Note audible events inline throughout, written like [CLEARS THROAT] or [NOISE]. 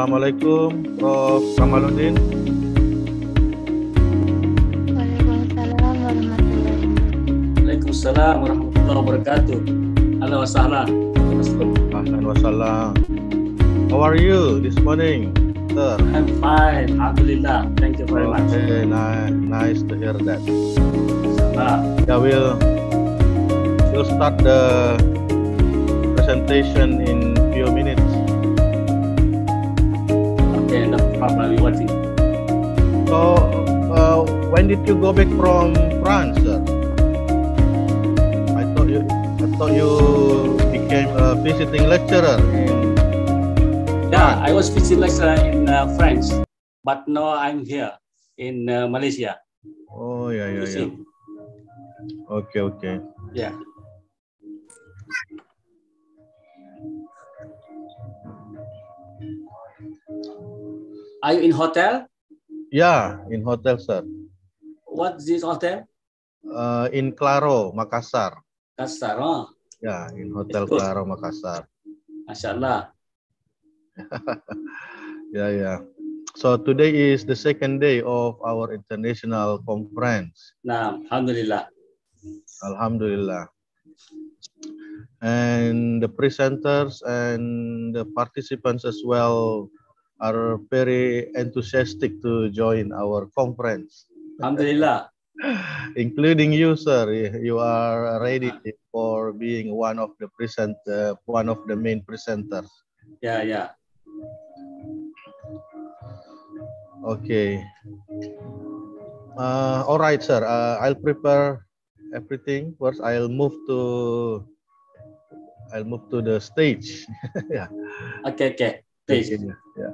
Assalamualaikum Prof. Kamaluddin. Waalaikumsalam warahmatullahi wabarakatuh. Waalaikumsalam warahmatullahi Halo wassalam. Ahlan wassalam. How are you this morning? Sir? I'm fine. Alhamdulillah. Thank you very much. Okay, nice, nice to hear that. Salah. Yeah, we'll, we'll start the presentation in when did you go back from France? I thought you, I thought you became a visiting lecturer in. Yeah, France. I was visiting lecturer in uh, France, but now I'm here in uh, Malaysia. Oh yeah, yeah, yeah. Okay, okay. Yeah. Are you in hotel? Yeah, in hotel, sir. What this hotel? Uh, in Claro, Makassar. Makassar, oh. Ya, yeah, in hmm, Hotel Claro, Makassar. Masya Allah. yeah, [LAUGHS] yeah. Ya. So today is the second day of our international conference. Nah, Alhamdulillah. Alhamdulillah. And the presenters and the participants as well are very enthusiastic to join our conference. Alhamdulillah. Including you, sir. You are ready for being one of the present, uh, one of the main presenters. Yeah, yeah. Okay. Uh, all right, sir. Uh, I'll prepare everything first. I'll move to. I'll move to the stage. [LAUGHS] yeah. Okay. Okay. Stage. Yeah. yeah.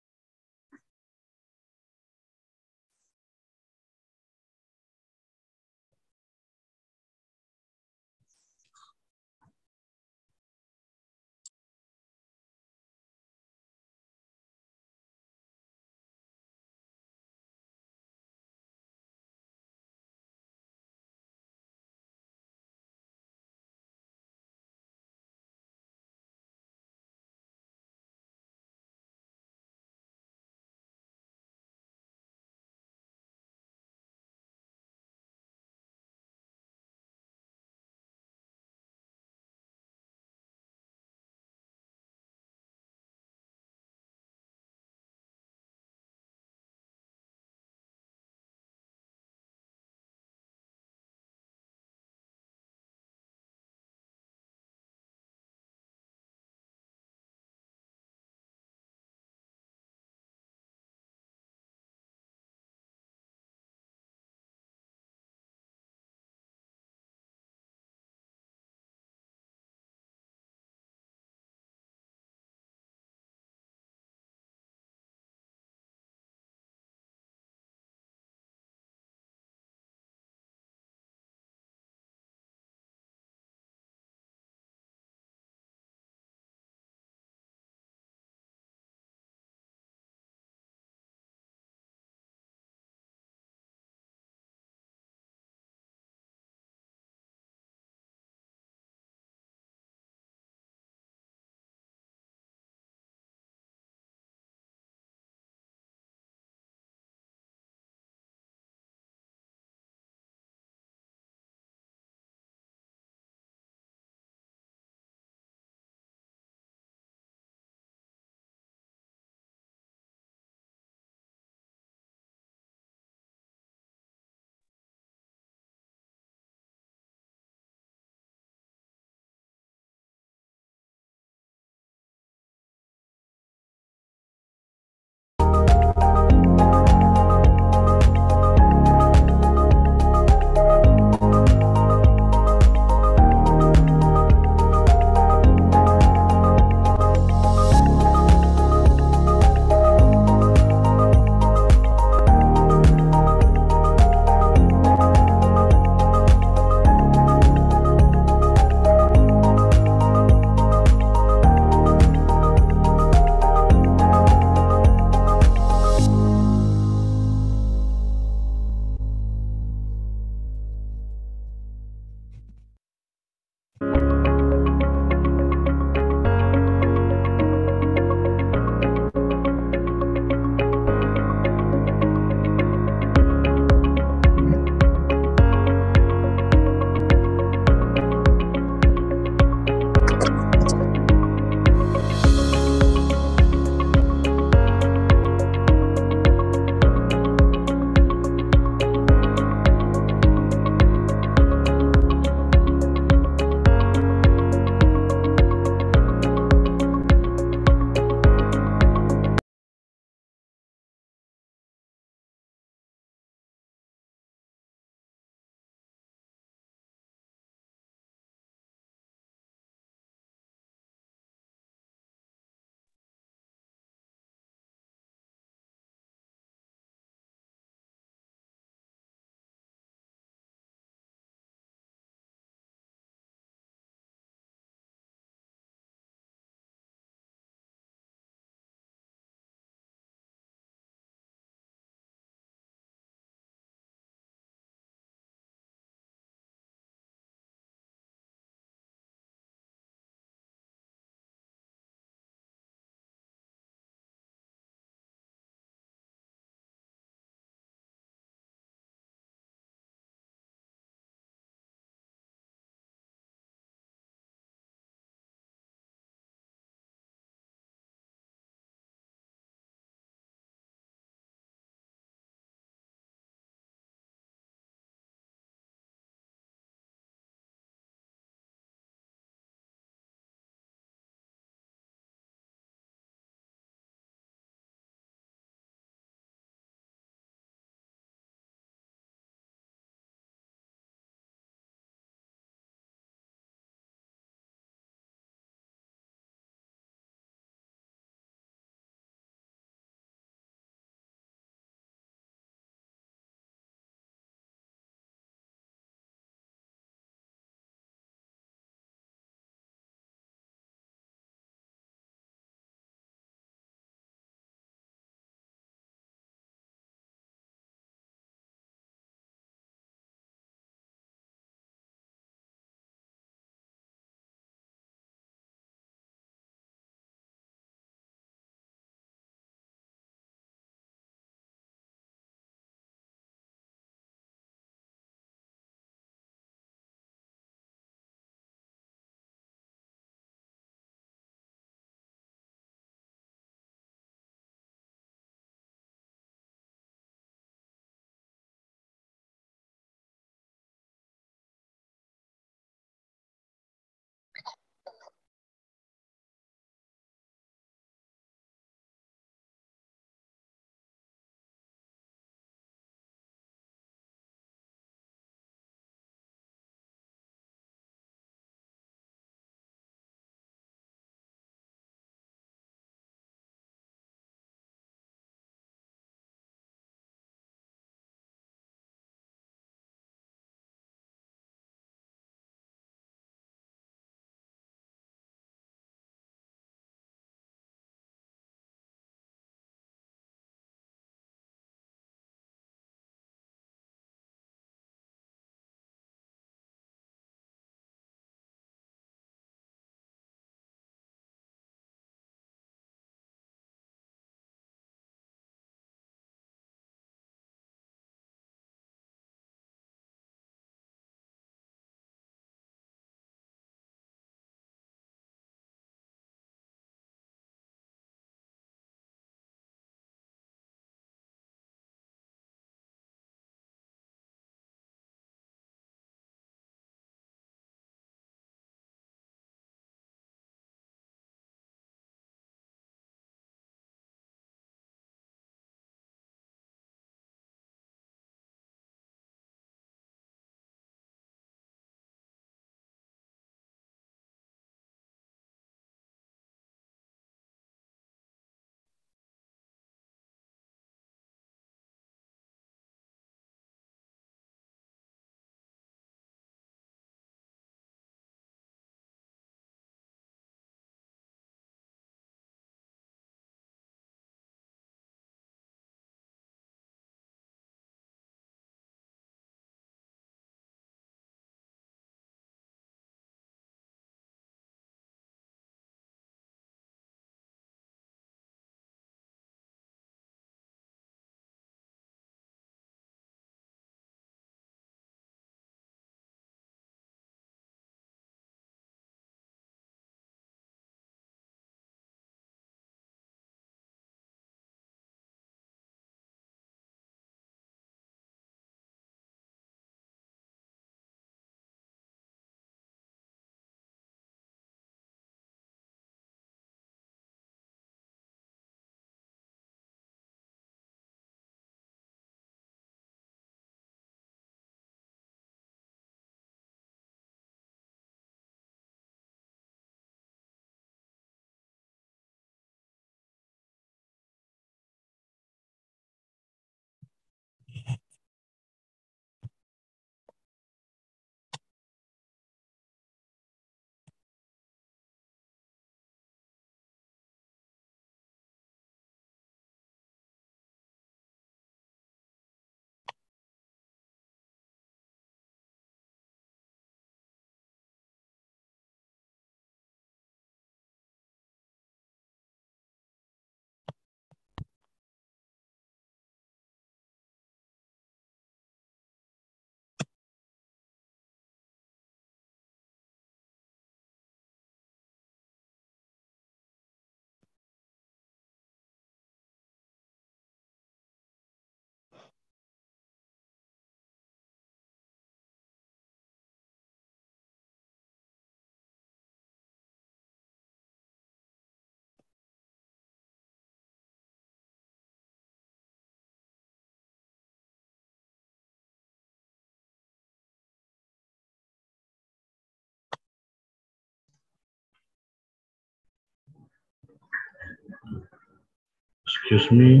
Excuse me,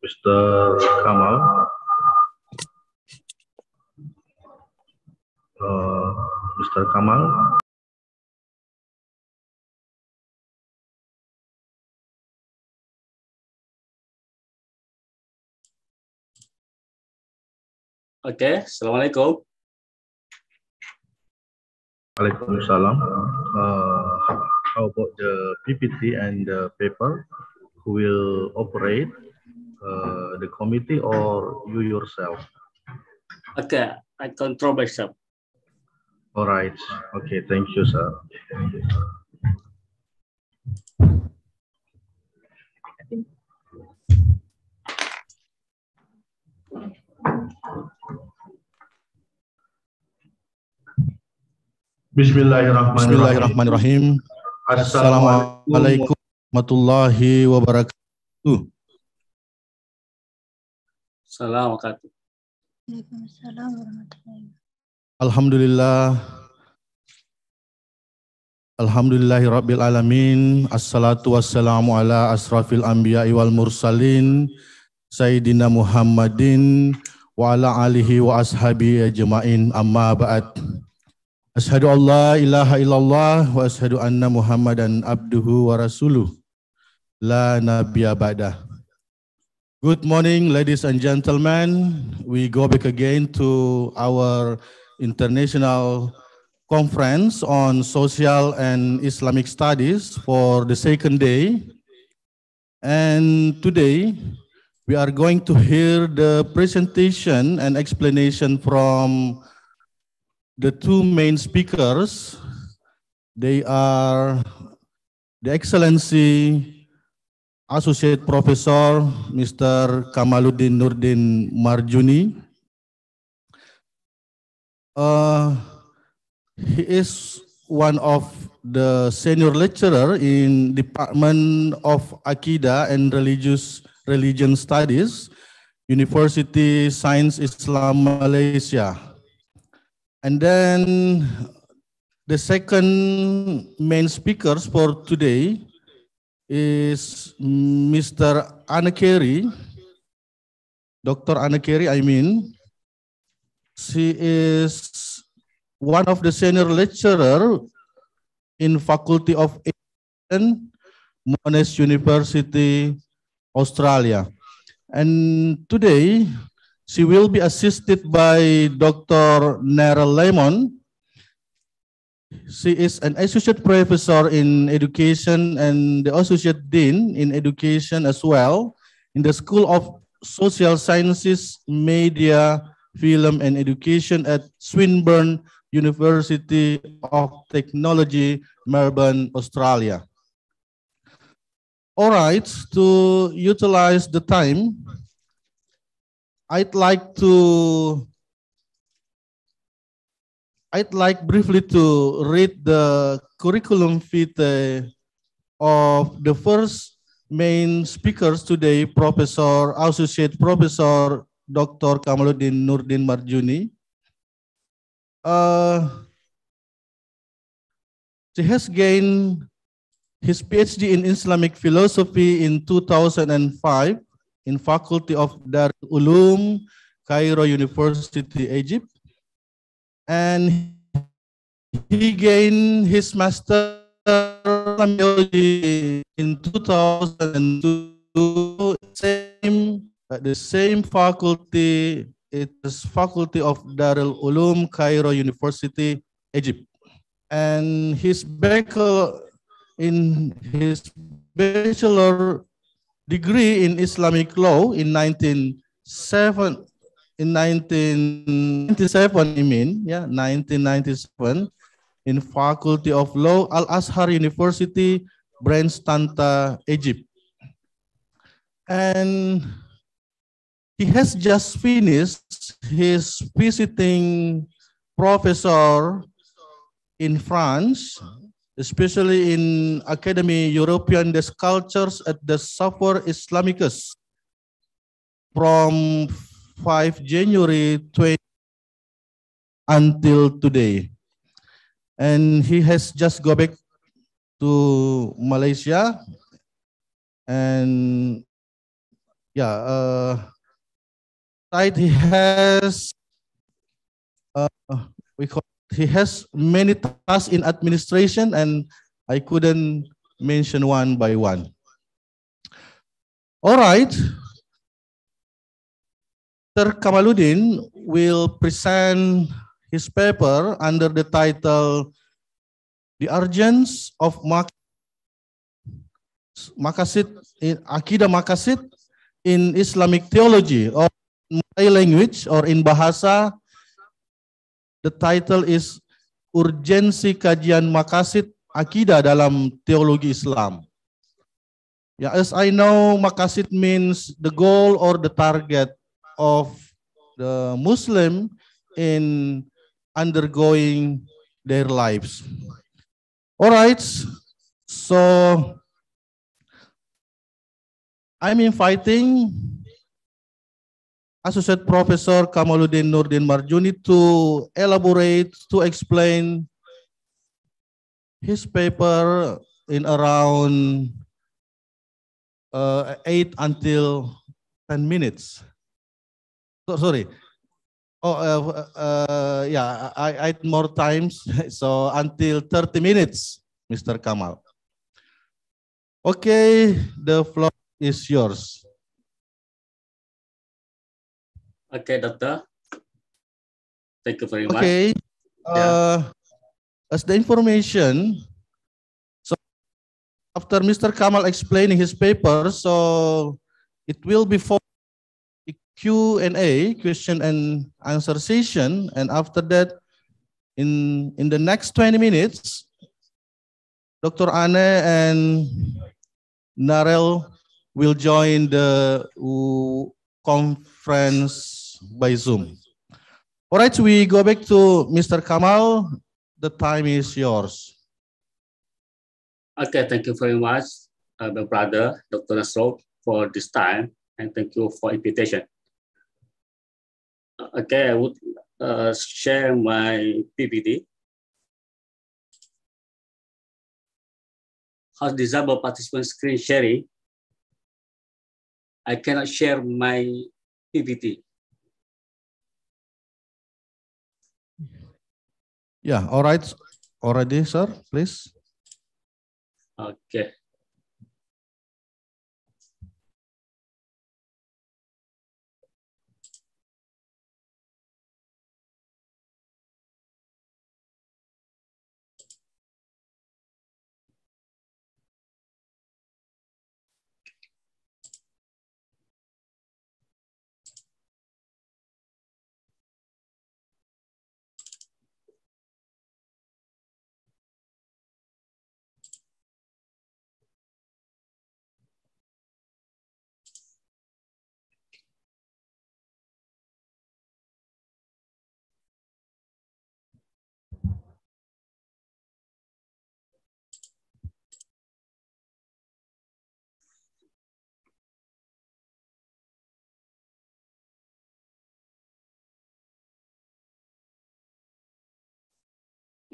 Mr. Kamal. Uh, Mr. Kamal. Oke, okay. assalamualaikum. Waalaikumsalam. Uh, how about the PPT and the paper? who will operate uh, the committee or you yourself? Okay, I control myself. All right. Okay, thank you, sir. Thank you. Bismillahirrahmanirrahim. Bismillahirrahmanirrahim. Assalamualaikum warahmatullahi wabarakatuh. Assalamualaikum warahmatullahi Alhamdulillah. Alhamdulillahi rabbil alamin. Assalatu wassalamu ala asrafil anbiya'i wal mursalin. Sayyidina Muhammadin wa ala alihi wa ashabi ajma'in amma ba'd. Ashadu an la ilaha illallah wa ashadu anna muhammadan abduhu wa rasuluh. La Nabiya Ba'da. Good morning, ladies and gentlemen. We go back again to our international conference on social and Islamic studies for the second day. And today, we are going to hear the presentation and explanation from the two main speakers. They are the Excellency Associate Professor Mr. Kamaluddin Nurdin Marjuni. Uh, he is one of the senior lecturer in Department of Akida and Religious Religion Studies, University Science Islam Malaysia. And then the second main speakers for today is Mr. Anakiri, Dr. Anakiri, I mean. She is one of the senior lecturer in Faculty of Asian Monash University, Australia. And today, she will be assisted by Dr. Nara Lemon, she is an associate professor in education and the associate dean in education as well in the School of Social Sciences, Media, Film and Education at Swinburne University of Technology, Melbourne, Australia. All right, to utilize the time, I'd like to I'd like briefly to read the curriculum vitae of the first main speakers today, Professor, Associate Professor Dr. Kamaluddin Nurdin Marjuni. Uh, has gained his PhD in Islamic philosophy in 2005 in Faculty of Darul Ulum, Cairo University, Egypt and he gained his master in 2002 same at the same faculty it is faculty of Darul Ulum Cairo University Egypt and his bachelor in his bachelor degree in Islamic law in 1970 in 1997, I mean, yeah, 1997, in Faculty of Law, Al-Azhar University, Branch Tanta, Egypt. And he has just finished his visiting professor in France, especially in Academy European des Cultures at the Software Islamicus from 5 January 20 until today. And he has just go back to Malaysia and yeah, uh, right, he has uh, we call, he has many tasks in administration and I couldn't mention one by one. All right, Dr. Kamaluddin will present his paper under the title The Urgence of Mak Makasid in Akidah Makassar in Islamic Theology or Malay language or in Bahasa. The title is Urgensi Kajian Makasid Akidah dalam Teologi Islam. Yeah, as I know, makasid means the goal or the target of the Muslim in undergoing their lives. All right, so I'm inviting Associate Professor Kamaluddin Nurdin Marjuni to elaborate, to explain his paper in around uh, 8 until 10 minutes so, oh, sorry. Oh, uh, uh, uh, yeah, I, I more times. [LAUGHS] so until 30 minutes, Mr. Kamal. Okay, the floor is yours. Okay, doctor. Thank you very much. Okay. Uh, As the information, so after Mr. Kamal explaining his paper, so it will be for. Q&A, question and answer session. And after that, in, in the next 20 minutes, Dr. Anne and Narel will join the conference by Zoom. All right, we go back to Mr. Kamal. The time is yours. Okay, thank you very much, uh, my brother, Dr. Nasrul, for this time, and thank you for invitation. Okay, I would uh, share my PPT. How disable participant screen sharing. I cannot share my PPT. Yeah, all right. Already, sir, please. Okay.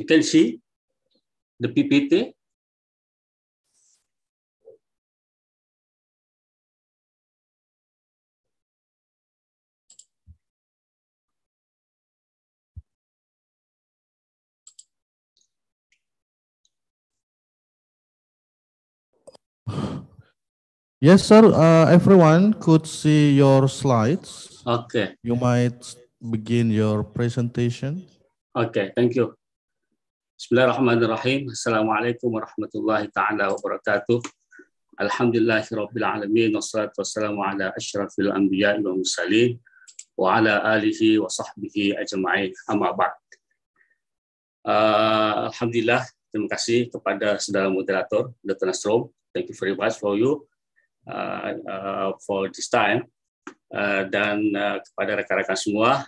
You can see the PPT. Yes, sir. Uh, everyone could see your slides. Okay. You might begin your presentation. Okay, thank you. Bismillahirrahmanirrahim. Assalamualaikum warahmatullahi taala wabarakatuh. Alhamdulillahirabbil alamin wassalatu wassalamu ala asyrafil anbiya wal mursalin wa ala alihi wa sahbihi ajma'in. Amma ba'd. Uh, Alhamdulillah, terima kasih kepada saudara moderator, Dr. Nasrom. Thank you very much for you uh, uh, for this time. Uh, dan uh, kepada rekan-rekan semua,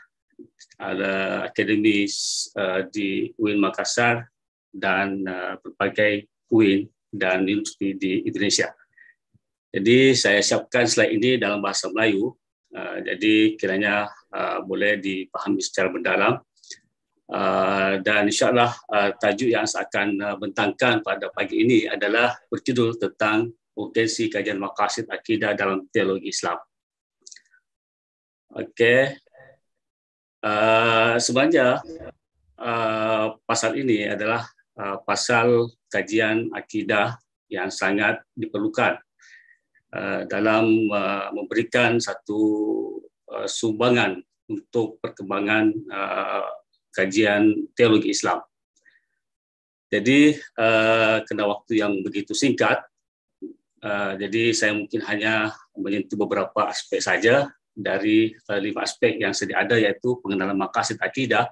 ada akademis uh, di UIN Makassar dan uh, berbagai UIN dan universiti di Indonesia. Jadi saya siapkan slide ini dalam bahasa Melayu, uh, jadi kiranya uh, boleh dipahami secara mendalam. Uh, dan insyaAllah uh, tajuk yang saya akan uh, bentangkan pada pagi ini adalah berjudul tentang potensi kajian makasih akidah dalam teologi Islam. Oke, Uh, eh, sebenarnya uh, eh, pasal ini adalah uh, pasal kajian akidah yang sangat diperlukan uh, dalam uh, memberikan satu uh, sumbangan untuk perkembangan uh, kajian teologi Islam. Jadi uh, kena waktu yang begitu singkat, uh, jadi saya mungkin hanya menyentuh beberapa aspek saja dari lima aspek yang sedia ada yaitu pengenalan makasid akidah,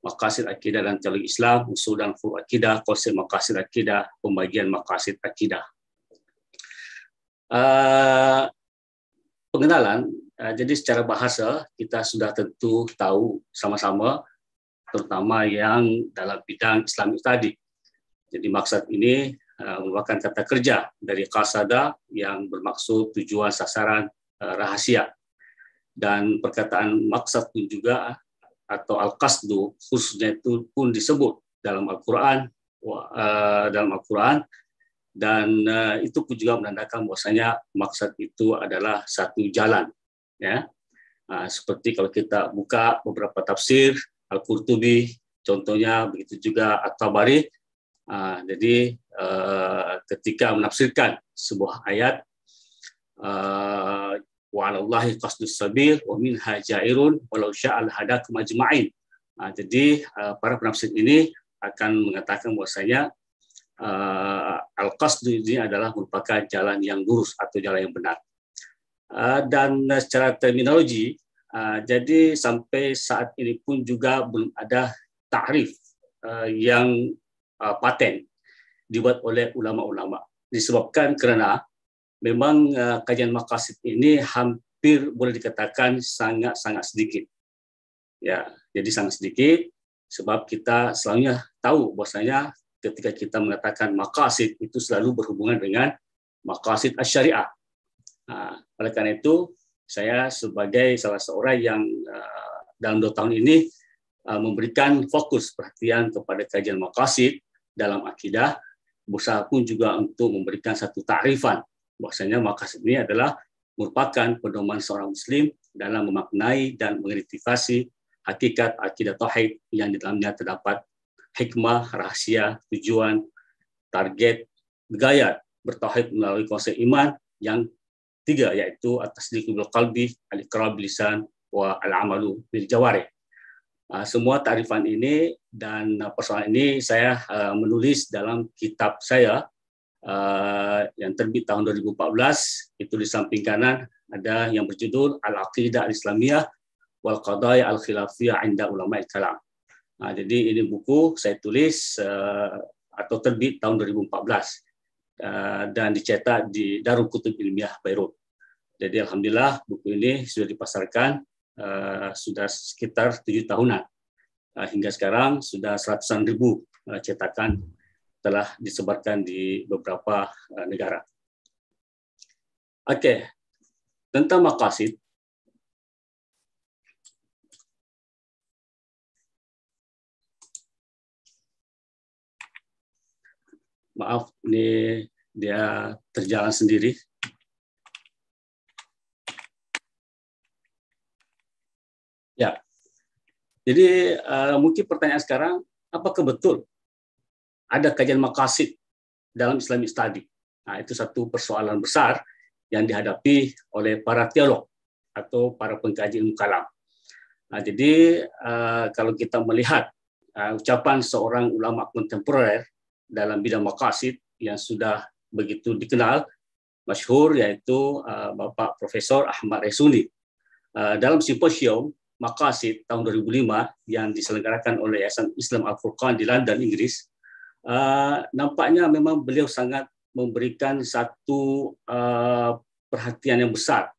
makasid akidah dan teologi Islam, usul dan furu akidah, konsep makasid akidah, pembagian makasid akidah. Uh, pengenalan, uh, jadi secara bahasa kita sudah tentu tahu sama-sama, terutama yang dalam bidang Islam tadi. Jadi maksud ini uh, merupakan kata kerja dari kasada yang bermaksud tujuan sasaran uh, rahasia dan perkataan maksad pun juga atau al-qasdu khususnya itu pun disebut dalam Al-Qur'an eh, dalam Al-Qur'an dan eh, itu pun juga menandakan bahwasanya maksud itu adalah satu jalan ya ah, seperti kalau kita buka beberapa tafsir Al-Qurtubi contohnya begitu juga At-Tabari ah, jadi eh, ketika menafsirkan sebuah ayat wa qasdus sabir wa minha jairun walau sya'al hadakum ajma'in. Nah, jadi uh, para penafsir ini akan mengatakan bahwasanya uh, al-qasdu ini adalah merupakan jalan yang lurus atau jalan yang benar. Uh, dan secara terminologi, uh, jadi sampai saat ini pun juga belum ada takrif uh, yang uh, paten dibuat oleh ulama-ulama. Disebabkan karena memang eh, kajian makasih ini hampir boleh dikatakan sangat-sangat sedikit. Ya, jadi sangat sedikit sebab kita selalunya tahu bahwasanya ketika kita mengatakan makasih itu selalu berhubungan dengan makasih asyariah. Nah, oleh karena itu saya sebagai salah seorang yang eh, dalam dua tahun ini eh, memberikan fokus perhatian kepada kajian makasih dalam akidah berusaha pun juga untuk memberikan satu takrifan bahwasanya makas ini adalah merupakan pedoman seorang muslim dalam memaknai dan mengidentifikasi hakikat akidah tauhid yang di dalamnya terdapat hikmah, rahasia, tujuan, target, gaya bertauhid melalui konsep iman yang tiga yaitu atas dikubul kalbi al lisan, wa al amalu bil jawari. Ah, semua tarifan ini dan persoalan ini saya ah, menulis dalam kitab saya Eh, yang terbit tahun 2014 itu di samping kanan ada yang berjudul Al-Aqidah Al-Islamiyah wal Qadaya Al-Khilafiyah Inda Ulama Kalam. Nah, jadi ini buku saya tulis uh, atau terbit tahun 2014 uh, eh, dan dicetak di Darul Kutub Ilmiah Beirut. Jadi alhamdulillah buku ini sudah dipasarkan uh, sudah sekitar tujuh tahunan. Uh, hingga sekarang sudah ratusan ribu cetakan telah disebarkan di beberapa eh, negara. Oke, tentang makasih. Maaf, ini dia terjalan sendiri. Ya, jadi eh, mungkin pertanyaan sekarang, apa betul ada kajian makasid dalam Islamic Study. Nah, itu satu persoalan besar yang dihadapi oleh para teolog atau para pengkaji ilmu kalam. Nah, jadi uh, kalau kita melihat uh, ucapan seorang ulama kontemporer dalam bidang makasid yang sudah begitu dikenal, masyhur yaitu uh, Bapak Profesor Ahmad Resuni. Uh, dalam simposium makasid tahun 2005 yang diselenggarakan oleh Yayasan Islam Al-Furqan di London, Inggris, Eh, nampaknya memang beliau sangat memberikan satu uh, perhatian yang besar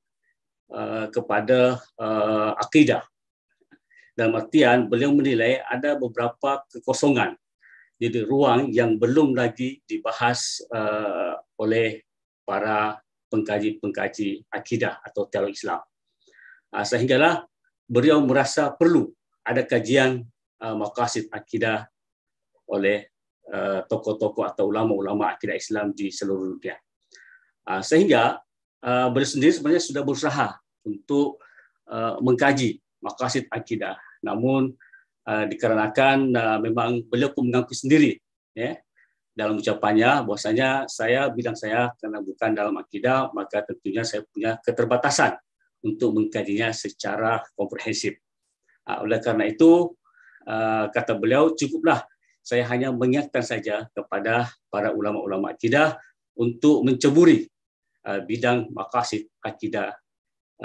uh, kepada uh, akidah. Dalam artian beliau menilai ada beberapa kekosongan, jadi ruang yang belum lagi dibahas uh, oleh para pengkaji-pengkaji akidah atau teologi Islam. Uh, sehinggalah beliau merasa perlu ada kajian uh, makasih akidah oleh Eh, tokoh-tokoh atau ulama-ulama akidah Islam di seluruh dunia. Ah, sehingga ah, beliau sendiri sebenarnya sudah berusaha untuk eh, mengkaji makasih akidah. Namun ah, dikarenakan memang beliau pun mengakui sendiri ya dalam ucapannya bahwasanya saya bilang saya karena bukan dalam akidah maka tentunya saya punya keterbatasan untuk mengkajinya secara komprehensif. Oleh karena itu kata beliau cukuplah saya hanya mengingatkan saja kepada para ulama-ulama akidah untuk menceburi uh, bidang makasih akidah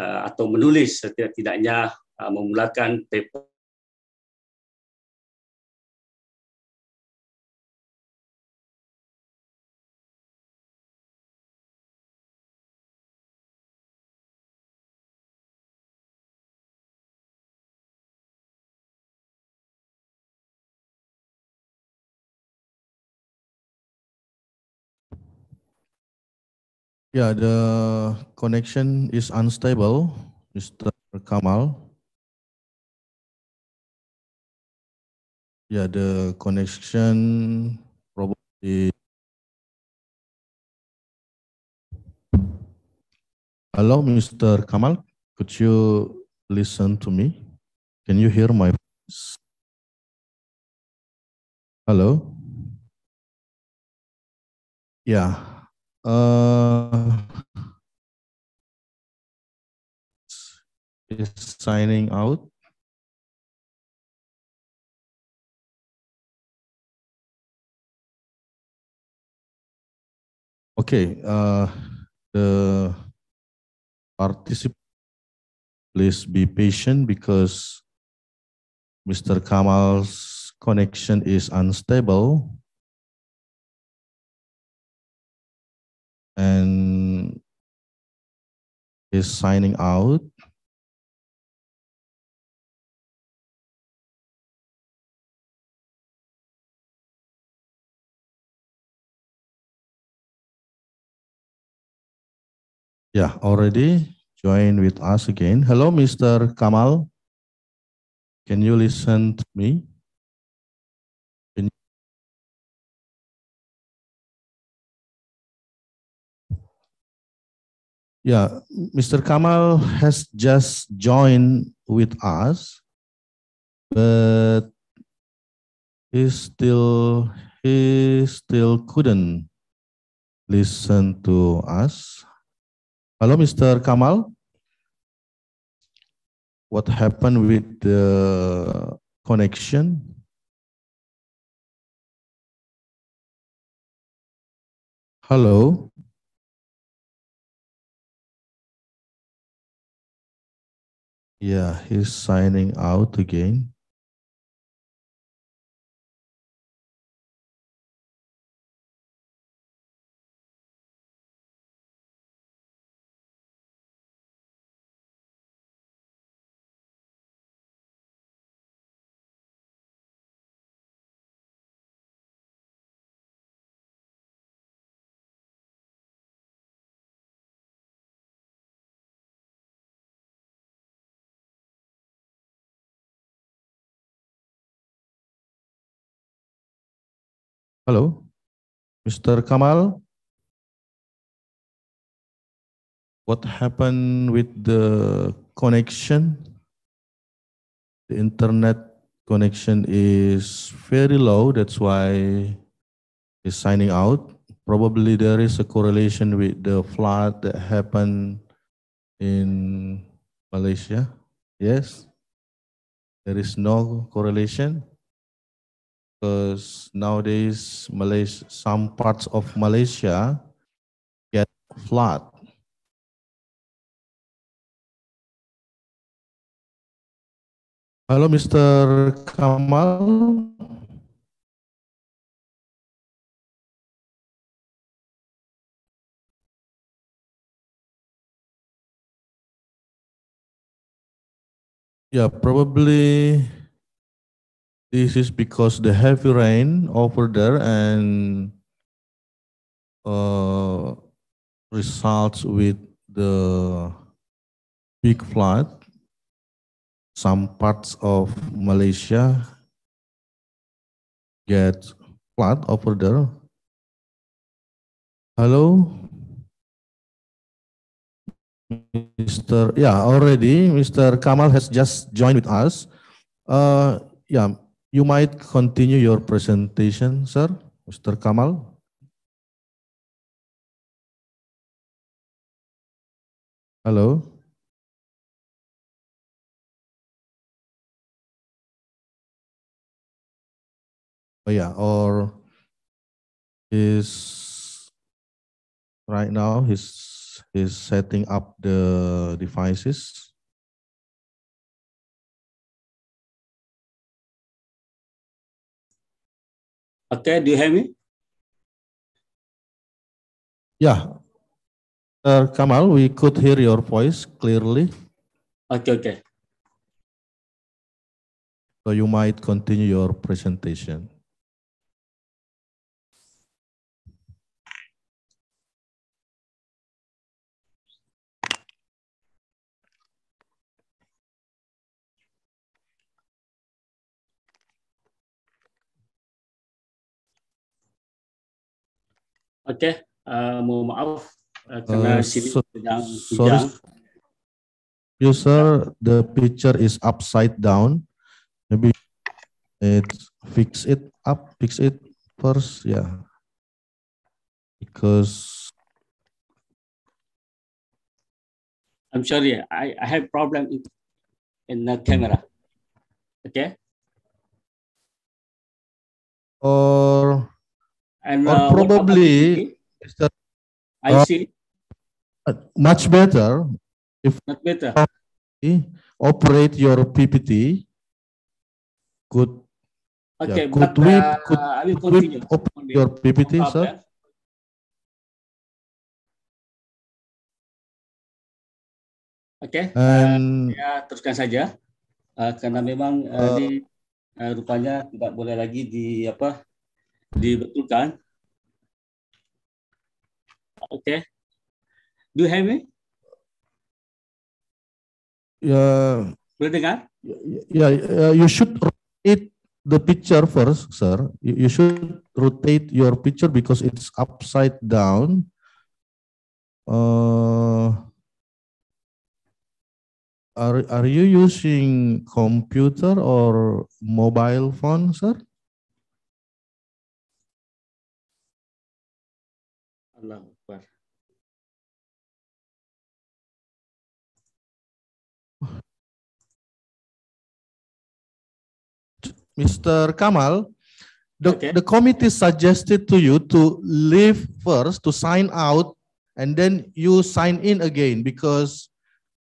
uh, atau menulis setidak-tidaknya uh, memulakan paper Yeah, the connection is unstable, Mr. Kamal. Yeah, the connection probably. Hello, Mr. Kamal. Could you listen to me? Can you hear my voice? Hello? Yeah. Uh, is signing out. Okay, uh, the participant, please be patient because Mr. Kamal's connection is unstable. and is signing out. Yeah, already join with us again. Hello, Mr. Kamal. Can you listen to me? Yeah, Mr. Kamal has just joined with us, but he still he still couldn't listen to us. Hello, Mr. Kamal. What happened with the connection? Hello. Yeah, he's signing out again. Hello, Mr. Kamal. What happened with the connection? The internet connection is very low. That's why he's signing out. Probably there is a correlation with the flood that happened in Malaysia. Yes, there is no correlation because nowadays Malaysia, some parts of Malaysia get flood. Hello, Mr. Kamal. Yeah, probably this is because the heavy rain over there and uh, results with the big flood. Some parts of Malaysia get flood over there. Hello? Mr. Yeah, already Mr. Kamal has just joined with us. Uh, yeah, You might continue your presentation, sir, Mr. Kamal. Hello. Oh yeah, or is right now he's he's setting up the devices. Okay, do you hear me? Yeah. Uh, Kamal, we could hear your voice clearly. Okay, okay. So you might continue your presentation. Oke, okay, uh, eh, mohon maaf uh, karena sini sedang hujan. User, the picture is upside down. Maybe it fix it up, fix it first, yeah. Because I'm sorry, I, I have problem in, in the camera. Okay. Or And or uh, probably is that, uh, I see uh, much better if not better operate your PPT. Could okay, yeah, could but we uh, could, I will could continue. We open your PPT, sir? Yeah. Oke, okay. um, uh, ya teruskan saja uh, karena memang uh, uh, ini uh, rupanya tidak boleh lagi di apa dibetulkan. Oke. Okay. Do you hear me? ya Boleh dengar? ya, ya, ya, ya you should rotate the picture first, sir. You should rotate your picture because it's upside down. Uh, are are you using computer or mobile phone, sir? Mr. Kamal, the, okay. the committee suggested to you to leave first, to sign out, and then you sign in again because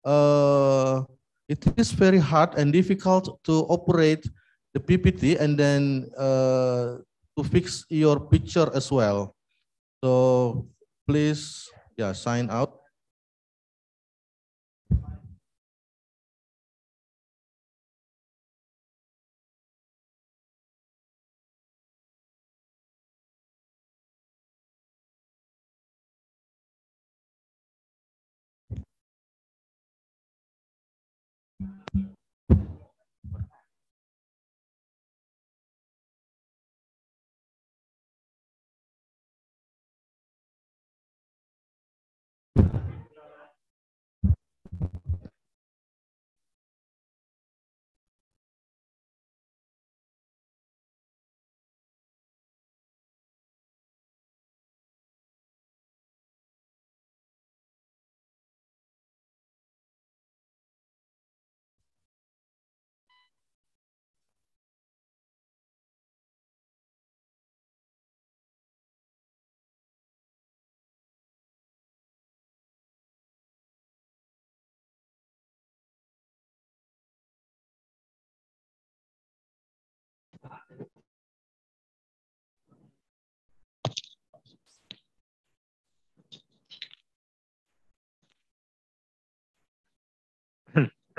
uh, it is very hard and difficult to operate the PPT and then uh, to fix your picture as well. So please, yeah, sign out.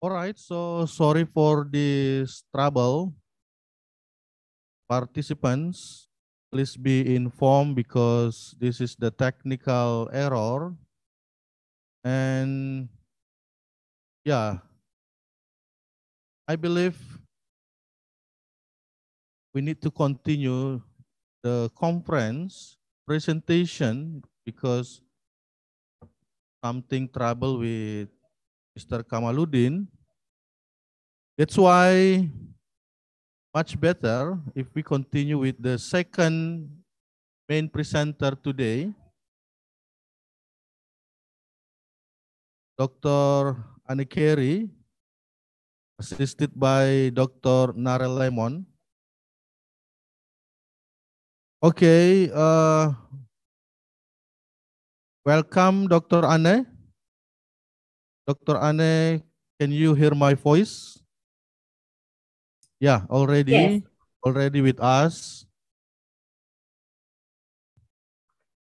All right, so sorry for this trouble. Participants, please be informed because this is the technical error. And yeah, I believe we need to continue the conference presentation because something trouble with Mr. Kamaluddin. That's why much better if we continue with the second main presenter today, Dr. Anikeri, assisted by Dr. Narel Lemon. Okay, uh, welcome Dr. Anne. Dr. Anne, can you hear my voice? Yeah, already, yes. already with us.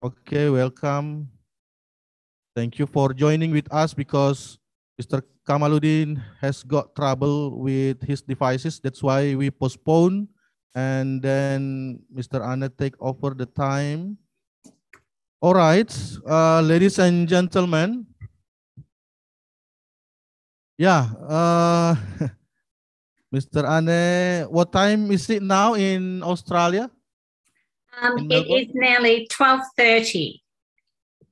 Okay, welcome. Thank you for joining with us because Mr. Kamaluddin has got trouble with his devices. That's why we postpone and then Mr. Anna take over the time. All right, uh, ladies and gentlemen, yeah. Uh, [LAUGHS] Mr. Ane, what time is it now in Australia? Um, in it is nearly 12.30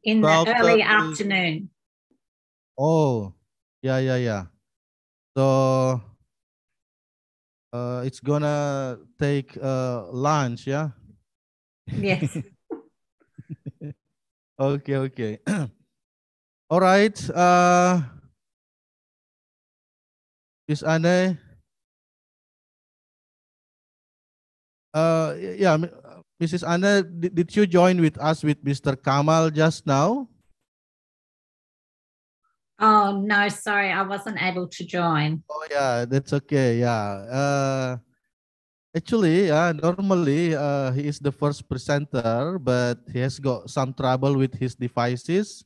in 12 the early 30. afternoon. Oh, yeah, yeah, yeah. So uh, it's gonna take uh, lunch, yeah? Yes. [LAUGHS] [LAUGHS] okay, okay. [CLEARS THROAT] All right. Uh, is eh? uh, Anna, Uh, yeah, Mrs. Anna, did, did you join with us with Mr. Kamal just now? Oh no, sorry, I wasn't able to join. Oh yeah, that's okay. Yeah. Uh, actually, yeah, normally uh, he is the first presenter, but he has got some trouble with his devices,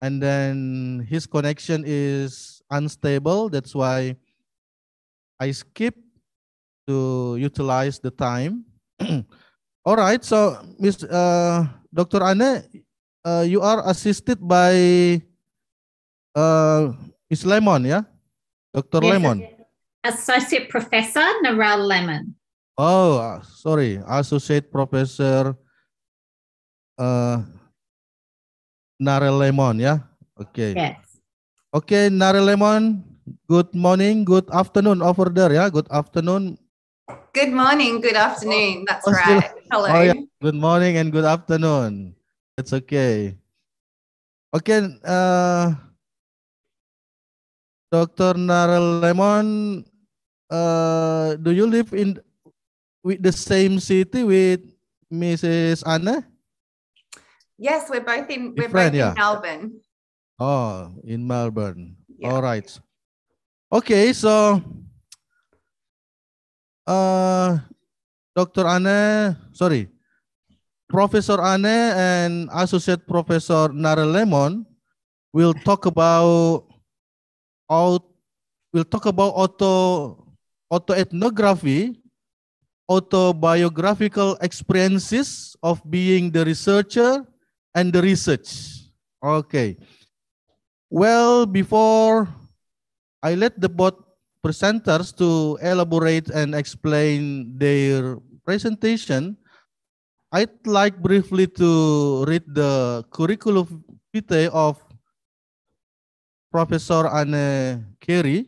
and then his connection is unstable. That's why I skip to utilize the time. [CLEARS THROAT] All right, so Miss uh, Dr. Anne, uh, you are assisted by uh, Miss Lemon, yeah? Dr. Yes, Lemon. Associate Professor Narelle Lemon. Oh, uh, sorry, Associate Professor uh, Narelle Lemon, yeah? Okay. Yes. Okay, Narelle Lemon, Good morning, good afternoon over there Yeah, Good afternoon. Good morning, good afternoon. That's oh, right. Hello. Oh, yeah. Good morning and good afternoon. It's okay. Okay, uh, Dr. Narel Lemon, uh, do you live in with the same city with Mrs. Anna? Yes, we're both in we're both in yeah. Melbourne. Oh, in Melbourne. Yeah. All right. Okay, so uh, Dr. Anne, sorry, Professor Anne and Associate Professor Nara Lemon will talk about out will talk about auto autoethnography, autobiographical experiences of being the researcher and the research. Okay. Well, before I let the both presenters to elaborate and explain their presentation. I'd like briefly to read the curriculum vitae of Professor Anne Carey.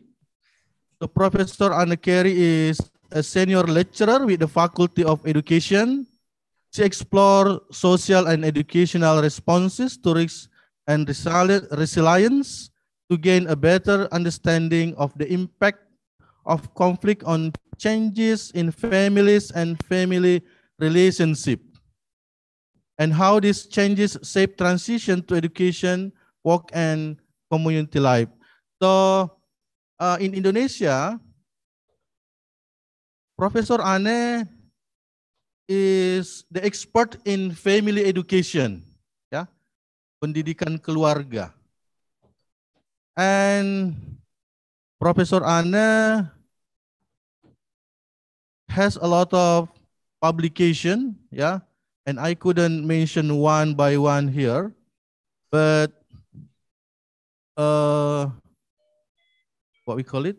The Professor Anne Carey is a senior lecturer with the Faculty of Education. She explores social and educational responses to risk and resilience to gain a better understanding of the impact of conflict on changes in families and family relationship and how these changes shape transition to education, work, and community life. So uh, in Indonesia, Professor Ane is the expert in family education, ya, pendidikan keluarga. And Professor Anna has a lot of publication, yeah, and I couldn't mention one by one here, but uh, what we call it?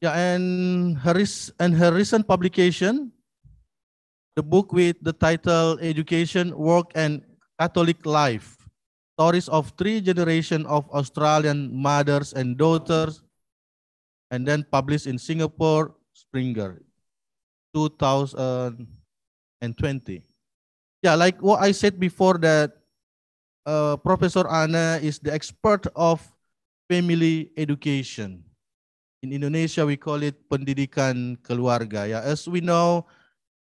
Yeah, and her, and her recent publication the book with the title Education, Work and Catholic Life. Stories of three generations of Australian mothers and daughters, and then published in Singapore, Springer, 2020. Yeah, like what I said before that uh, Professor Anna is the expert of family education. In Indonesia, we call it pendidikan keluarga. Yeah, as we know,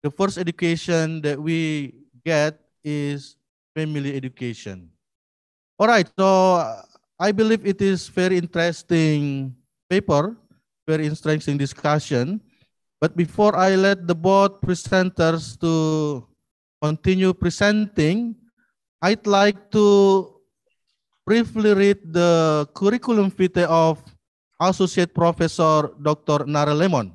the first education that we get is family education. All right, so uh, I believe it is very interesting paper, very interesting discussion. But before I let the board presenters to continue presenting, I'd like to briefly read the curriculum vitae of Associate Professor Dr. Nara Lemon.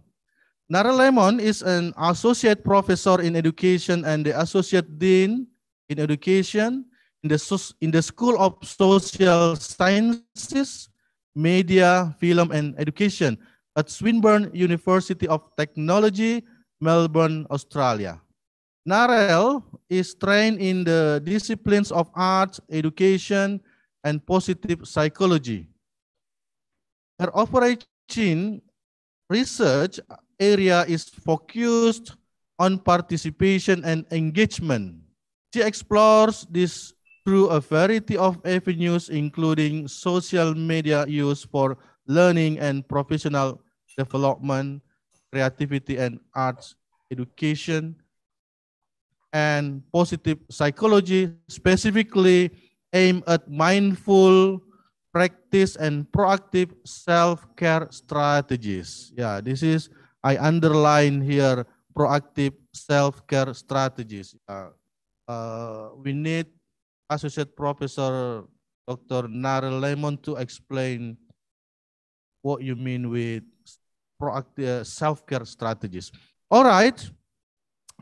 Nara Lemon is an associate professor in education and the associate dean in education in the, in the School of Social Sciences, Media, Film, and Education at Swinburne University of Technology, Melbourne, Australia. Narel is trained in the disciplines of arts, education, and positive psychology. Her operating research area is focused on participation and engagement. She explores this through a variety of avenues, including social media use for learning and professional development, creativity and arts education, and positive psychology, specifically aimed at mindful practice and proactive self-care strategies. Yeah, this is I underline here proactive self-care strategies. Uh, uh, we need Associate Professor Dr. Nara Lemon to explain what you mean with proactive uh, self-care strategies. All right.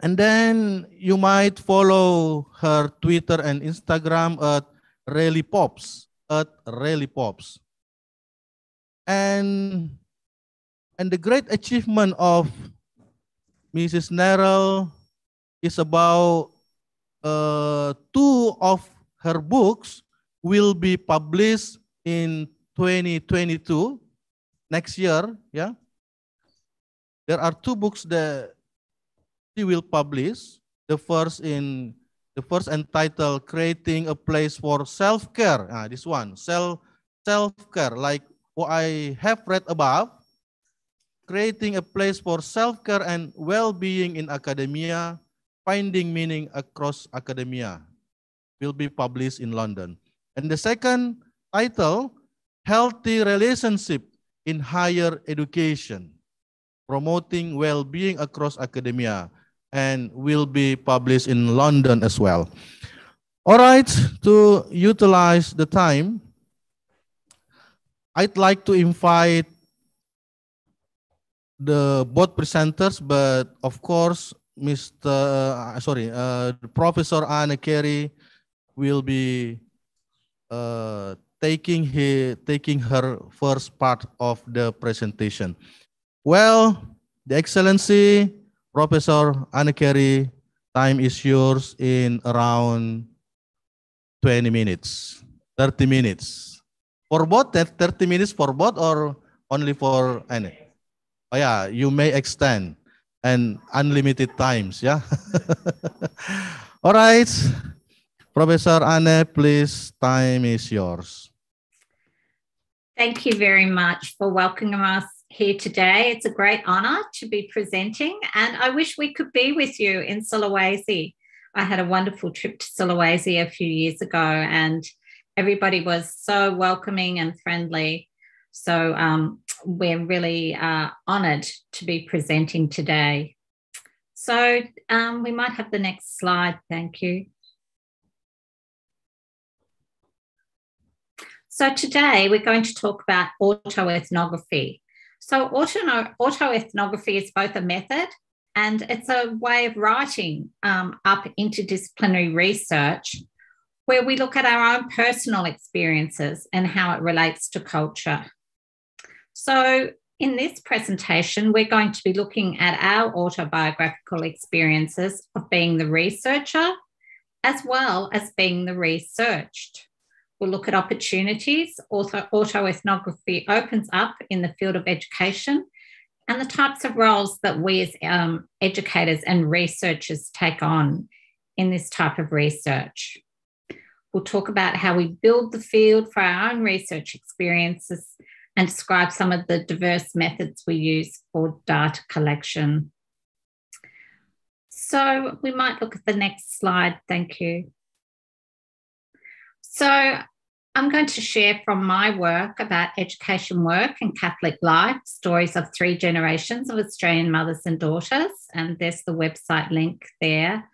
And then you might follow her Twitter and Instagram at Rayleigh Pops, at Rayleigh Pops. And and the great achievement of Mrs. Nerel is about uh, two of her books will be published in 2022, next year. Yeah, there are two books that she will publish. The first in the first entitled "Creating a Place for Self Care." Ah, this one, self self care, like what I have read above creating a place for self-care and well-being in academia, finding meaning across academia, will be published in London. And the second title, Healthy Relationship in Higher Education, Promoting Well-Being Across Academia, and will be published in London as well. All right, to utilize the time, I'd like to invite the both presenters, but of course, Mr. Uh, sorry, uh, Professor Anna Carey will be uh, taking he taking her first part of the presentation. Well, the Excellency Professor Anna Carey, time is yours in around 20 minutes, 30 minutes. For both, 30 minutes for both or only for Anna? Oh, yeah, you may extend and unlimited times. Yeah. [LAUGHS] All right. Professor Anne, please, time is yours. Thank you very much for welcoming us here today. It's a great honor to be presenting, and I wish we could be with you in Sulawesi. I had a wonderful trip to Sulawesi a few years ago, and everybody was so welcoming and friendly. So um, we're really uh, honoured to be presenting today. So um, we might have the next slide, thank you. So today we're going to talk about autoethnography. So autoethnography is both a method and it's a way of writing um, up interdisciplinary research where we look at our own personal experiences and how it relates to culture. So, in this presentation, we're going to be looking at our autobiographical experiences of being the researcher as well as being the researched. We'll look at opportunities auto autoethnography opens up in the field of education and the types of roles that we as um, educators and researchers take on in this type of research. We'll talk about how we build the field for our own research experiences and describe some of the diverse methods we use for data collection. So we might look at the next slide. Thank you. So I'm going to share from my work about education work and Catholic life, stories of three generations of Australian mothers and daughters. And there's the website link there.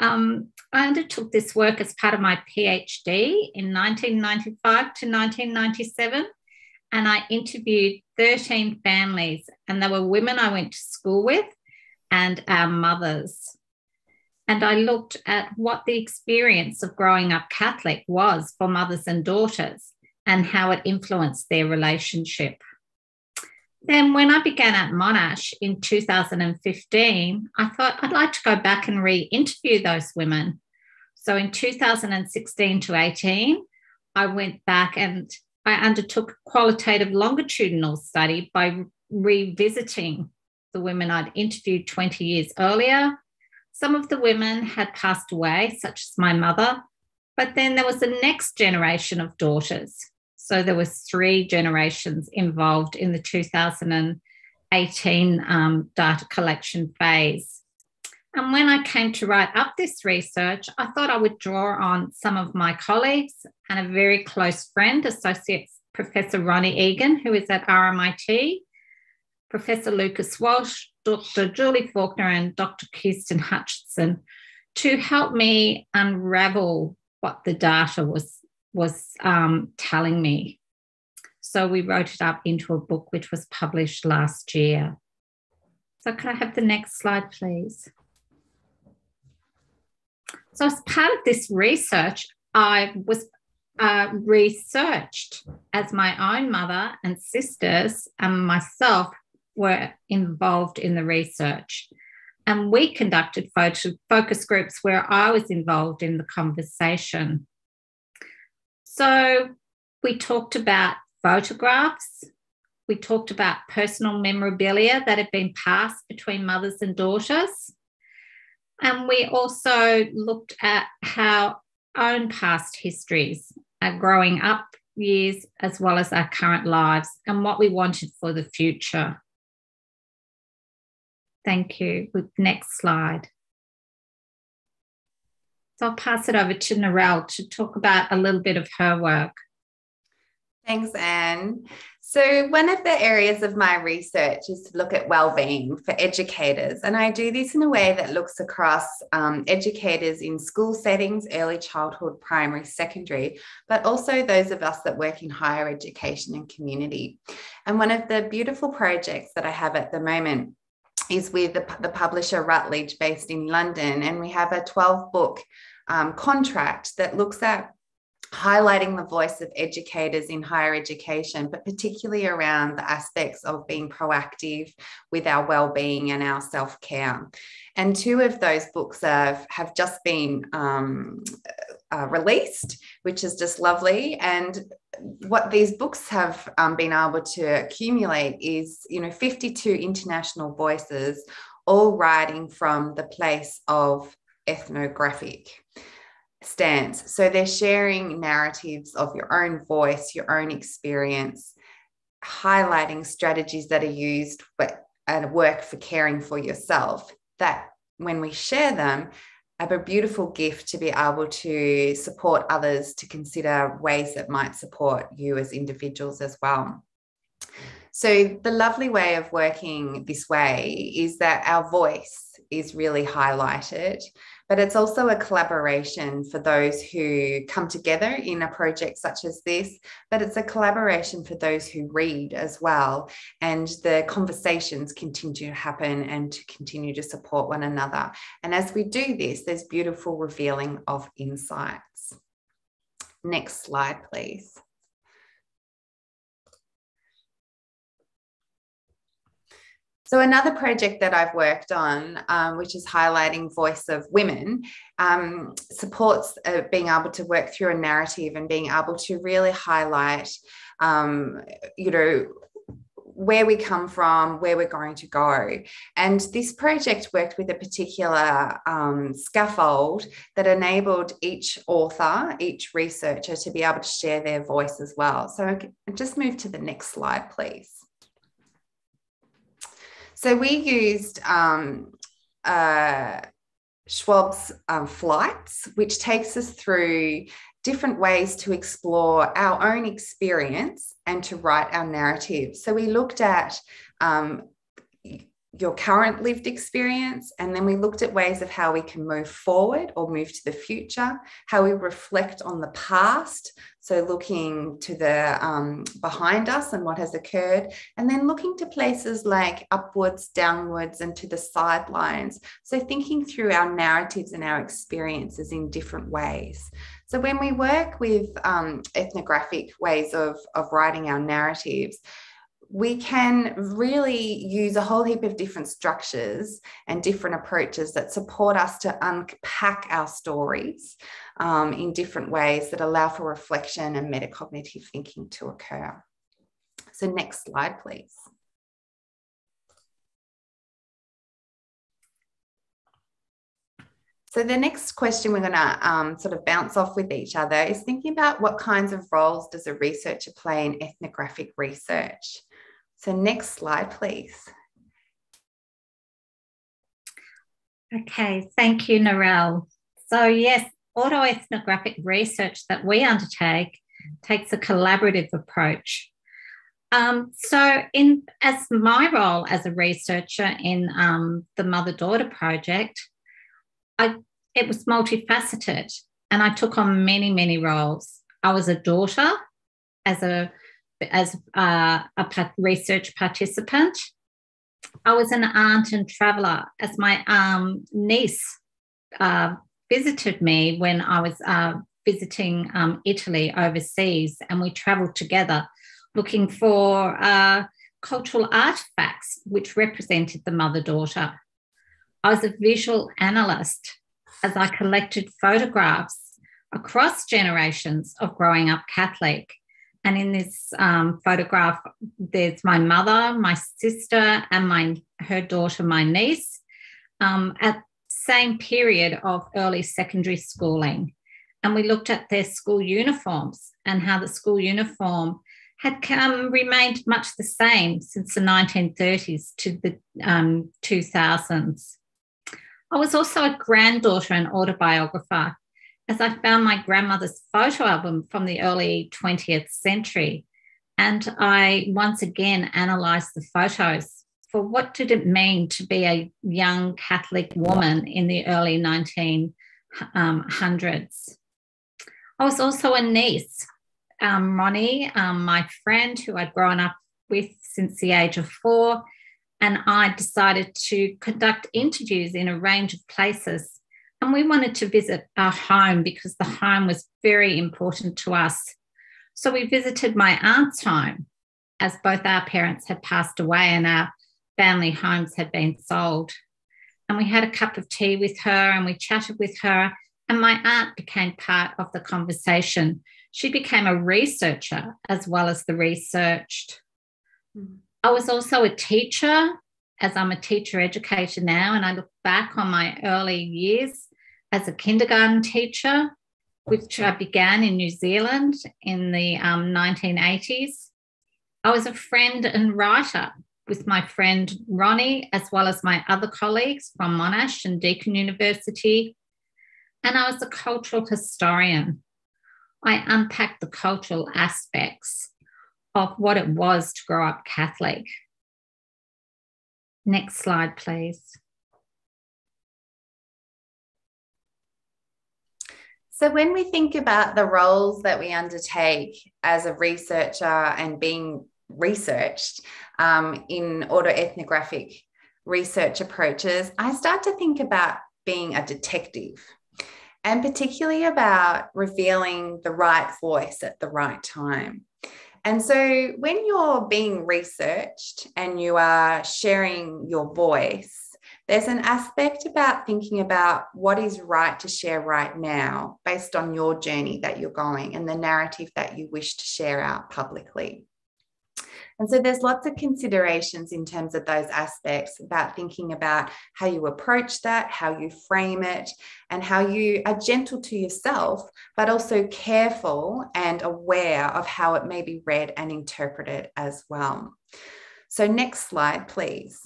Um, I undertook this work as part of my PhD in 1995 to 1997 and I interviewed 13 families, and they were women I went to school with and our mothers. And I looked at what the experience of growing up Catholic was for mothers and daughters and how it influenced their relationship. Then, when I began at Monash in 2015, I thought I'd like to go back and re interview those women. So, in 2016 to 18, I went back and I undertook a qualitative longitudinal study by revisiting the women I'd interviewed 20 years earlier. Some of the women had passed away, such as my mother, but then there was the next generation of daughters. So there was three generations involved in the 2018 um, data collection phase. And when I came to write up this research, I thought I would draw on some of my colleagues and a very close friend, Associate Professor Ronnie Egan, who is at RMIT, Professor Lucas Walsh, Dr. Julie Faulkner, and Dr. Kirsten Hutchinson, to help me unravel what the data was, was um, telling me. So we wrote it up into a book which was published last year. So, can I have the next slide, please? So as part of this research, I was uh, researched as my own mother and sisters and myself were involved in the research. And we conducted focus groups where I was involved in the conversation. So we talked about photographs. We talked about personal memorabilia that had been passed between mothers and daughters. And we also looked at how own past histories, our growing up years, as well as our current lives, and what we wanted for the future. Thank you. Next slide. So I'll pass it over to Narelle to talk about a little bit of her work. Thanks, Anne. So, one of the areas of my research is to look at well-being for educators, and I do this in a way that looks across um, educators in school settings, early childhood, primary, secondary, but also those of us that work in higher education and community. And one of the beautiful projects that I have at the moment is with the, the publisher Rutledge, based in London, and we have a 12-book um, contract that looks at highlighting the voice of educators in higher education, but particularly around the aspects of being proactive with our well-being and our self-care. And two of those books have, have just been um, uh, released, which is just lovely. And what these books have um, been able to accumulate is, you know, 52 international voices, all writing from the place of ethnographic stance. So they're sharing narratives of your own voice, your own experience, highlighting strategies that are used and work for caring for yourself. That when we share them, a beautiful gift to be able to support others to consider ways that might support you as individuals as well. So, the lovely way of working this way is that our voice is really highlighted but it's also a collaboration for those who come together in a project such as this, but it's a collaboration for those who read as well. And the conversations continue to happen and to continue to support one another. And as we do this, there's beautiful revealing of insights. Next slide, please. So, another project that I've worked on, um, which is highlighting voice of women, um, supports uh, being able to work through a narrative and being able to really highlight, um, you know, where we come from, where we're going to go. And this project worked with a particular um, scaffold that enabled each author, each researcher to be able to share their voice as well. So just move to the next slide, please. So we used um, uh, Schwab's um, flights, which takes us through different ways to explore our own experience and to write our narrative. So we looked at um, your current lived experience. And then we looked at ways of how we can move forward or move to the future, how we reflect on the past. So, looking to the um, behind us and what has occurred, and then looking to places like upwards, downwards, and to the sidelines. So, thinking through our narratives and our experiences in different ways. So, when we work with um, ethnographic ways of, of writing our narratives, we can really use a whole heap of different structures and different approaches that support us to unpack our stories um, in different ways that allow for reflection and metacognitive thinking to occur. So, next slide, please. So the next question we're going to um, sort of bounce off with each other is thinking about what kinds of roles does a researcher play in ethnographic research? So next slide, please. Okay, thank you, Narelle. So yes, autoethnographic research that we undertake takes a collaborative approach. Um, so in as my role as a researcher in um, the mother-daughter project, I, it was multifaceted and I took on many, many roles. I was a daughter as a as uh, a research participant. I was an aunt and traveler as my um, niece uh, visited me when I was uh, visiting um, Italy overseas, and we traveled together looking for uh, cultural artifacts which represented the mother daughter. I was a visual analyst as I collected photographs across generations of growing up Catholic and in this um, photograph, there's my mother, my sister, and my her daughter, my niece, um, at same period of early secondary schooling. And we looked at their school uniforms and how the school uniform had come remained much the same since the 1930s to the um, 2000s. I was also a granddaughter and autobiographer as I found my grandmother's photo album from the early 20th century. And I once again analysed the photos for what did it mean to be a young Catholic woman in the early 1900s. Um, I was also a niece. Um, Ronnie, um, my friend who I'd grown up with since the age of four, and I decided to conduct interviews in a range of places and we wanted to visit our home because the home was very important to us. So we visited my aunt's home as both our parents had passed away and our family homes had been sold. And we had a cup of tea with her and we chatted with her. And my aunt became part of the conversation. She became a researcher as well as the researched. I was also a teacher, as I'm a teacher educator now, and I look back on my early years as a kindergarten teacher, which I began in New Zealand in the um, 1980s. I was a friend and writer with my friend Ronnie, as well as my other colleagues from Monash and Deakin University. And I was a cultural historian. I unpacked the cultural aspects of what it was to grow up Catholic. Next slide, please. So, when we think about the roles that we undertake as a researcher and being researched um, in autoethnographic research approaches, I start to think about being a detective and particularly about revealing the right voice at the right time. And so, when you're being researched and you are sharing your voice, there's an aspect about thinking about what is right to share right now based on your journey that you're going and the narrative that you wish to share out publicly. And so there's lots of considerations in terms of those aspects about thinking about how you approach that, how you frame it, and how you are gentle to yourself, but also careful and aware of how it may be read and interpreted as well. So, next slide, please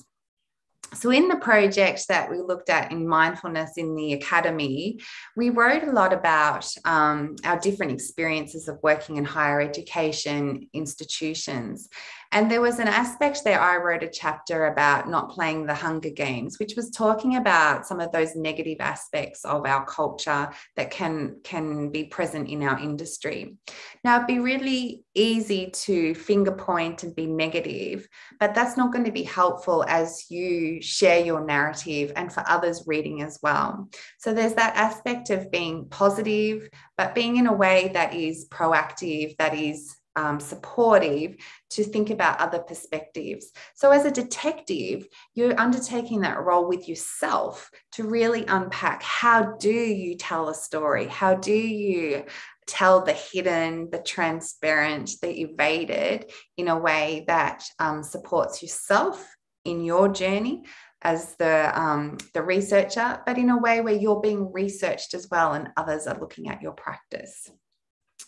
so in the project that we looked at in mindfulness in the academy we wrote a lot about um, our different experiences of working in higher education institutions and there was an aspect there, I wrote a chapter about not playing the Hunger Games, which was talking about some of those negative aspects of our culture that can, can be present in our industry. Now, it'd be really easy to finger point and be negative, but that's not going to be helpful as you share your narrative and for others reading as well. So there's that aspect of being positive, but being in a way that is proactive, that is um, supportive to think about other perspectives. So, as a detective, you're undertaking that role with yourself to really unpack how do you tell a story? How do you tell the hidden, the transparent, the evaded in a way that um, supports yourself in your journey? As the um, the researcher, but in a way where you're being researched as well, and others are looking at your practice.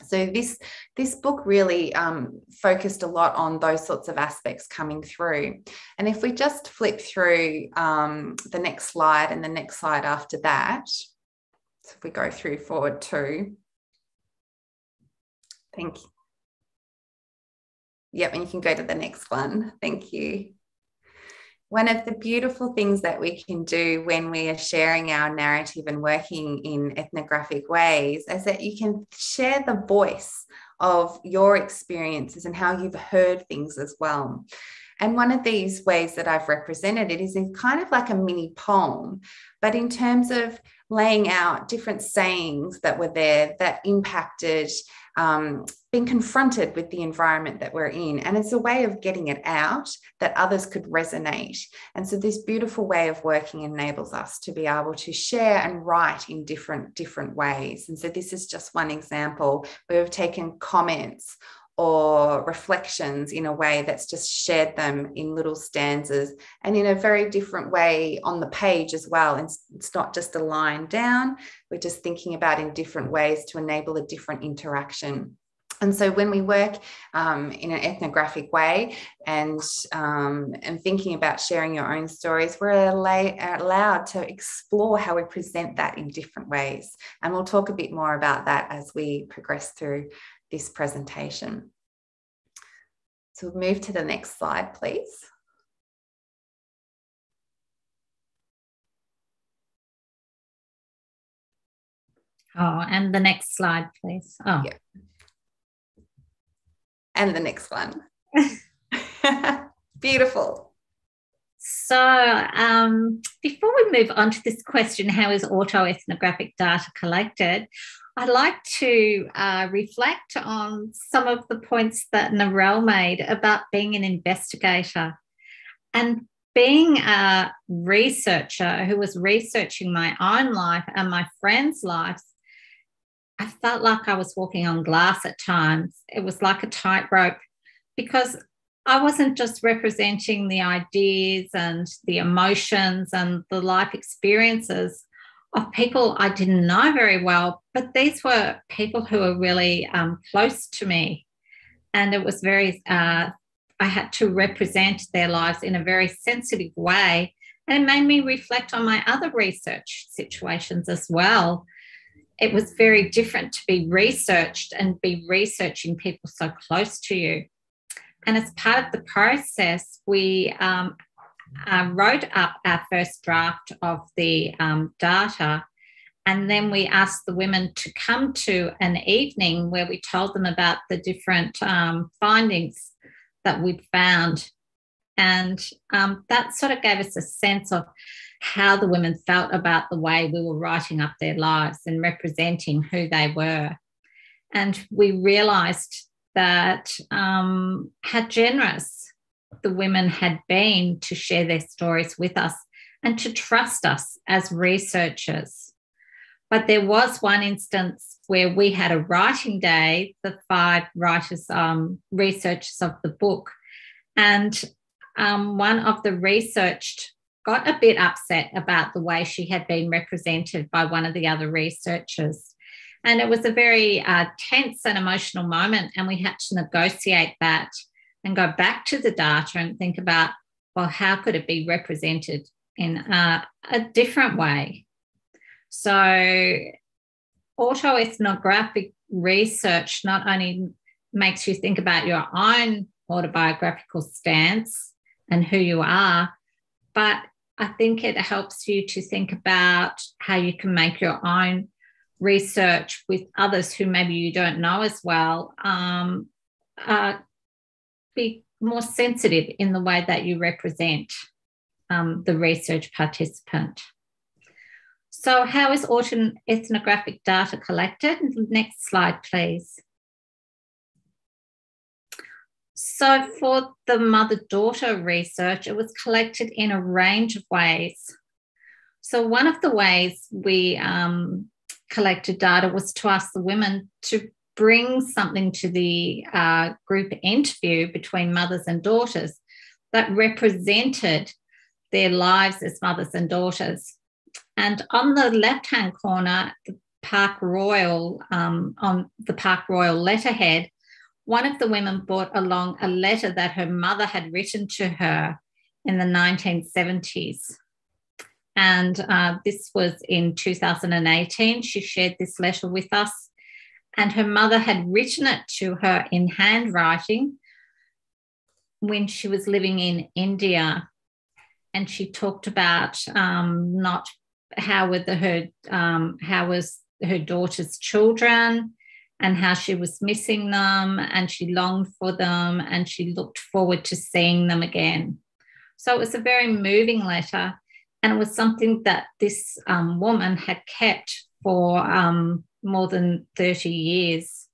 So this this book really um, focused a lot on those sorts of aspects coming through. And if we just flip through um, the next slide and the next slide after that, so if we go through forward two, thank you. Yep, and you can go to the next one. Thank you one of the beautiful things that we can do when we are sharing our narrative and working in ethnographic ways is that you can share the voice of your experiences and how you've heard things as well. And one of these ways that I've represented it is in kind of like a mini poem, but in terms of laying out different sayings that were there that impacted um, being confronted with the environment that we're in. And it's a way of getting it out that others could resonate. And so this beautiful way of working enables us to be able to share and write in different, different ways. And so this is just one example. We've taken comments or reflections in a way that's just shared them in little stanzas and in a very different way on the page as well. And it's not just a line down, we're just thinking about in different ways to enable a different interaction. And so when we work um, in an ethnographic way and, um, and thinking about sharing your own stories, we're allowed to explore how we present that in different ways. And we'll talk a bit more about that as we progress through this presentation. So move to the next slide, please. Oh, and the next slide, please. Oh. Yeah. And the next one. [LAUGHS] Beautiful. So, um, before we move on to this question, how is autoethnographic data collected? I'd like to uh, reflect on some of the points that Narelle made about being an investigator and being a researcher who was researching my own life and my friends' lives. I felt like I was walking on glass at times. It was like a tightrope because I wasn't just representing the ideas and the emotions and the life experiences of people I didn't know very well, but these were people who were really um, close to me. And it was very, uh, I had to represent their lives in a very sensitive way. And it made me reflect on my other research situations as well. It was very different to be researched and be researching people so close to you. And as part of the process, we um, um, wrote up our first draft of the um, data. And then we asked the women to come to an evening where we told them about the different um, findings that we'd found. And um, that sort of gave us a sense of how the women felt about the way we were writing up their lives and representing who they were. And we realized that um, how generous the women had been to share their stories with us and to trust us as researchers. But there was one instance where we had a writing day, the five writers, um, researchers of the book, and um, one of the researched got a bit upset about the way she had been represented by one of the other researchers. And it was a very uh, tense and emotional moment, and we had to negotiate that and go back to the data and think about, well, how could it be represented in uh, a different way? So, autoethnographic research not only makes you think about your own autobiographical stance and who you are, but I think it helps you to think about how you can make your own research with others who maybe you don't know as well um, uh, be more sensitive in the way that you represent um, the research participant. So, how is autumn ethnographic data collected? Next slide, please. So, for the mother daughter research, it was collected in a range of ways. So, one of the ways we um, collected data was to ask the women to brings something to the uh, group interview between mothers and daughters that represented their lives as mothers and daughters. And on the left hand corner, the Park Royal, um, on the Park Royal letterhead, one of the women brought along a letter that her mother had written to her in the 1970s. And uh, this was in 2018. She shared this letter with us and her mother had written it to her in handwriting when she was living in India. And she talked about um, not how were the, her um, how was her daughter's children and how she was missing them and she longed for them and she looked forward to seeing them again. So it was a very moving letter and it was something that this um, woman had kept for um, more than 30 years.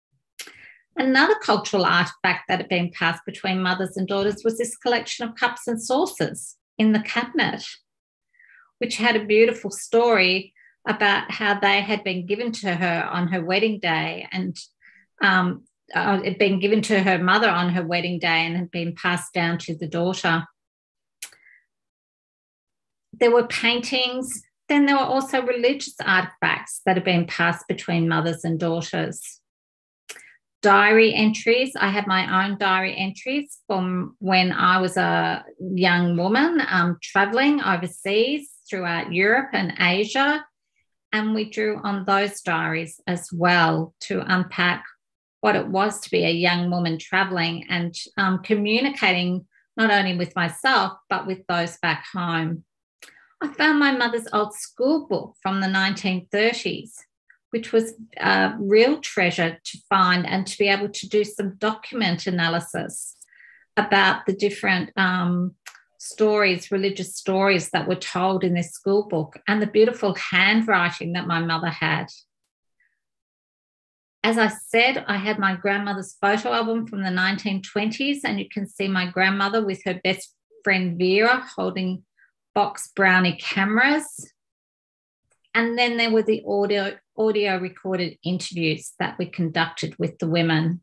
Another cultural artifact that had been passed between mothers and daughters was this collection of cups and saucers in the cabinet, which had a beautiful story about how they had been given to her on her wedding day and um, uh, it had been given to her mother on her wedding day and had been passed down to the daughter. There were paintings then there were also religious artifacts that had been passed between mothers and daughters. Diary entries. I had my own diary entries from when I was a young woman um, traveling overseas throughout Europe and Asia. And we drew on those diaries as well to unpack what it was to be a young woman traveling and um, communicating not only with myself, but with those back home. I found my mother's old school book from the 1930s, which was a uh, real treasure to find and to be able to do some document analysis about the different um, stories, religious stories that were told in this school book and the beautiful handwriting that my mother had. As I said, I had my grandmother's photo album from the 1920s, and you can see my grandmother with her best friend Vera holding Box Brownie cameras. And then there were the audio, audio recorded interviews that we conducted with the women.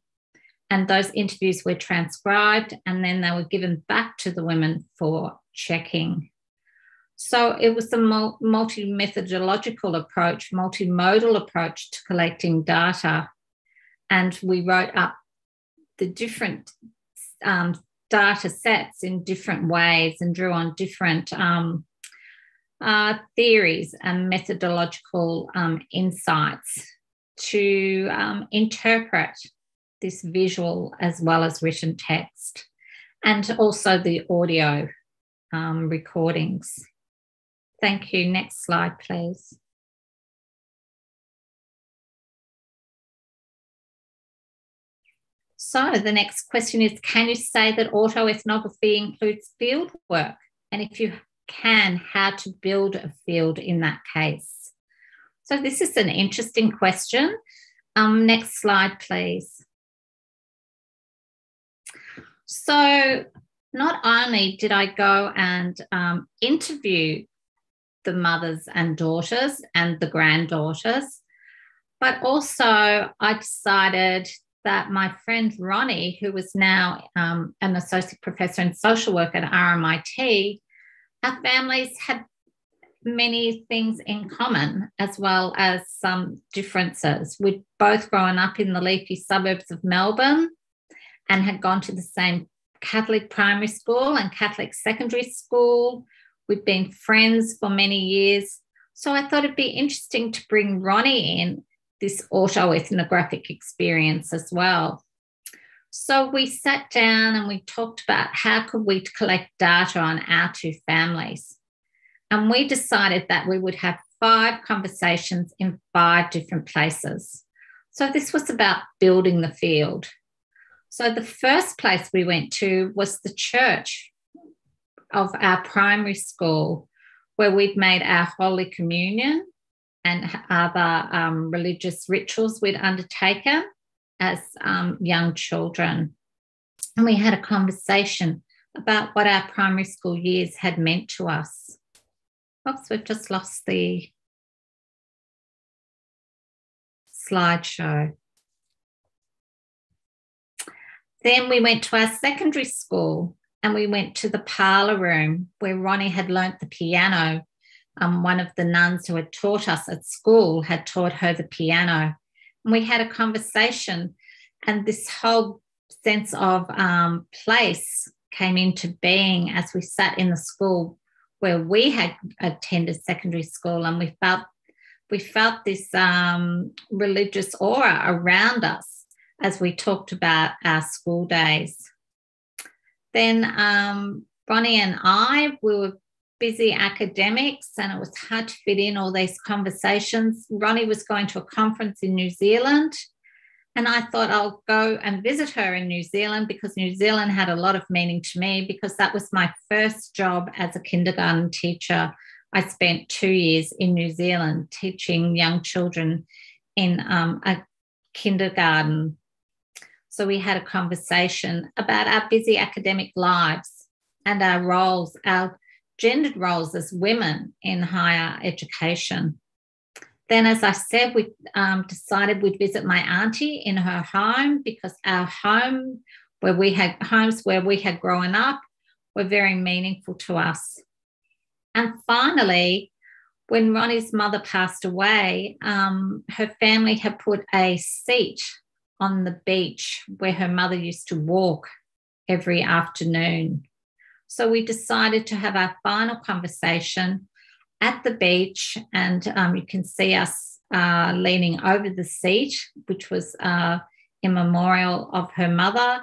And those interviews were transcribed and then they were given back to the women for checking. So it was a multi methodological approach, multimodal approach to collecting data. And we wrote up the different um, data sets in different ways and drew on different um, uh, theories and methodological um, insights to um, interpret this visual as well as written text and also the audio um, recordings. Thank you. Next slide, please. So the next question is Can you say that autoethnography includes field work? And if you can, how to build a field in that case? So this is an interesting question. Um, next slide, please. So not only did I go and um, interview the mothers and daughters and the granddaughters, but also I decided that my friend Ronnie, who is now um, an associate professor in social work at RMIT, our families had many things in common as well as some differences. We'd both grown up in the leafy suburbs of Melbourne and had gone to the same Catholic primary school and Catholic secondary school. We'd been friends for many years. So I thought it'd be interesting to bring Ronnie in this autoethnographic experience as well. So we sat down and we talked about how could we collect data on our two families. And we decided that we would have five conversations in five different places. So this was about building the field. So the first place we went to was the church of our primary school, where we'd made our Holy Communion and other um, religious rituals we'd undertaken as um, young children. And we had a conversation about what our primary school years had meant to us. Oops, we've just lost the slideshow. Then we went to our secondary school and we went to the parlor room where Ronnie had learnt the piano um, one of the nuns who had taught us at school had taught her the piano. And we had a conversation, and this whole sense of um, place came into being as we sat in the school where we had attended secondary school, and we felt we felt this um, religious aura around us as we talked about our school days. Then um, Bonnie and I, we were busy academics and it was hard to fit in all these conversations. Ronnie was going to a conference in New Zealand. And I thought I'll go and visit her in New Zealand because New Zealand had a lot of meaning to me because that was my first job as a kindergarten teacher. I spent two years in New Zealand teaching young children in um, a kindergarten. So we had a conversation about our busy academic lives and our roles, our gendered roles as women in higher education. Then, as I said, we um, decided we'd visit my auntie in her home because our home, where we had homes where we had grown up, were very meaningful to us. And finally, when Ronnie's mother passed away, um, her family had put a seat on the beach where her mother used to walk every afternoon so we decided to have our final conversation at the beach, and um, you can see us uh, leaning over the seat, which was uh, in memorial of her mother.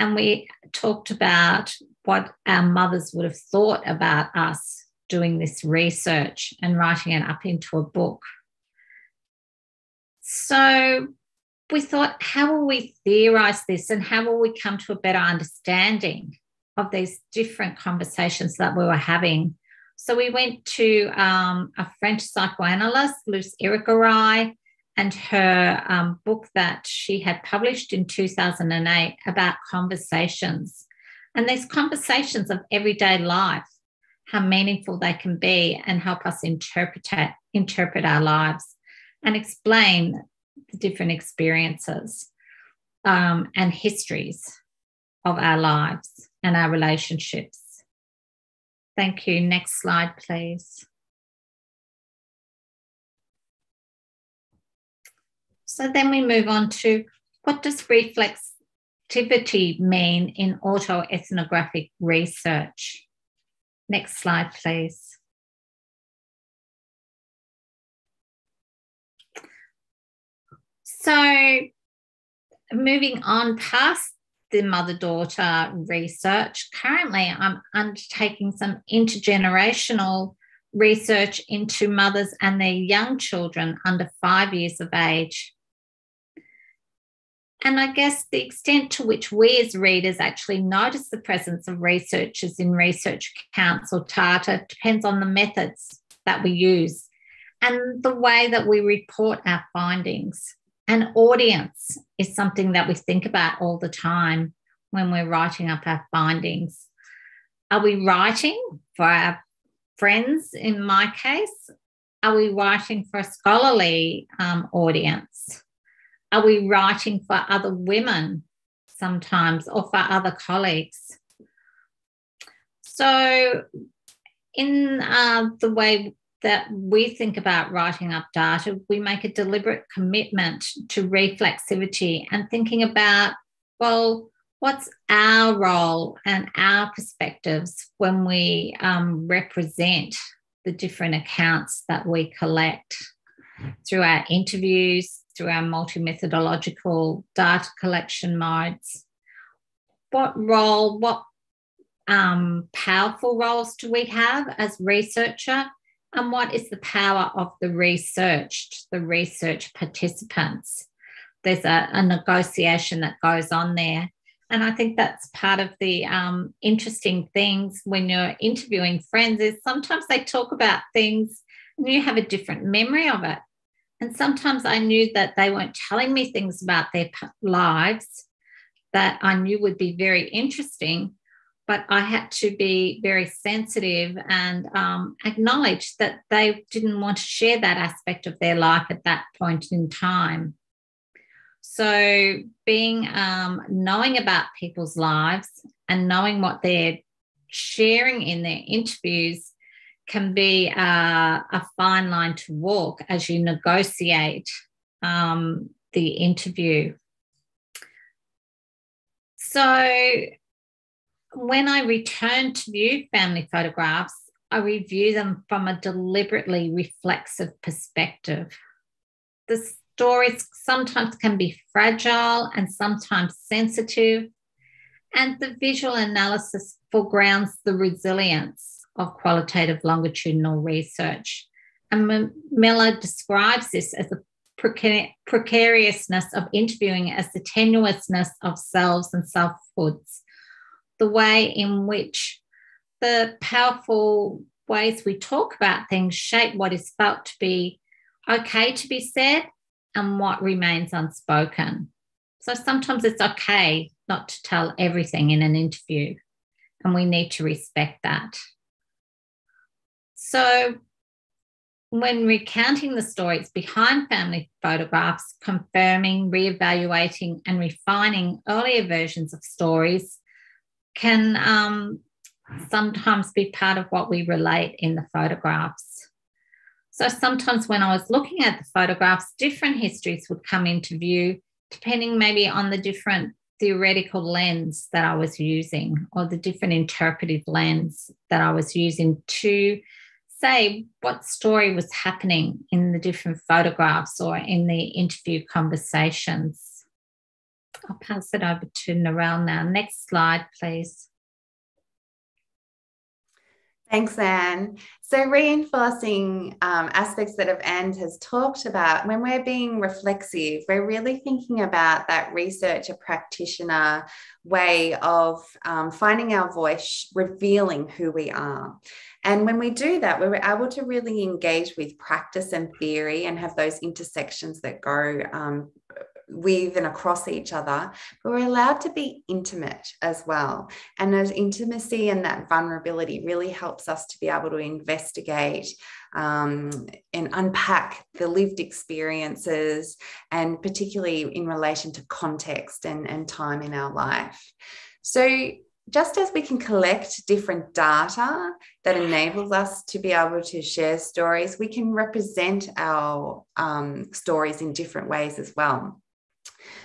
And we talked about what our mothers would have thought about us doing this research and writing it up into a book. So we thought, how will we theorize this and how will we come to a better understanding? of these different conversations that we were having. So we went to um, a French psychoanalyst, Luce Irigaray, and her um, book that she had published in 2008 about conversations. And these conversations of everyday life, how meaningful they can be and help us interpret, interpret our lives and explain the different experiences um, and histories of our lives and our relationships. Thank you. Next slide, please. So then we move on to what does reflexivity mean in autoethnographic research? Next slide, please. So moving on past the mother daughter research. Currently, I'm undertaking some intergenerational research into mothers and their young children under five years of age. And I guess the extent to which we as readers actually notice the presence of researchers in research accounts or data depends on the methods that we use and the way that we report our findings. An audience is something that we think about all the time when we're writing up our findings. Are we writing for our friends, in my case? Are we writing for a scholarly um, audience? Are we writing for other women sometimes or for other colleagues? So, in uh, the way that we think about writing up data, we make a deliberate commitment to reflexivity and thinking about, well, what's our role and our perspectives when we um, represent the different accounts that we collect through our interviews, through our multi methodological data collection modes? What role, what um, powerful roles do we have as researcher and what is the power of the researched, the research participants? There's a, a negotiation that goes on there. And I think that's part of the um, interesting things when you're interviewing friends is sometimes they talk about things and you have a different memory of it. And sometimes I knew that they weren't telling me things about their lives that I knew would be very interesting, but I had to be very sensitive and um, acknowledge that they didn't want to share that aspect of their life at that point in time. So, being um, knowing about people's lives and knowing what they're sharing in their interviews can be uh, a fine line to walk as you negotiate um, the interview. So, when I return to view family photographs, I review them from a deliberately reflexive perspective. The stories sometimes can be fragile and sometimes sensitive, and the visual analysis foregrounds the resilience of qualitative longitudinal research. And Miller describes this as the precar- precariousness of interviewing as the tenuousness of selves and selfhoods the way in which the powerful ways we talk about things shape what is felt to be okay to be said and what remains unspoken. So sometimes it's okay not to tell everything in an interview, and we need to respect that. So, when recounting the stories behind family photographs, confirming, re-evaluating, and refining earlier versions of stories can um, sometimes be part of what we relate in the photographs. So sometimes when I was looking at the photographs, different histories would come into view, depending maybe on the different theoretical lens that I was using or the different interpretive lens that I was using to say what story was happening in the different photographs or in the interview conversations. I'll pass it over to Narelle now. Next slide, please. Thanks, Anne. So, reinforcing um, aspects that have Anne has talked about, when we're being reflexive, we're really thinking about that researcher practitioner way of um, finding our voice, revealing who we are. And when we do that, we're able to really engage with practice and theory and have those intersections that go um, with and across each other, but we're allowed to be intimate as well. And as intimacy and that vulnerability really helps us to be able to investigate um, and unpack the lived experiences, and particularly in relation to context and, and time in our life. So, just as we can collect different data that enables us to be able to share stories, we can represent our um, stories in different ways as well.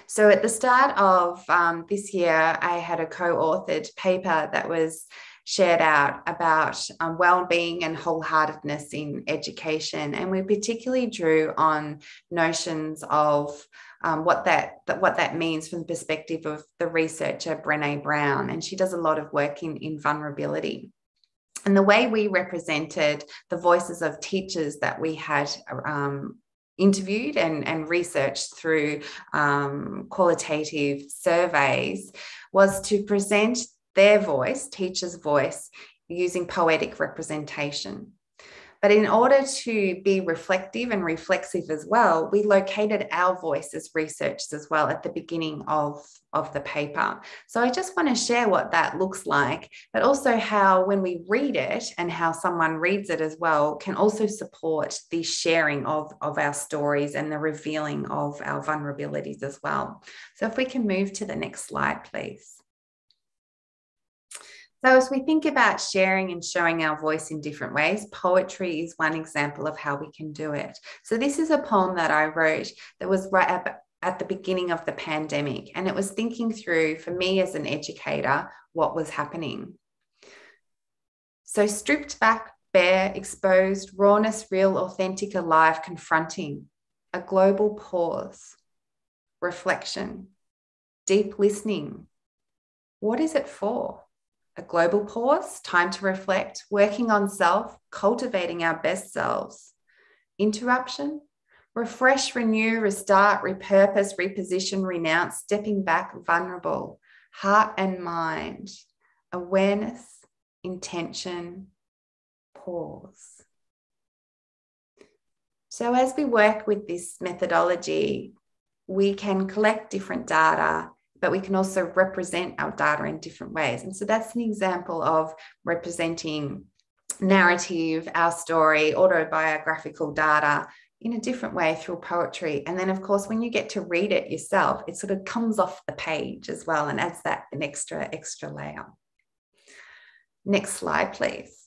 So at the start of um, this year, I had a co authored paper that was shared out about um, well-being and wholeheartedness in education and we particularly drew on notions of um, what that, that, what that means from the perspective of the researcher brene brown and she does a lot of work in, in vulnerability and the way we represented the voices of teachers that we had um, interviewed and, and researched through um, qualitative surveys was to present their voice, teachers' voice, using poetic representation. But in order to be reflective and reflexive as well, we located our voice as researchers as well at the beginning of, of the paper. So I just want to share what that looks like, but also how when we read it and how someone reads it as well can also support the sharing of, of our stories and the revealing of our vulnerabilities as well. So if we can move to the next slide, please. So, as we think about sharing and showing our voice in different ways, poetry is one example of how we can do it. So, this is a poem that I wrote that was right at the beginning of the pandemic, and it was thinking through, for me as an educator, what was happening. So, stripped back, bare, exposed, rawness, real, authentic, alive, confronting, a global pause, reflection, deep listening. What is it for? a global pause, time to reflect, working on self, cultivating our best selves, interruption, refresh, renew, restart, repurpose, reposition, renounce, stepping back, vulnerable, heart and mind, awareness, intention, pause. So, as we work with this methodology, we can collect different data but we can also represent our data in different ways. And so that's an example of representing narrative, our story, autobiographical data in a different way through poetry. And then, of course, when you get to read it yourself, it sort of comes off the page as well and adds that an extra, extra layer. Next slide, please.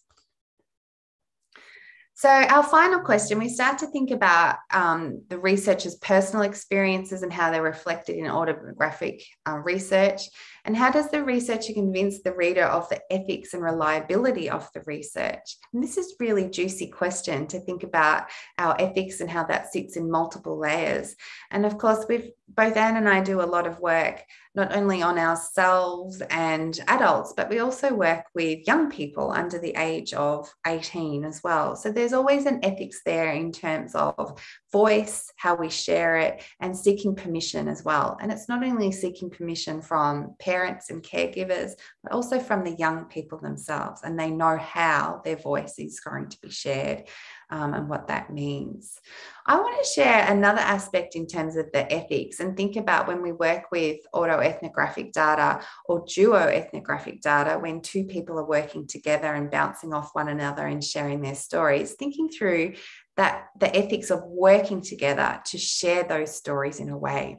So, our final question we start to think about um, the researchers' personal experiences and how they're reflected in autobiographic uh, research. And how does the researcher convince the reader of the ethics and reliability of the research? And this is really juicy question to think about our ethics and how that sits in multiple layers. And of course, we've both Anne and I do a lot of work not only on ourselves and adults, but we also work with young people under the age of 18 as well. So there's always an ethics there in terms of voice, how we share it, and seeking permission as well. And it's not only seeking permission from parents parents and caregivers, but also from the young people themselves. And they know how their voice is going to be shared um, and what that means. I want to share another aspect in terms of the ethics and think about when we work with autoethnographic data or duo ethnographic data, when two people are working together and bouncing off one another and sharing their stories, thinking through that the ethics of working together to share those stories in a way.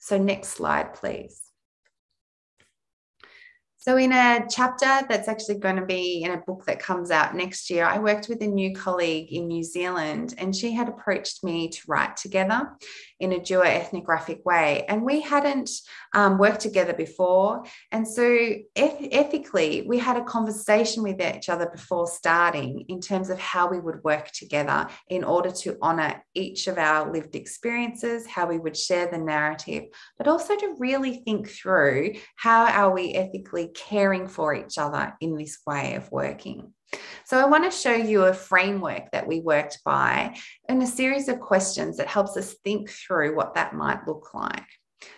So, next slide, please. So, in a chapter that's actually going to be in a book that comes out next year, I worked with a new colleague in New Zealand, and she had approached me to write together in a Dua ethnographic way. And we hadn't um, worked together before. And so, eth- ethically, we had a conversation with each other before starting in terms of how we would work together in order to honor each of our lived experiences, how we would share the narrative, but also to really think through how are we ethically caring for each other in this way of working. So, I want to show you a framework that we worked by and a series of questions that helps us think through what that might look like.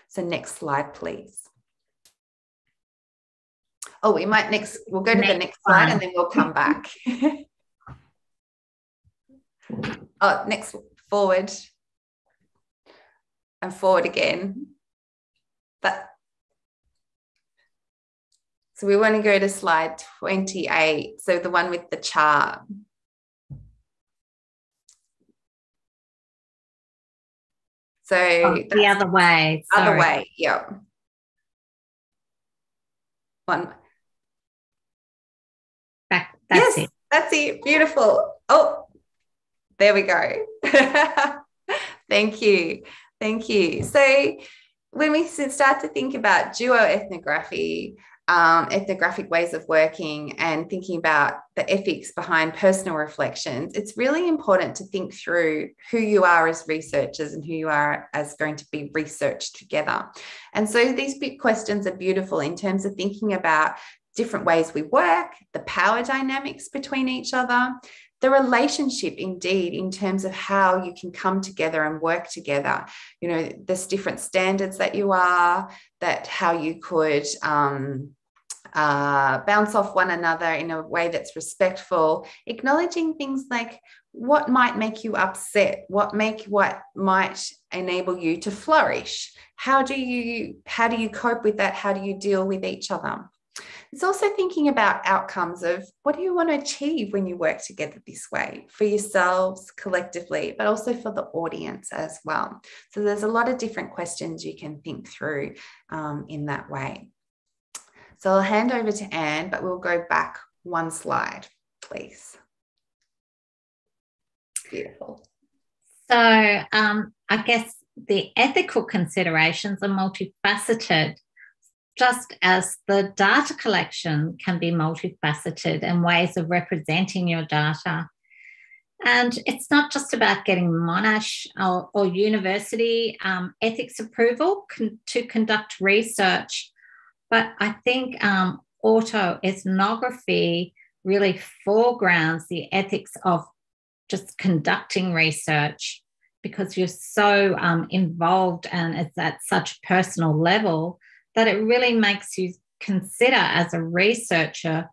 So, next slide, please. Oh, we might next, we'll go to next the next slide one. and then we'll come back. [LAUGHS] oh, next, forward and forward again. But. So we want to go to slide 28. So the one with the chart. So oh, the other way. Sorry. Other way, yeah. One. Back, that's yes, it. That's it. Beautiful. Oh, there we go. [LAUGHS] Thank you. Thank you. So when we start to think about ethnography um, ethnographic ways of working and thinking about the ethics behind personal reflections, it's really important to think through who you are as researchers and who you are as going to be researched together. And so these big questions are beautiful in terms of thinking about different ways we work, the power dynamics between each other, the relationship indeed in terms of how you can come together and work together you know there's different standards that you are that how you could um, uh, bounce off one another in a way that's respectful, acknowledging things like what might make you upset, what make what might enable you to flourish. How do you how do you cope with that? How do you deal with each other? It's also thinking about outcomes of what do you want to achieve when you work together this way for yourselves collectively, but also for the audience as well. So there's a lot of different questions you can think through um, in that way. So I'll hand over to Anne, but we'll go back one slide, please. Beautiful. So um, I guess the ethical considerations are multifaceted, just as the data collection can be multifaceted and ways of representing your data. And it's not just about getting Monash or, or university um, ethics approval con- to conduct research. But I think um, autoethnography really foregrounds the ethics of just conducting research because you're so um, involved and it's at such personal level that it really makes you consider as a researcher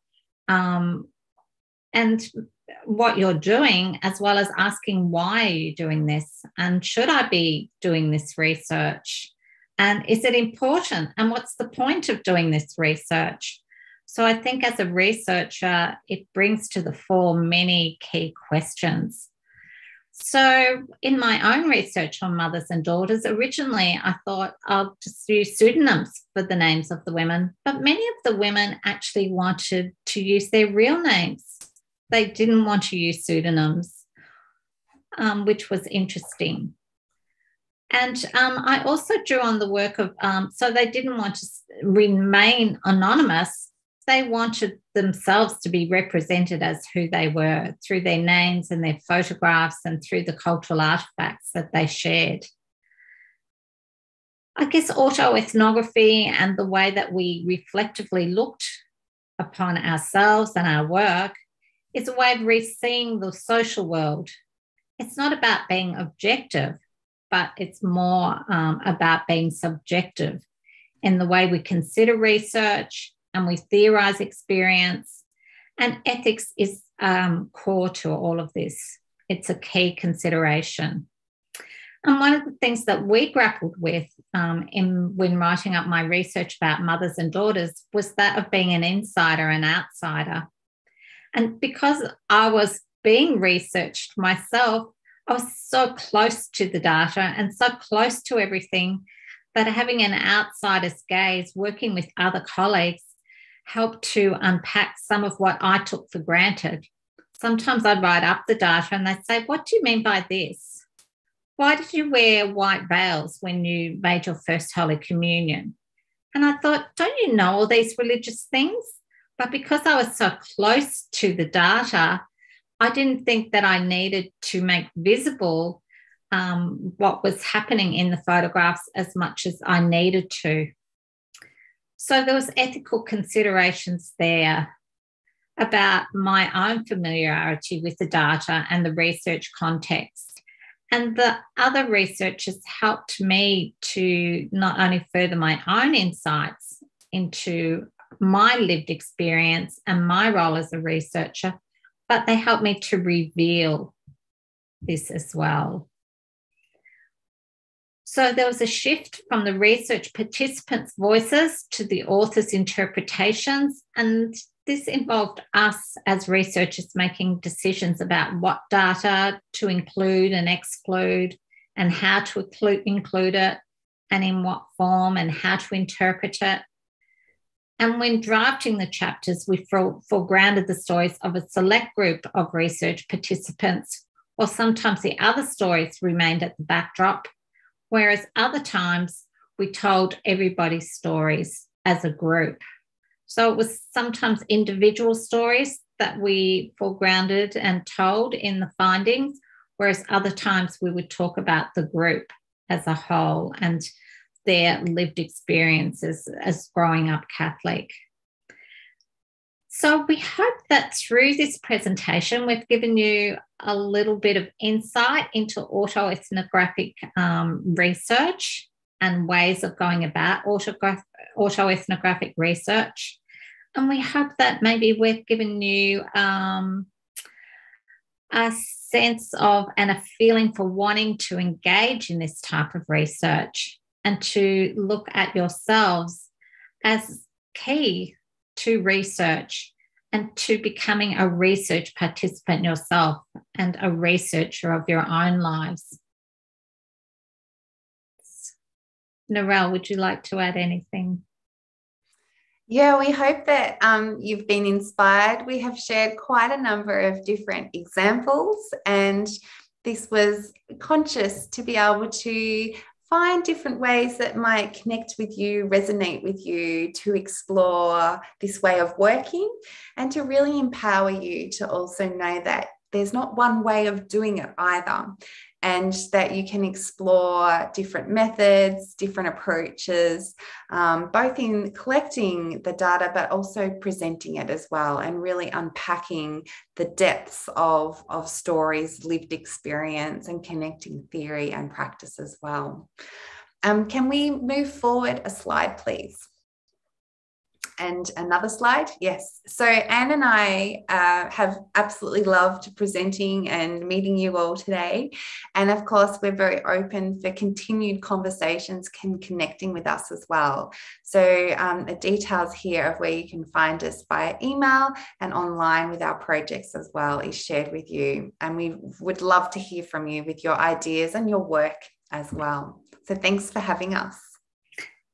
um, and what you're doing as well as asking why are you doing this and should i be doing this research and is it important? And what's the point of doing this research? So I think as a researcher, it brings to the fore many key questions. So, in my own research on mothers and daughters, originally I thought I'll just use pseudonyms for the names of the women, but many of the women actually wanted to use their real names. They didn't want to use pseudonyms, um, which was interesting. And um, I also drew on the work of, um, so they didn't want to remain anonymous. They wanted themselves to be represented as who they were through their names and their photographs and through the cultural artifacts that they shared. I guess autoethnography and the way that we reflectively looked upon ourselves and our work is a way of re seeing the social world. It's not about being objective, but it's more um, about being subjective in the way we consider research and we theorize experience. And ethics is um, core to all of this, it's a key consideration. And one of the things that we grappled with um, in, when writing up my research about mothers and daughters was that of being an insider and outsider. And because I was being researched myself, I oh, was so close to the data and so close to everything that having an outsider's gaze, working with other colleagues, helped to unpack some of what I took for granted. Sometimes I'd write up the data and they'd say, What do you mean by this? Why did you wear white veils when you made your first Holy Communion? And I thought, Don't you know all these religious things? But because I was so close to the data, I didn't think that I needed to make visible um, what was happening in the photographs as much as I needed to. So there was ethical considerations there about my own familiarity with the data and the research context. And the other researchers helped me to not only further my own insights into my lived experience and my role as a researcher, but they help me to reveal this as well. So there was a shift from the research participants' voices to the author's interpretations, and this involved us as researchers making decisions about what data to include and exclude, and how to include it, and in what form, and how to interpret it. And when drafting the chapters, we foregrounded the stories of a select group of research participants, or sometimes the other stories remained at the backdrop, whereas other times we told everybody's stories as a group. So it was sometimes individual stories that we foregrounded and told in the findings, whereas other times we would talk about the group as a whole and their lived experiences as growing up Catholic. So, we hope that through this presentation, we've given you a little bit of insight into autoethnographic um, research and ways of going about autoethnographic research. And we hope that maybe we've given you um, a sense of and a feeling for wanting to engage in this type of research and to look at yourselves as key to research and to becoming a research participant yourself and a researcher of your own lives. Narelle, would you like to add anything? Yeah, we hope that um, you've been inspired. We have shared quite a number of different examples, and this was conscious to be able to find different ways that might connect with you, resonate with you, to explore this way of working and to really empower you to also know that there's not one way of doing it either and that you can explore different methods, different approaches, um, both in collecting the data, but also presenting it as well, and really unpacking the depths of, of stories, lived experience, and connecting theory and practice as well. Um, can we move forward a slide, please? and another slide. Yes. So, Anne and I uh, have absolutely loved presenting and meeting you all today. And of course, we're very open for continued conversations and connecting with us as well. So, um, the details here of where you can find us via email and online with our projects as well is shared with you. And we would love to hear from you with your ideas and your work as well. So, thanks for having us.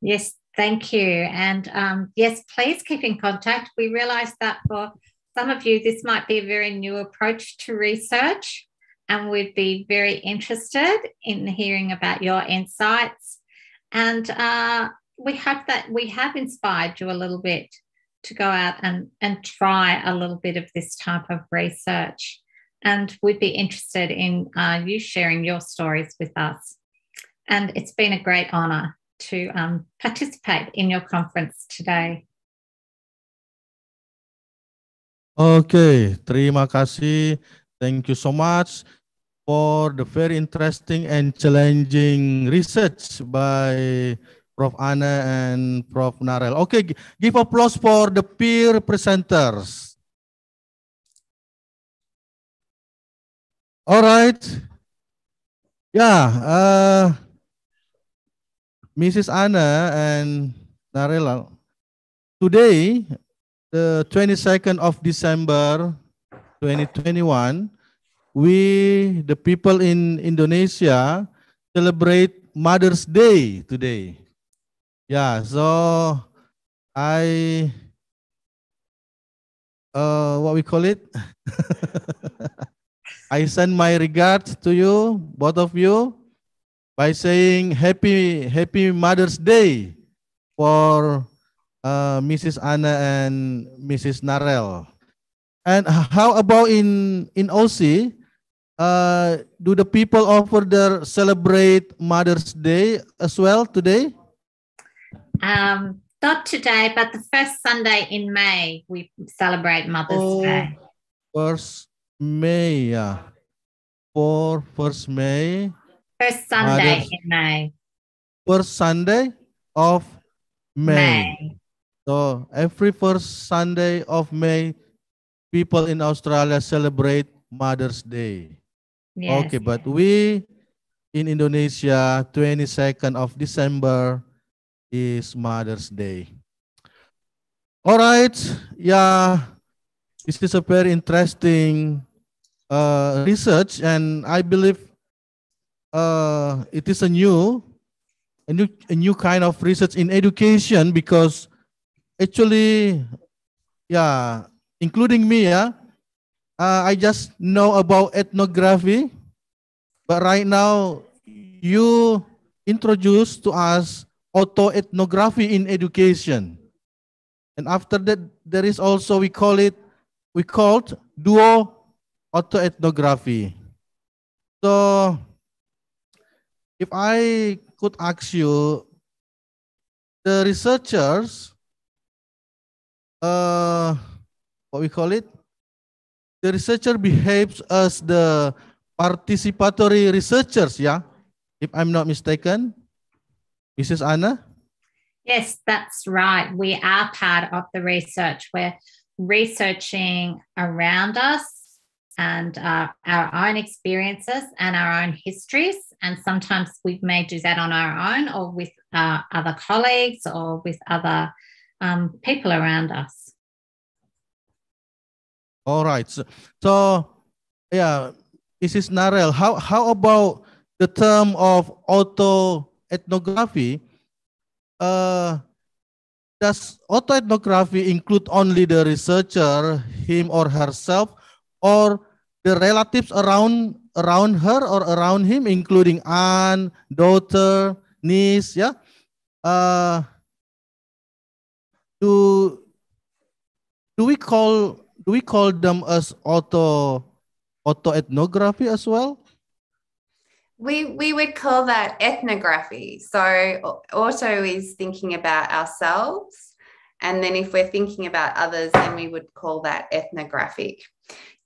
Yes, Thank you. And um, yes, please keep in contact. We realize that for some of you, this might be a very new approach to research, and we'd be very interested in hearing about your insights. And uh, we hope that we have inspired you a little bit to go out and, and try a little bit of this type of research. And we'd be interested in uh, you sharing your stories with us. And it's been a great honour to um, participate in your conference today. Okay, terima kasih. Thank you so much for the very interesting and challenging research by Prof. Anna and Prof. Narel. Okay, give applause for the peer presenters. All right. Yeah. Uh, Mrs. Anna and Narela. Today, the 22nd of December 2021, we, the people in Indonesia, celebrate Mother's Day today. Yeah, so I, uh, what we call it? [LAUGHS] I send my regards to you, both of you by saying happy happy Mother's Day for uh, Mrs. Anna and Mrs. Narel. And how about in in OC? Uh, do the people over there celebrate Mother's Day as well today? Um, not today, but the first Sunday in May we celebrate Mother's oh, Day. First May, yeah. For first May, First ah, Sunday in May. First Sunday of May. May. So every first Sunday of May, people in Australia celebrate Mother's Day. Yes. Okay, but we in Indonesia, 22nd of December is Mother's Day. All right, yeah, this is a very interesting uh, research, and I believe uh, it is a new, a new, a new kind of research in education because actually, yeah, including me, yeah, uh, I just know about ethnography, but right now you introduce to us autoethnography in education. And after that, there is also we call it we called duo autoethnography. So if I could ask you, the researchers, uh, what we call it, the researcher behaves as the participatory researchers, yeah? If I'm not mistaken, Mrs. Anna? Yes, that's right. We are part of the research. We're researching around us and uh, our own experiences and our own histories. And sometimes we may do that on our own or with uh, other colleagues or with other um, people around us. All right. So, so yeah, this is Narel. How, how about the term of autoethnography? Uh, does autoethnography include only the researcher, him or herself, or the relatives around around her or around him, including aunt, daughter, niece, yeah, uh, do do we call do we call them as auto autoethnography as well? We we would call that ethnography. So auto is thinking about ourselves, and then if we're thinking about others, then we would call that ethnographic.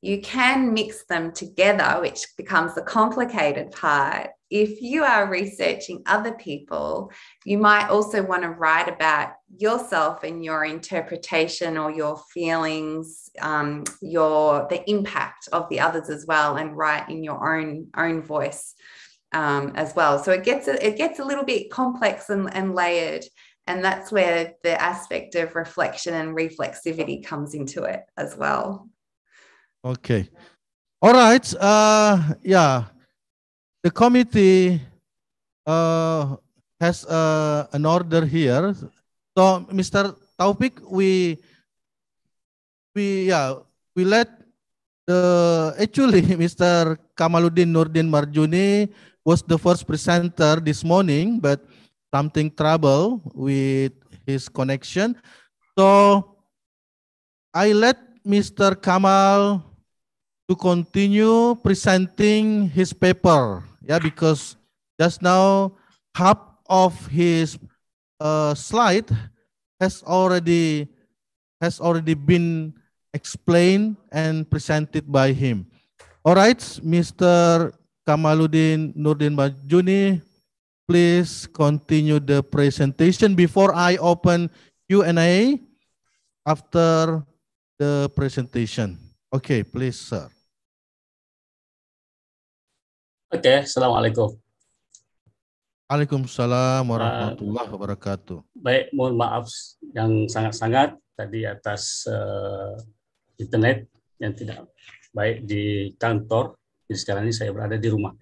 You can mix them together, which becomes the complicated part. If you are researching other people, you might also want to write about yourself and your interpretation or your feelings, um, your the impact of the others as well, and write in your own own voice um, as well. So it gets a, it gets a little bit complex and, and layered. And that's where the aspect of reflection and reflexivity comes into it as well. Okay. All right. Uh, yeah. The committee uh, has uh, an order here. So, Mr. Taufik, we we yeah we let the actually [LAUGHS] Mr. Kamaluddin Nurdin Marjuni was the first presenter this morning, but something trouble with his connection. So I let Mr. Kamal to continue presenting his paper. Yeah, because just now half of his uh, slide has already has already been explained and presented by him. All right, Mr. Kamaluddin Nurdin Majuni, please continue the presentation before I open Q&A after the presentation. Okay, please, sir. Oke, okay, Assalamualaikum. Waalaikumsalam warahmatullahi ah, wabarakatuh. Baik, mohon maaf yang sangat-sangat tadi atas uh, internet yang tidak baik di kantor. Jadi sekarang ini saya berada di rumah.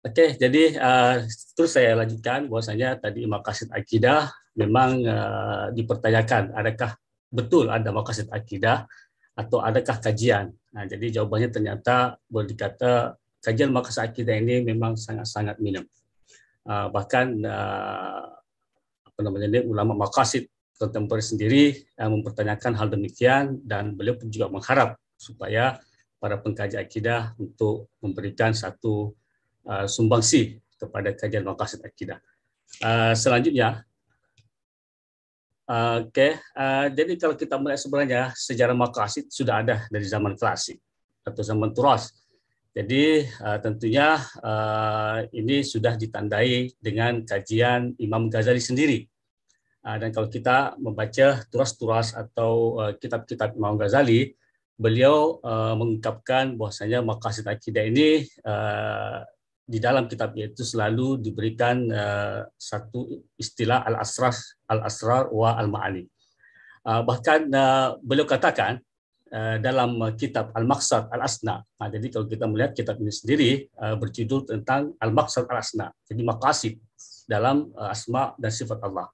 Oke, okay, jadi uh, terus saya lanjutkan bahwasanya tadi makasid akidah memang uh, dipertanyakan adakah betul ada makasid akidah atau adakah kajian. Nah, jadi jawabannya ternyata boleh dikata kajian masyarakat kita ini memang sangat-sangat minim. Ah, bahkan uh, apa namanya ini, ulama makasid kontemporer sendiri uh, mempertanyakan hal demikian dan beliau pun juga mengharap supaya para pengkaji akidah untuk memberikan satu uh, sumbangsi kepada kajian makasid akidah. selanjutnya, oke, okay. jadi kalau kita melihat sebenarnya sejarah makasid sudah ada dari zaman klasik atau zaman turas jadi uh, tentunya uh, ini sudah ditandai dengan kajian Imam Ghazali sendiri. Uh, dan kalau kita membaca turas-turas atau kitab-kitab uh, Imam Ghazali, beliau uh, mengungkapkan bahwasanya makasih akidah ini uh, di dalam kitab yaitu selalu diberikan uh, satu istilah al-asrar al-asrar wa al-ma'ani. Uh, bahkan uh, beliau katakan Eh, dalam eh, kitab Al-Maqsad Al-Asna. Nah, jadi kalau kita melihat kitab ini sendiri eh, berjudul tentang Al-Maqsad Al-Asna. Jadi makasih dalam asma dan sifat Allah.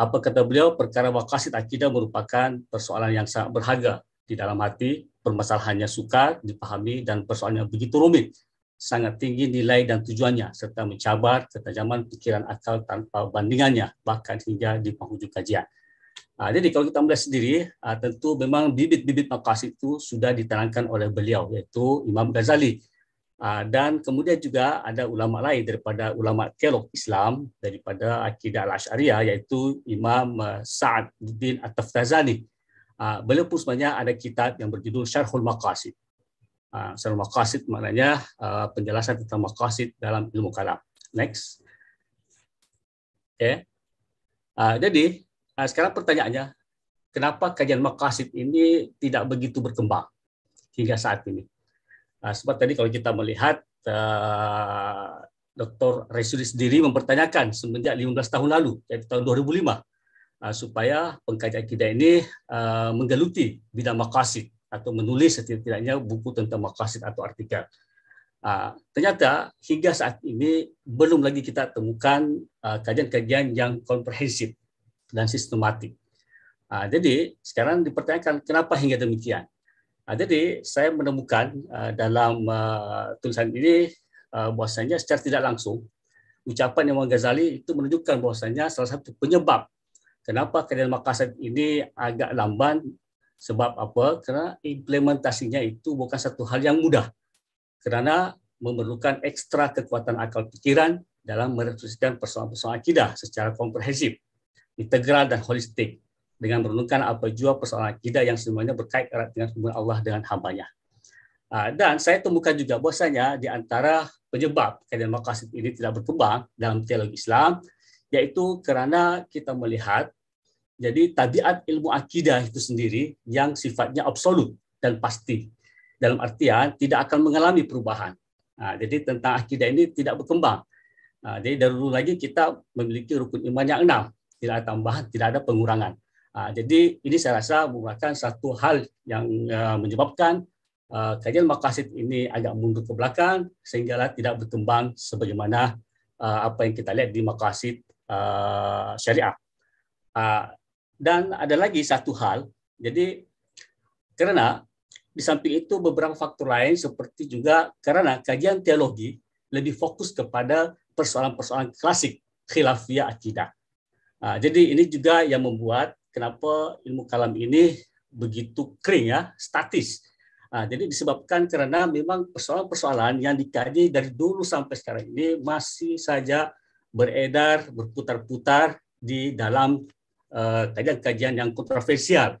Apa kata beliau, perkara makasih akidah merupakan persoalan yang sangat berharga di dalam hati, permasalahannya sukar dipahami dan persoalannya begitu rumit, sangat tinggi nilai dan tujuannya, serta mencabar ketajaman pikiran akal tanpa bandingannya, bahkan hingga di penghujung kajian. Nah, jadi kalau kita melihat sendiri, ah, tentu memang bibit-bibit makasih itu sudah diterangkan oleh beliau, yaitu Imam Ghazali. Ah, dan kemudian juga ada ulama lain daripada ulama kelok Islam, daripada akidah al-Asharia, yaitu Imam uh, Sa'ad bin At-Taftazani. beliau pun sebenarnya ada kitab yang berjudul Syarhul Maqasid. Uh, Syarhul Maqasid maknanya penjelasan tentang maqasid dalam ilmu kalam. Next. Okay. jadi Nah, sekarang pertanyaannya, kenapa kajian makasid ini tidak begitu berkembang hingga saat ini? Nah, sebab tadi kalau kita melihat uh, eh, Dr. sendiri mempertanyakan semenjak 15 tahun lalu, yaitu tahun 2005, uh, eh, supaya pengkajian kita ini uh, menggeluti bidang makasid atau menulis setidaknya buku tentang makasid atau artikel. Uh, ternyata hingga saat ini belum lagi kita temukan kajian-kajian uh, kajian -kajian yang komprehensif dan sistematik. Nah, jadi sekarang dipertanyakan kenapa hingga demikian. Nah, jadi saya menemukan uh, dalam uh, tulisan ini uh, bahwasanya secara tidak langsung ucapan Imam Ghazali itu menunjukkan bahwasanya salah satu penyebab kenapa kajian Makassar ini agak lamban sebab apa? Karena implementasinya itu bukan satu hal yang mudah. Karena memerlukan ekstra kekuatan akal pikiran dalam merefleksikan persoalan-persoalan akidah secara komprehensif integral dan holistik dengan merenungkan apa jua persoalan kita yang semuanya berkait erat dengan hubungan Allah dengan hambanya. Ah, dan saya temukan juga bahwasanya di antara penyebab kajian makasih ini tidak berkembang dalam teologi Islam, yaitu karena kita melihat jadi tabiat ilmu akidah itu sendiri yang sifatnya absolut dan pasti. Dalam artian tidak akan mengalami perubahan. Ah, jadi tentang akidah ini tidak berkembang. Ah, jadi dari lagi kita memiliki rukun iman yang enam tidak ada tambahan, tidak ada pengurangan. Uh, jadi ini saya rasa merupakan satu hal yang uh, menyebabkan uh, ah, kajian makasid ini agak mundur ke belakang sehingga tidak berkembang sebagaimana uh, apa yang kita lihat di makasid uh, syariah. Uh, dan ada lagi satu hal, jadi karena di samping itu beberapa faktor lain seperti juga karena kajian teologi lebih fokus kepada persoalan-persoalan klasik khilafiyah akidah. Nah, jadi ini juga yang membuat kenapa ilmu kalam ini begitu kering ya, statis. Nah, jadi disebabkan karena memang persoalan-persoalan yang dikaji dari dulu sampai sekarang ini masih saja beredar, berputar-putar di dalam eh, kajian-kajian uh, yang kontroversial.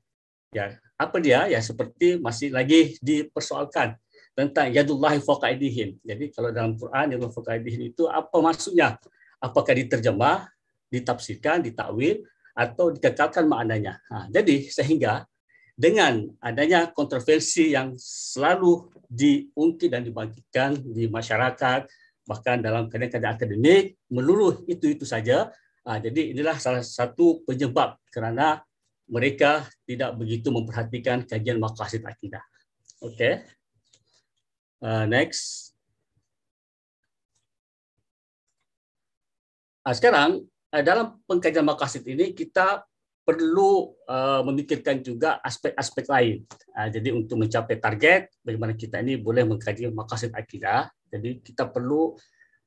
Ya, apa dia? Ya seperti masih lagi dipersoalkan tentang yadullahi fawqa Jadi kalau dalam Quran yadullahi fawqa itu apa maksudnya? Apakah diterjemah ditafsirkan, ditakwil, atau dikekalkan maknanya. Nah, jadi sehingga dengan adanya kontroversi yang selalu diungkit dan dibangkitkan di masyarakat, bahkan dalam keadaan-keadaan akademik, melulu itu-itu saja. Nah, jadi inilah salah satu penyebab kerana mereka tidak begitu memperhatikan kajian makasid akidah. Oke. Okay. Uh, next. Nah, sekarang Eh, dalam pengkajian makasih ini kita perlu uh, memikirkan juga aspek-aspek lain. Uh, jadi untuk mencapai target, bagaimana kita ini boleh mengkaji makasih akidah. Jadi kita perlu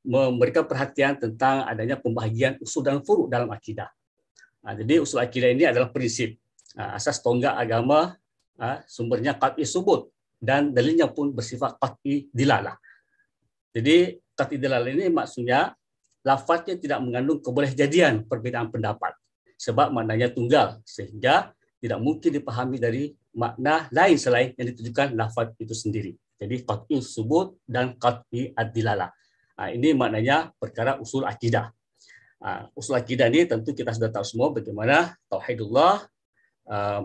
memberikan perhatian tentang adanya pembahagian usul dan furu dalam akidah. Uh, jadi usul akidah ini adalah prinsip uh, asas tonggak agama, uh, sumbernya kat'i subut dan dalilnya pun bersifat kat'i dilalah. Jadi kat'i dilalah ini maksudnya lafaznya tidak mengandung kebolehjadian perbedaan pendapat sebab maknanya tunggal sehingga tidak mungkin dipahami dari makna lain selain yang ditujukan lafaz itu sendiri. Jadi qat'i subut dan qat'i adilalah. Nah, ini maknanya perkara usul akidah. usul akidah ini tentu kita sudah tahu semua bagaimana tauhidullah,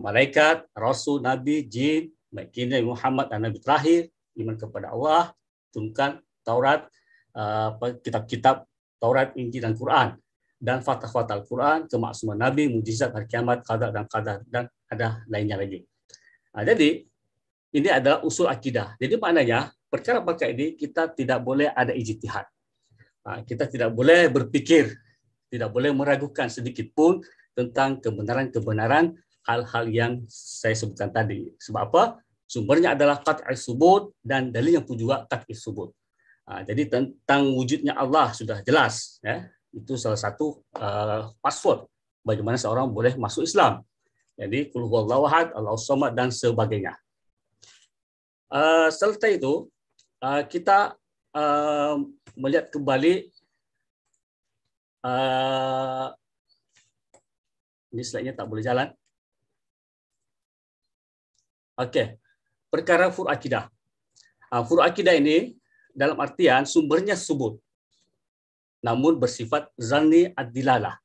malaikat, rasul, nabi, jin, makinnya Muhammad dan nabi terakhir, iman kepada Allah, tunkan Taurat, kitab-kitab Taurat, Injil, dan Quran, dan fatah-fatah Al-Quran, kemaksuman Nabi, mujizat, hari kiamat, qadar, dan qadar, dan ada lainnya lagi. Nah, jadi, ini adalah usul akidah. Jadi maknanya, perkara-perkara ini kita tidak boleh ada ijtihad. Nah, kita tidak boleh berpikir, tidak boleh meragukan sedikit pun tentang kebenaran-kebenaran hal-hal yang saya sebutkan tadi. Sebab apa? Sumbernya adalah qat'i subut dan dalil yang pun juga qat'i subut. Nah, jadi tentang wujudnya Allah sudah jelas, ya. itu salah satu uh, password bagaimana seorang boleh masuk Islam. Jadi kulhuallahu Allah somad dan sebagainya. Uh, ah, Selain itu uh, kita uh, melihat kembali uh, ini slide tak boleh jalan. Oke, perkara furu akidah. Uh, ini dalam artian sumbernya subut, namun bersifat zani adilalah.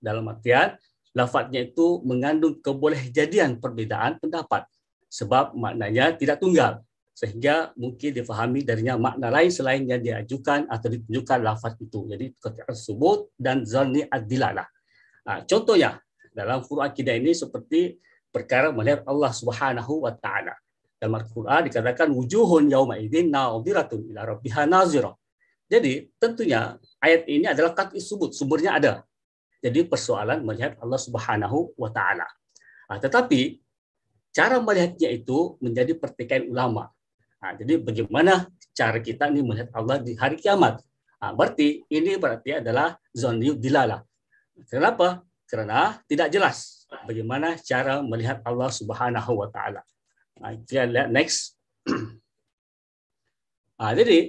Dalam artian, lafadznya itu mengandung kebolehjadian perbedaan pendapat, sebab maknanya tidak tunggal, sehingga mungkin difahami darinya makna lain selain yang diajukan atau ditunjukkan lafadz itu. Jadi ketika subut dan zani adilalah. Nah, contohnya dalam Quran akidah ini seperti perkara melihat Allah Subhanahu wa taala. Dalam Al-Quran dikatakan wujuhun yauma idin na'udiratun ila rabbiha nazira. Jadi tentunya ayat ini adalah kat subut, sumbernya ada. Jadi persoalan melihat Allah Subhanahu wa taala. Nah, tetapi cara melihatnya itu menjadi pertikaian ulama. Nah, jadi bagaimana cara kita ini melihat Allah di hari kiamat? Nah, berarti ini berarti adalah zonyu dilala. Kenapa? Karena tidak jelas bagaimana cara melihat Allah Subhanahu wa taala. Next. [CLEARS THROAT] Ah, jadi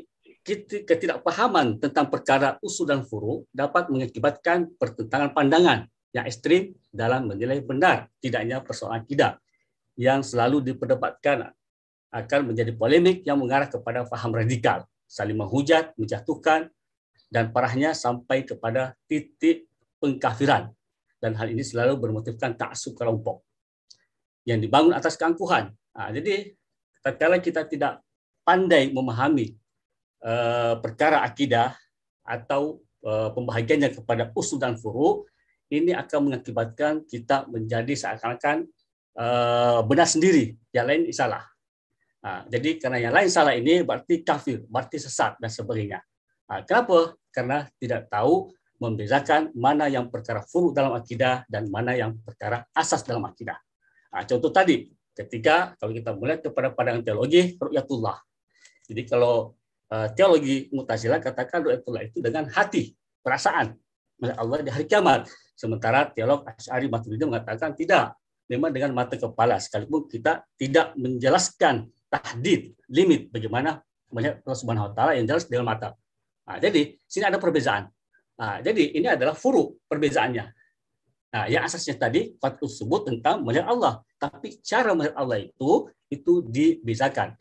ketidakpahaman tentang perkara usul dan furu dapat mengakibatkan pertentangan pandangan yang ekstrim dalam menilai benar tidaknya persoalan tidak yang selalu diperdebatkan akan menjadi polemik yang mengarah kepada faham radikal, saling menghujat, menjatuhkan, dan parahnya sampai kepada titik pengkafiran. Dan hal ini selalu bermotifkan taksub kelompok yang dibangun atas keangkuhan Nah, jadi tatkala kita tidak pandai memahami eh, perkara akidah atau eh, pembahagiannya kepada usul dan furu, ini akan mengakibatkan kita menjadi seakan-akan eh, benar sendiri, yang lain salah. Nah, jadi karena yang lain salah ini berarti kafir, berarti sesat dan sebagainya. Nah, kenapa? Karena tidak tahu membedakan mana yang perkara furu dalam akidah dan mana yang perkara asas dalam akidah. Nah, contoh tadi Ketika kalau kita melihat kepada pandangan teologi ru'yatullah. Jadi kalau eh, teologi Mu'tazilah katakan ru'yatullah itu dengan hati, perasaan melihat Allah di hari kiamat. Sementara teolog Asy'ari Maturidi mengatakan tidak, memang dengan mata kepala sekalipun kita tidak menjelaskan tahdid limit bagaimana melihat Allah Subhanahu wa taala yang jelas dengan mata. Nah, jadi sini ada perbezaan. Nah, jadi ini adalah furu perbezaannya. Nah, yang asasnya tadi kuat tersebut tentang melihat Allah, tapi cara melihat Allah itu itu dibedakan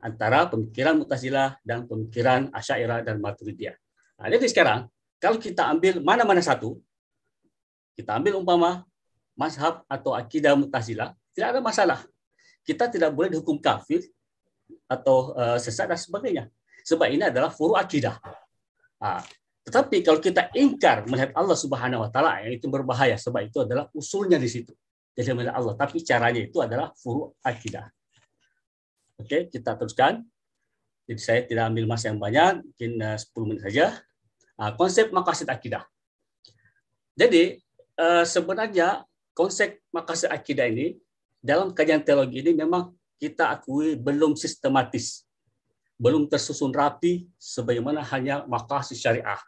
antara pemikiran Mu'tazilah dan pemikiran Asy'ariyah dan Maturidiyah. Nah, jadi sekarang kalau kita ambil mana-mana satu, kita ambil umpama mazhab atau akidah Mu'tazilah, tidak ada masalah. Kita tidak boleh dihukum kafir atau eh, sesat dan sebagainya. Sebab ini adalah furu akidah. Ah, tetapi kalau kita ingkar melihat Allah Subhanahu wa taala yang itu berbahaya sebab itu adalah usulnya di situ. Jadi melihat Allah, tapi caranya itu adalah furu akidah. Oke, kita teruskan. Jadi saya tidak ambil masa yang banyak, mungkin 10 eh, menit saja. Ah, konsep makasih akidah. Jadi eh, sebenarnya konsep makasih akidah ini dalam kajian teologi ini memang kita akui belum sistematis, belum tersusun rapi sebagaimana hanya makasih syariah.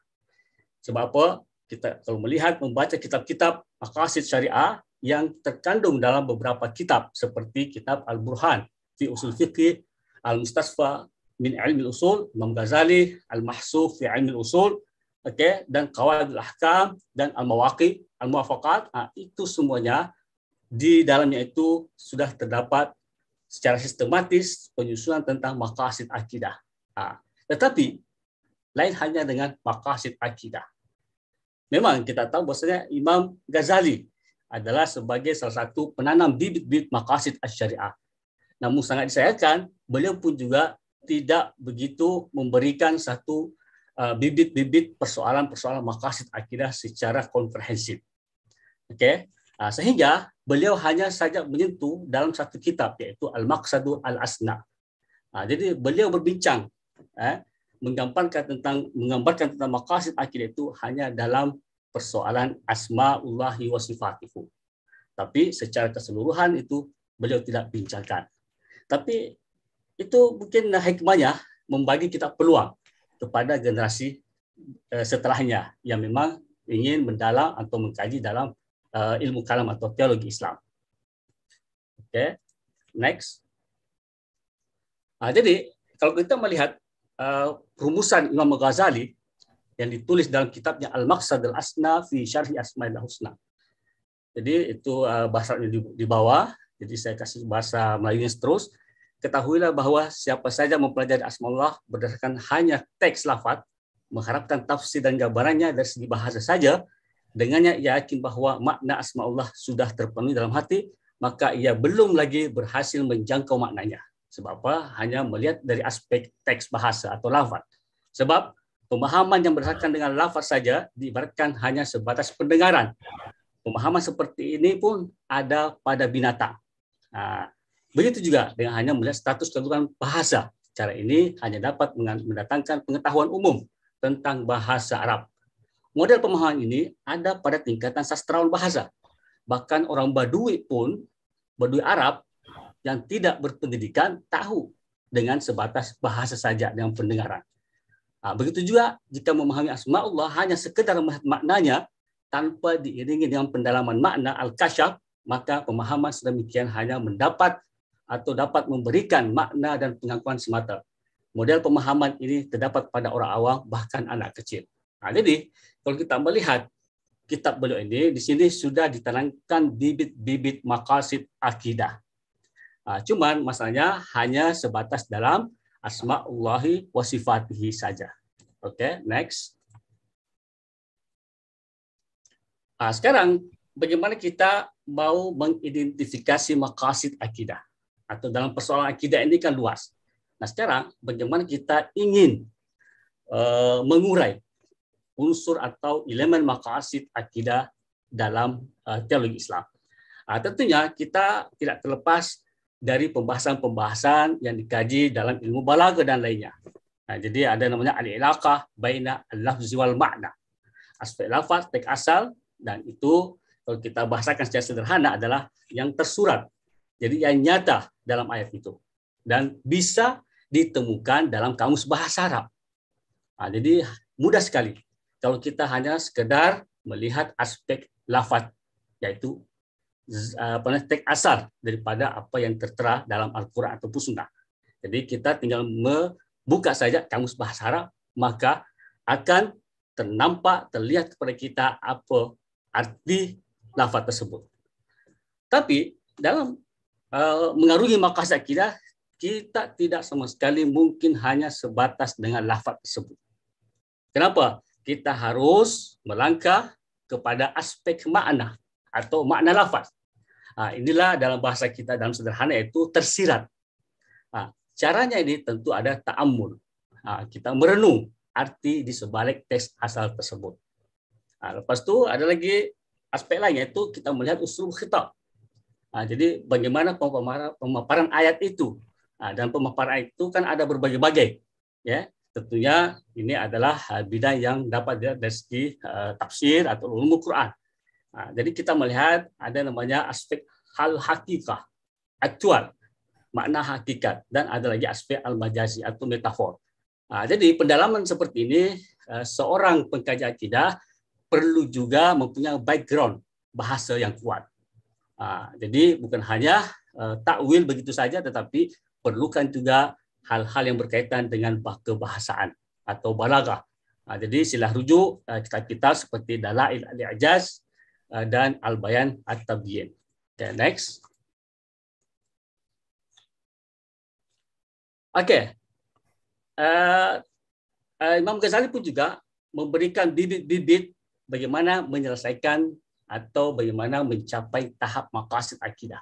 Sebab apa? Kita kalau melihat membaca kitab-kitab makasid syariah yang terkandung dalam beberapa kitab seperti kitab Al-Burhan fi usul fiqih, Al-Mustasfa min ilmi usul, Imam Ghazali, Al-Mahsuf fi ilmi usul, oke okay? dan Qawaid al-Ahkam dan Al-Mawaqi, al muafakat ah, itu semuanya di dalamnya itu sudah terdapat secara sistematis penyusunan tentang makasid akidah. Nah, tetapi lain hanya dengan makasid akidah. Memang kita tahu bahwasanya Imam Ghazali adalah sebagai salah satu penanam bibit-bibit makasid syariah. Namun sangat disayangkan, beliau pun juga tidak begitu memberikan satu uh, bibit-bibit persoalan-persoalan makasid akidah secara komprehensif. Oke. Okay? uh, sehingga beliau hanya saja menyentuh dalam satu kitab yaitu Al-Maqsadul Al-Asna. Uh, jadi beliau berbincang eh, menggambarkan tentang menggambarkan tentang maqasid akidah itu hanya dalam persoalan asmaullahi wa sifatihu. Tapi secara keseluruhan itu beliau tidak bincangkan. Tapi itu mungkin hikmahnya membagi kita peluang kepada generasi eh, setelahnya yang memang ingin mendalam atau mengkaji dalam eh, ilmu kalam atau teologi Islam. Oke, okay. next. Ah, jadi kalau kita melihat eh, rumusan Imam Ghazali yang ditulis dalam kitabnya Al-Maqsad al-Asna fi Syarhi Asma'il Husna. Jadi itu uh, bahasa di, bawah, jadi saya kasih bahasa Melayu terus. Ketahuilah bahwa siapa saja mempelajari asmaullah berdasarkan hanya teks lafat, mengharapkan tafsir dan gambarannya dari segi bahasa saja, dengannya ia yakin bahwa makna asmaullah sudah terpenuhi dalam hati, maka ia belum lagi berhasil menjangkau maknanya. Sebab apa? Hanya melihat dari aspek teks bahasa atau lafaz. Sebab pemahaman yang berdasarkan dengan lafaz saja diibaratkan hanya sebatas pendengaran. Pemahaman seperti ini pun ada pada binatang. Nah, begitu juga dengan hanya melihat status ketentuan bahasa. Cara ini hanya dapat mendatangkan pengetahuan umum tentang bahasa Arab. Model pemahaman ini ada pada tingkatan sastrawan bahasa. Bahkan orang Badui pun, Badui Arab yang tidak berpendidikan tahu dengan sebatas bahasa saja dengan pendengaran. Nah, begitu juga jika memahami asma Allah hanya sekedar maknanya tanpa diiringi dengan pendalaman makna al-kasyaf, maka pemahaman sedemikian hanya mendapat atau dapat memberikan makna dan pengakuan semata. Model pemahaman ini terdapat pada orang awam bahkan anak kecil. Nah, jadi kalau kita melihat kitab beliau ini di sini sudah ditanamkan bibit-bibit makasid akidah. Uh, cuman masalahnya hanya sebatas dalam asma'ullahi wa sifatihi saja. Oke, okay, next. Uh, sekarang bagaimana kita mau mengidentifikasi makasid akidah atau dalam persoalan akidah ini kan luas. Nah sekarang bagaimana kita ingin uh, mengurai unsur atau elemen makasid akidah dalam uh, teologi Islam. Uh, tentunya kita tidak terlepas dari pembahasan-pembahasan yang dikaji dalam ilmu balaga dan lainnya. Nah, jadi ada namanya al-ilaqah baina al lafz wal makna. Aspek lafaz, tek asal dan itu kalau kita bahasakan secara sederhana adalah yang tersurat. Jadi yang nyata dalam ayat itu dan bisa ditemukan dalam kamus bahasa Arab. Nah, jadi mudah sekali kalau kita hanya sekedar melihat aspek lafaz yaitu Eh, apa namanya teks asar daripada apa yang tertera dalam Al-Qur'an ataupun Sunnah. Jadi kita tinggal membuka saja kamus bahasa Arab maka akan ternampak terlihat kepada kita apa arti lafaz tersebut. Tapi dalam uh, mengarungi maqasid kita kita tidak sama sekali mungkin hanya sebatas dengan lafaz tersebut. Kenapa? Kita harus melangkah kepada aspek makna atau makna lafaz. Nah, inilah dalam bahasa kita dalam sederhana yaitu tersirat. Nah, caranya ini tentu ada ta'amul. Nah, kita merenung arti di sebalik teks asal tersebut. Nah, lepas itu ada lagi aspek lain yaitu kita melihat usul khitab. Nah, jadi bagaimana pemaparan, pemaparan ayat itu? Nah, dan pemaparan ayat itu kan ada berbagai-bagai. Ya, tentunya ini adalah ah, bidang yang dapat dilihat dari segi uh, tafsir atau ilmu Quran. Nah, jadi kita melihat ada namanya aspek hal hakikah, aktual, makna hakikat, dan ada lagi aspek al-majazi atau metafor. Nah, jadi pendalaman seperti ini, eh, seorang pengkaji akidah perlu juga mempunyai background bahasa yang kuat. Nah, jadi bukan hanya eh, takwil begitu saja, tetapi perlukan juga hal-hal yang berkaitan dengan kebahasaan atau balagah. Nah, jadi silah rujuk eh, kita uh, seperti Dalail al-Ijaz Uh, dan Al-Bayan At-Tabyin. Okay, next. Oke. Okay. Uh, uh, Imam Ghazali pun juga memberikan bibit-bibit bagaimana menyelesaikan atau bagaimana mencapai tahap maqasid akidah.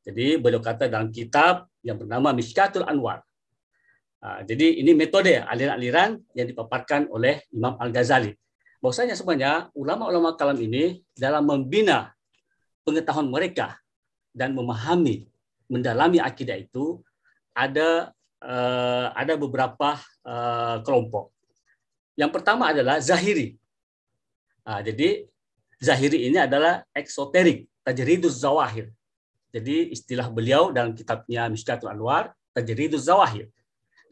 Jadi beliau kata dalam kitab yang bernama Mishkatul Anwar. Uh, jadi ini metode aliran-aliran yang dipaparkan oleh Imam Al-Ghazali bahwasanya sebenarnya ulama-ulama kalam ini dalam membina pengetahuan mereka dan memahami mendalami akidah itu ada uh, ada beberapa uh, kelompok. Yang pertama adalah zahiri. Uh, jadi zahiri ini adalah eksoterik, tajridus zawahir. Jadi istilah beliau dalam kitabnya Mishkatul Anwar, tajridus zawahir.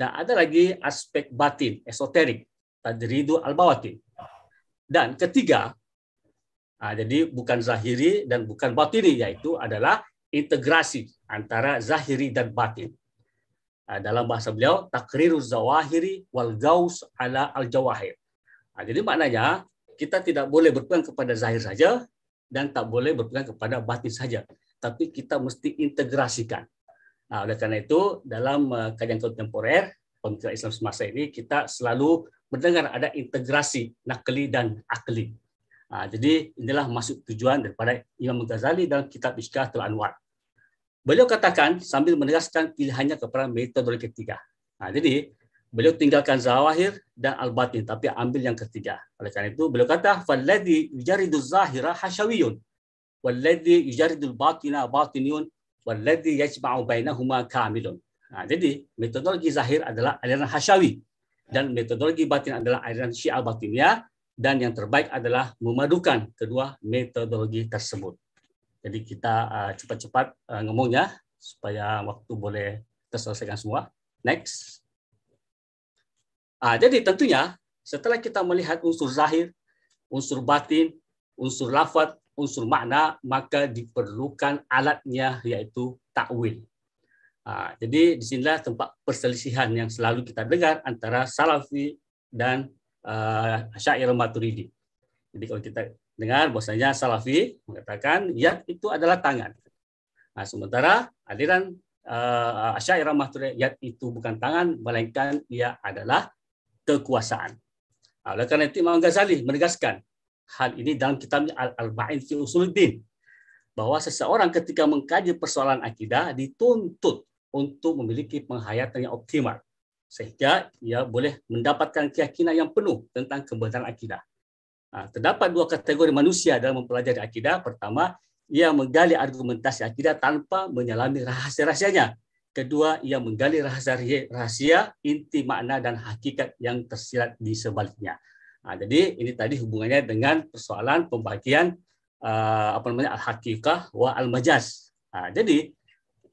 Dan ada lagi aspek batin, esoterik, tajridu al-bawatin. Dan ketiga, nah, jadi bukan zahiri dan bukan batini, yaitu adalah integrasi antara zahiri dan batin. Nah, dalam bahasa beliau, takriru zawahiri wal gaus ala al jawahir. Nah, jadi maknanya kita tidak boleh berpegang kepada zahir saja dan tak boleh berpegang kepada batin saja, tapi kita mesti integrasikan. Nah, oleh karena itu dalam ah, kajian kontemporer pemerintah Islam semasa ini kita selalu mendengar ada integrasi nakli dan akli. jadi inilah masuk tujuan daripada Imam Ghazali dalam kitab Tul Anwar. Beliau katakan sambil menegaskan pilihannya kepada metodologi ketiga. jadi beliau tinggalkan zawahir dan al-batin tapi ambil yang ketiga. Oleh karena itu beliau kata falladhi yujaridu zahira hasyawiyun walladhi yujaridu al-batina batiniyun walladhi yajma'u bainahuma kamilun. Nah, jadi metodologi zahir adalah aliran Hasyawi dan metodologi batin adalah aliran Syiah batinnya dan yang terbaik adalah memadukan kedua metodologi tersebut. Jadi kita uh, cepat-cepat uh, ngomongnya supaya waktu boleh terselesaikan semua. Next. Ah, jadi tentunya setelah kita melihat unsur zahir, unsur batin, unsur lafat, unsur makna, maka diperlukan alatnya yaitu takwil. Nah, jadi disinilah tempat perselisihan yang selalu kita dengar antara Salafi dan uh, Syair Maturidi. Jadi kalau kita dengar bahwasanya Salafi mengatakan ya itu adalah tangan. Nah, sementara aliran uh, Syair Maturidi ya itu bukan tangan, melainkan ia adalah kekuasaan. Ah, oleh karena itu Imam Ghazali menegaskan hal ini dalam kitab Al-Arba'in fi Usuluddin bahwa seseorang ketika mengkaji persoalan akidah dituntut untuk memiliki penghayatan yang optimal sehingga ia boleh mendapatkan keyakinan yang penuh tentang kebenaran akidah. terdapat dua kategori manusia dalam mempelajari akidah. Pertama, ia menggali argumentasi akidah tanpa menyalami rahasia-rahasianya. Kedua, ia menggali rahasia-rahasia, inti makna dan hakikat yang tersirat di sebaliknya. Nah, jadi ini tadi hubungannya dengan persoalan pembagian uh, apa namanya al-hakikah wa al-majaz. Nah, jadi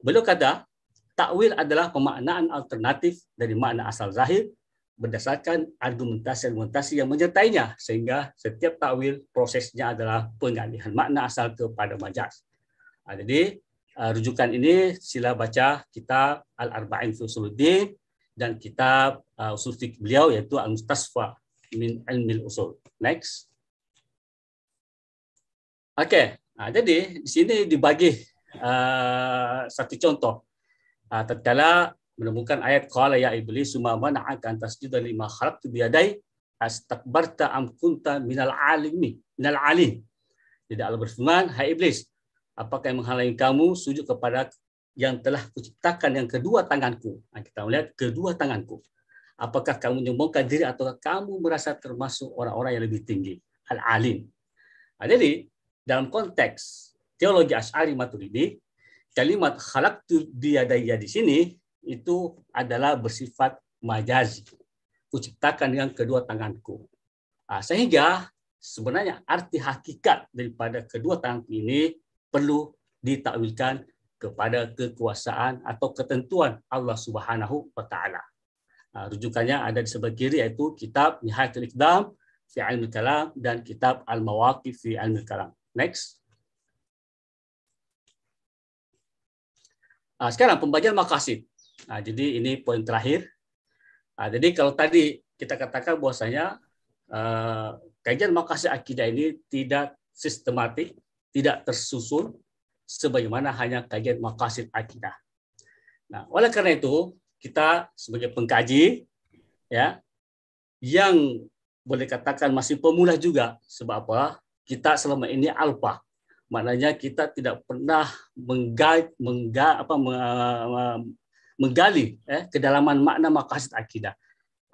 beliau kata Takwil adalah pemaknaan alternatif dari makna asal zahir berdasarkan argumentasi-argumentasi yang menyertainya sehingga setiap takwil prosesnya adalah pengalihan makna asal kepada majas. Ah, jadi ah, rujukan ini sila baca kitab Al-Arba'in Fusuluddin dan kitab uh, usul fikih beliau yaitu Al-Mustasfa min Ilmil Usul. Next. Oke, okay. nah, jadi di sini dibagi uh, satu contoh uh, tatkala menemukan ayat qala ya iblis summa mana'aka an tasjuda lima khalaqtu bi yadai astakbarta am kunta minal alimi minal alim. Jadi Allah berfirman, "Hai iblis, apakah yang menghalangi kamu sujud kepada yang telah kuciptakan yang kedua tanganku?" Nah, kita melihat kedua tanganku. Apakah kamu menyombongkan diri atau kamu merasa termasuk orang-orang yang lebih tinggi? Al-alim. Nah, jadi dalam konteks teologi Asy'ari Maturidi, kalimat khalaqtu diadaya di sini itu adalah bersifat majazi. Kuciptakan dengan kedua tanganku. Nah, sehingga sebenarnya arti hakikat daripada kedua tangan ini perlu ditakwilkan kepada kekuasaan atau ketentuan Allah Subhanahu wa taala. Ah, rujukannya ada di sebelah kiri yaitu kitab Nihayatul Iqdam fi Ilmul Kalam dan kitab Al-Mawaqif fi Ilmul Kalam. Next. Nah, sekarang pembagian makasih. Nah, jadi ini poin terakhir. Nah, jadi kalau tadi kita katakan bahwasanya eh, kajian makasih akidah ini tidak sistematik, tidak tersusun, sebagaimana hanya kajian makasih akidah. Nah, oleh karena itu kita sebagai pengkaji ya yang boleh katakan masih pemula juga sebab apa kita selama ini alpa Maknanya kita tidak pernah menggali, menggali, apa, menggali eh, kedalaman makna makasih akidah.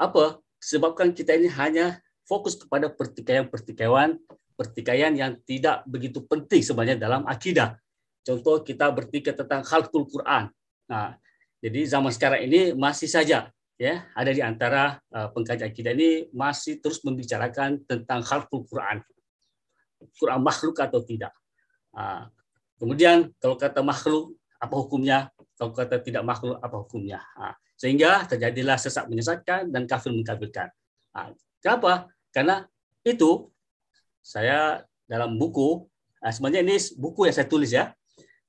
Apa? Sebabkan kita ini hanya fokus kepada pertikaian-pertikaian pertikaian yang tidak begitu penting sebenarnya dalam akidah. Contoh kita bertikai tentang khalqul Quran. Nah, jadi zaman sekarang ini masih saja ya ada di antara uh, pengkaji akidah ini masih terus membicarakan tentang khalqul Quran. Quran makhluk atau tidak. Nah, kemudian kalau kata makhluk apa hukumnya? Kalau kata tidak makhluk apa hukumnya? Nah, sehingga terjadilah sesak menyesatkan dan kafir mengkafirkan. Nah, kenapa? Karena itu saya dalam buku, nah sebenarnya ini buku yang saya tulis ya.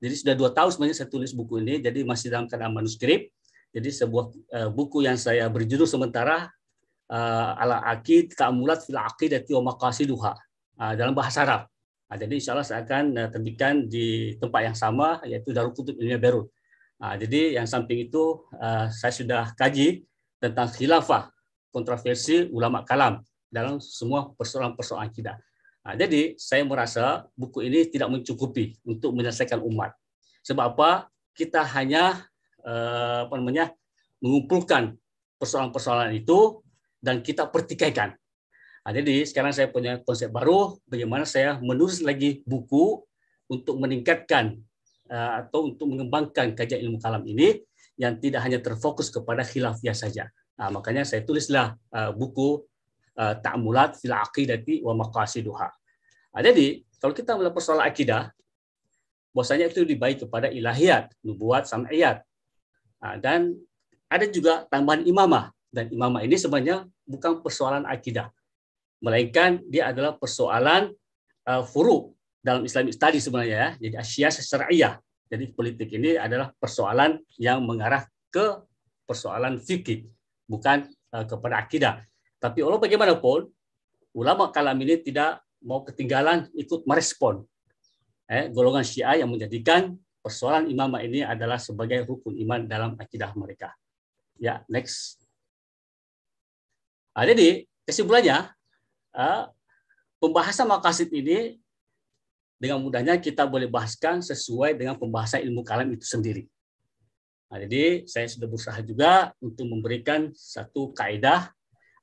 Jadi sudah dua tahun sebenarnya saya tulis buku ini, jadi masih dalam keadaan manuskrip. Jadi sebuah uh, buku yang saya berjudul sementara uh, ah, ala akid ta'amulat fil aqidati wa maqasiduha uh, dalam bahasa Arab. Nah, jadi insya Allah saya akan uh, di tempat yang sama, yaitu Darul Kutub Ilmiah Beirut. Nah, jadi yang samping itu eh, saya sudah kaji tentang khilafah kontroversi ulama kalam dalam semua persoalan-persoalan kita. Nah, ah, jadi saya merasa buku ini tidak mencukupi untuk menyelesaikan umat. Sebab apa? Kita hanya eh, apa namanya mengumpulkan persoalan-persoalan itu dan kita pertikaikan. Nah, jadi sekarang saya punya konsep baru bagaimana saya menulis lagi buku untuk meningkatkan eh, atau untuk mengembangkan kajian ilmu kalam ini yang tidak hanya terfokus kepada khilafiyah saja. Nah, makanya saya tulislah eh, buku eh, Ta'amulat fil Aqidati wa Maqasiduha. Nah, jadi kalau kita melihat persoalan akidah, bahwasanya itu lebih baik kepada ilahiyat, nubuat, sam'iyat. Nah, dan ada juga tambahan imamah dan imamah ini sebenarnya bukan persoalan akidah, melainkan dia adalah persoalan uh, furu dalam Islamic Studies sebenarnya ya. Jadi Asia syariah. Jadi politik ini adalah persoalan yang mengarah ke persoalan fikih, bukan uh, kepada akidah. Tapi Allah bagaimanapun, ulama kalam ini tidak mau ketinggalan ikut merespon eh, golongan Syiah yang menjadikan persoalan imamah ini adalah sebagai rukun iman dalam akidah mereka. Ya, next. Nah, jadi kesimpulannya pembahasan makasih ini dengan mudahnya kita boleh bahaskan sesuai dengan pembahasan ilmu kalam itu sendiri. Nah, jadi saya sudah berusaha juga untuk memberikan satu kaedah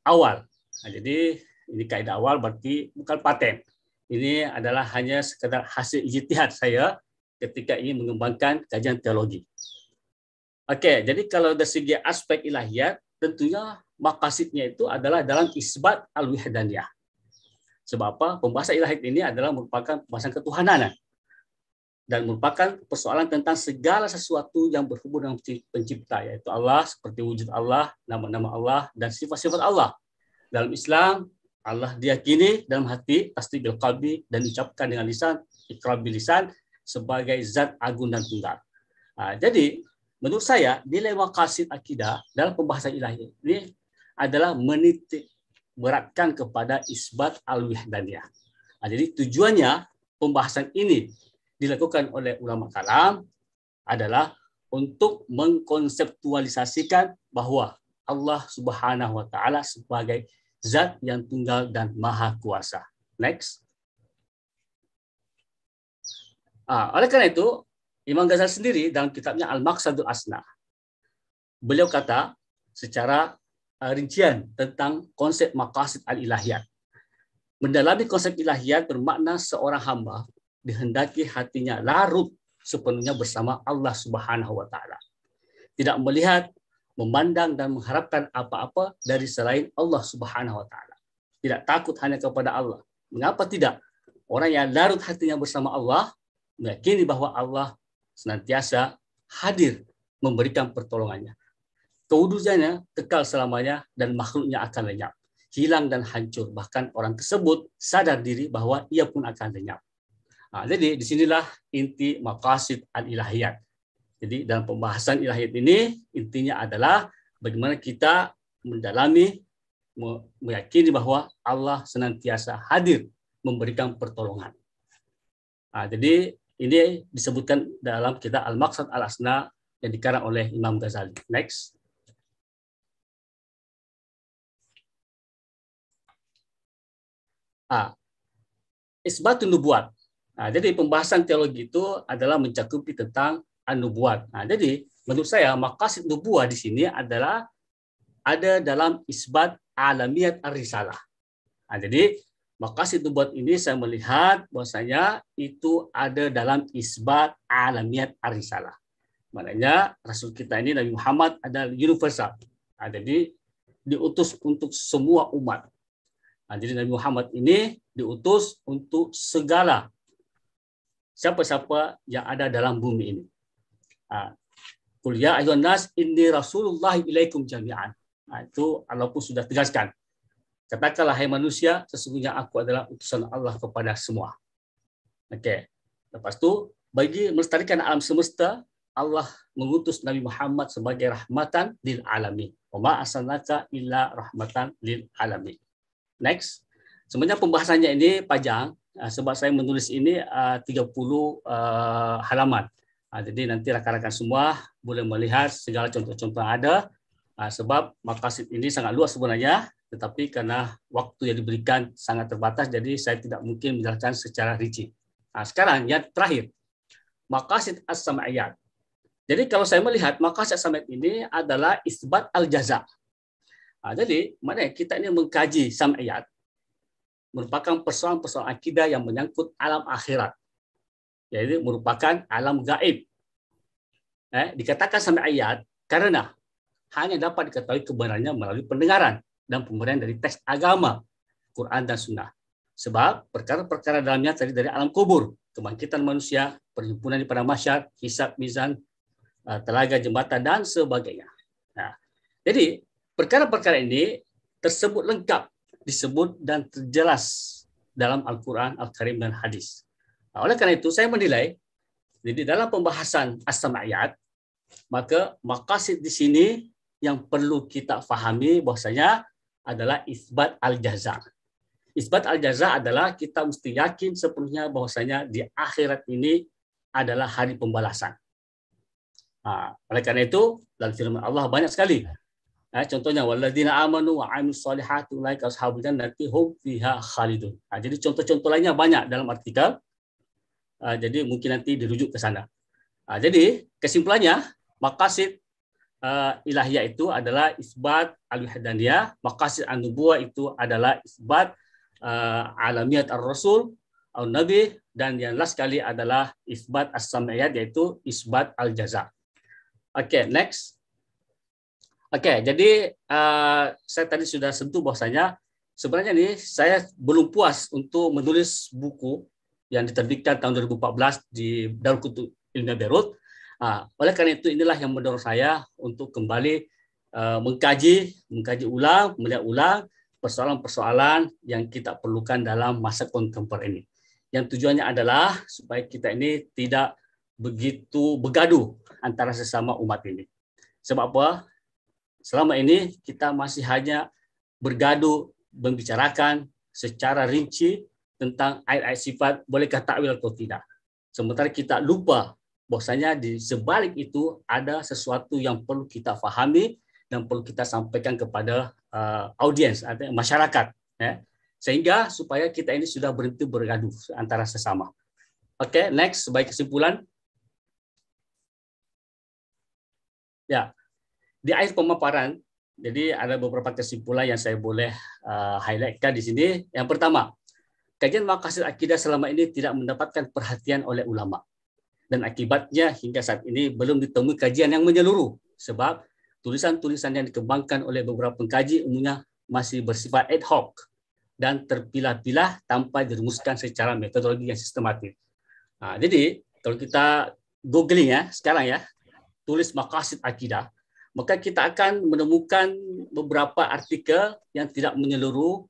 awal. Nah, jadi ini kaedah awal berarti bukan paten. Ini adalah hanya sekedar hasil ijtihad saya ketika ingin mengembangkan kajian teologi. Oke, jadi kalau dari segi aspek ilahiyat, tentunya makasihnya itu adalah dalam isbat al-wihdaniyah. Sebab apa? Pembahasan ilahi ini adalah merupakan pembahasan ketuhanan dan merupakan persoalan tentang segala sesuatu yang berhubungan dengan pencipta yaitu Allah seperti wujud Allah, nama-nama Allah dan sifat-sifat Allah. Dalam Islam Allah diyakini dalam hati pasti bil qalbi dan diucapkan dengan lisan ikrar bil lisan sebagai zat agung dan tunggal. Nah, jadi menurut saya nilai makasid akidah dalam pembahasan ilahi ini adalah menitik beratkan kepada isbat al-wihdaniyah. Nah, jadi tujuannya pembahasan ini dilakukan oleh ulama kalam adalah untuk mengkonseptualisasikan bahwa Allah Subhanahu wa taala sebagai zat yang tunggal dan maha kuasa. Next. Ah, oleh karena itu, Imam Ghazali sendiri dalam kitabnya Al-Maqsadul Asna, beliau kata secara Ah, rincian tentang konsep maqasid al-ilahiyat. Mendalami konsep ilahiyat bermakna seorang hamba dihendaki hatinya larut sepenuhnya bersama Allah Subhanahu wa taala. Tidak melihat, memandang dan mengharapkan apa-apa dari selain Allah Subhanahu wa taala. Tidak takut hanya kepada Allah. Mengapa tidak? Orang yang larut hatinya bersama Allah meyakini bahwa Allah senantiasa hadir memberikan pertolongannya kewudusannya kekal selamanya dan makhluknya akan lenyap, hilang dan hancur. Bahkan orang tersebut sadar diri bahwa ia pun akan lenyap. Nah, jadi disinilah inti makasid al-ilahiyat. Jadi dalam pembahasan ilahiyat ini intinya adalah bagaimana kita mendalami meyakini bahwa Allah senantiasa hadir memberikan pertolongan. Nah, jadi ini disebutkan dalam kitab Al-Maqsad Al-Asna yang dikarang oleh Imam Ghazali. Next. A. Isbatun nubuat. Nah, jadi pembahasan teologi itu adalah mencakupi tentang nubuat. Nah, jadi menurut saya makasih nubuat di sini adalah ada dalam isbat alamiat ar-risalah. Nah, jadi makasih nubuat ini saya melihat bahwasanya itu ada dalam isbat alamiat ar-risalah. Maknanya Rasul kita ini Nabi Muhammad adalah universal. Nah, jadi diutus untuk semua umat. Nah, jadi Nabi Muhammad ini diutus untuk segala siapa-siapa yang ada dalam bumi ini. Kuliah Kul ya ayuhan nas inni rasulullah ilaikum jami'an. Nah, itu Allah pun sudah tegaskan. Katakanlah hai manusia, sesungguhnya aku adalah utusan Allah kepada semua. Oke. Okay. Lepas itu bagi melestarikan alam semesta, Allah mengutus Nabi Muhammad sebagai rahmatan lil alamin. Wa ma asalnaka illa rahmatan lil alamin. Next. Sebenarnya pembahasannya ini panjang, ah, sebab saya menulis ini 30 ah, ah, halaman. Jadi nanti rakan-rakan semua boleh melihat segala contoh-contoh ada, sebab makasih ini sangat luas sebenarnya, tetapi karena waktu yang diberikan sangat terbatas, jadi saya tidak mungkin menjelaskan secara rinci. Nah, sekarang yang terakhir, makasih as-sama'iyat. Jadi kalau saya melihat makasih as-sama'iyat ini adalah isbat al-jaza' Ha, jadi mana kita ini mengkaji sam'iyat merupakan persoalan-persoalan akidah yang menyangkut alam akhirat. Jadi merupakan alam gaib. Eh, dikatakan ayat karena hanya dapat diketahui kebenarannya melalui pendengaran dan pemberian dari teks agama, Quran dan Sunnah. Sebab perkara-perkara dalamnya terdiri dari alam kubur, kebangkitan manusia, perhimpunan di padang masyarakat, hisab, mizan, eh, telaga, jembatan, dan sebagainya. Nah, jadi Perkara-perkara ini tersebut lengkap, disebut dan terjelas dalam Al-Quran, Al-Karim, dan Hadis. Nah, oleh karena itu, saya menilai, jadi dalam pembahasan as ayat, maka makasih di sini yang perlu kita fahami bahwasanya adalah isbat al-jaza. Isbat al-jaza adalah kita mesti yakin sepenuhnya bahwasanya di akhirat ini adalah hari pembalasan. Nah, oleh karena itu, dalam firman Allah banyak sekali Nah, contohnya waladina amanu wa amilus solihati ulaika ashabul jannati hum fiha khalidun. Nah, jadi contoh-contoh lainnya banyak dalam artikel. jadi mungkin nanti dirujuk ke sana. Nah, jadi kesimpulannya makasid uh, ilahiyah itu adalah isbat al-wahdaniyah, makasid an-nubuwah itu adalah isbat uh, alamiat ar-rasul al nabi dan yang last sekali adalah isbat as samayat yaitu isbat al-jaza. Oke, okay, next. Oke, okay, jadi uh, saya tadi sudah sentuh bahwasanya sebenarnya ini saya belum puas untuk menulis buku yang diterbitkan tahun 2014 di Darul Kutub Ilmiah Beirut. Uh, oleh karena itu inilah yang mendorong saya untuk kembali uh, mengkaji, mengkaji ulang, melihat ulang persoalan-persoalan yang kita perlukan dalam masa kontemporer ini. Yang tujuannya adalah supaya kita ini tidak begitu bergaduh antara sesama umat ini. Sebab apa? Selama ini kita masih hanya bergaduh membicarakan secara rinci tentang ayat-ayat sifat bolehkah takwil atau tidak. Sementara kita lupa bahwasanya di sebalik itu ada sesuatu yang perlu kita fahami dan perlu kita sampaikan kepada uh, audiens atau masyarakat ya. Sehingga supaya kita ini sudah berhenti bergaduh antara sesama. Oke, okay, next sebagai kesimpulan. Ya, di akhir pemaparan, jadi ada beberapa kesimpulan yang saya boleh uh, highlightkan di sini. Yang pertama, kajian makasih akidah selama ini tidak mendapatkan perhatian oleh ulama. Dan akibatnya hingga saat ini belum ditemui kajian yang menyeluruh. Sebab tulisan-tulisan yang dikembangkan oleh beberapa pengkaji umumnya masih bersifat ad hoc dan terpilah-pilah tanpa dirumuskan secara metodologi yang sistematis. Nah, jadi kalau kita googling ya sekarang ya, tulis makasih akidah, maka kita akan menemukan beberapa artikel yang tidak menyeluruh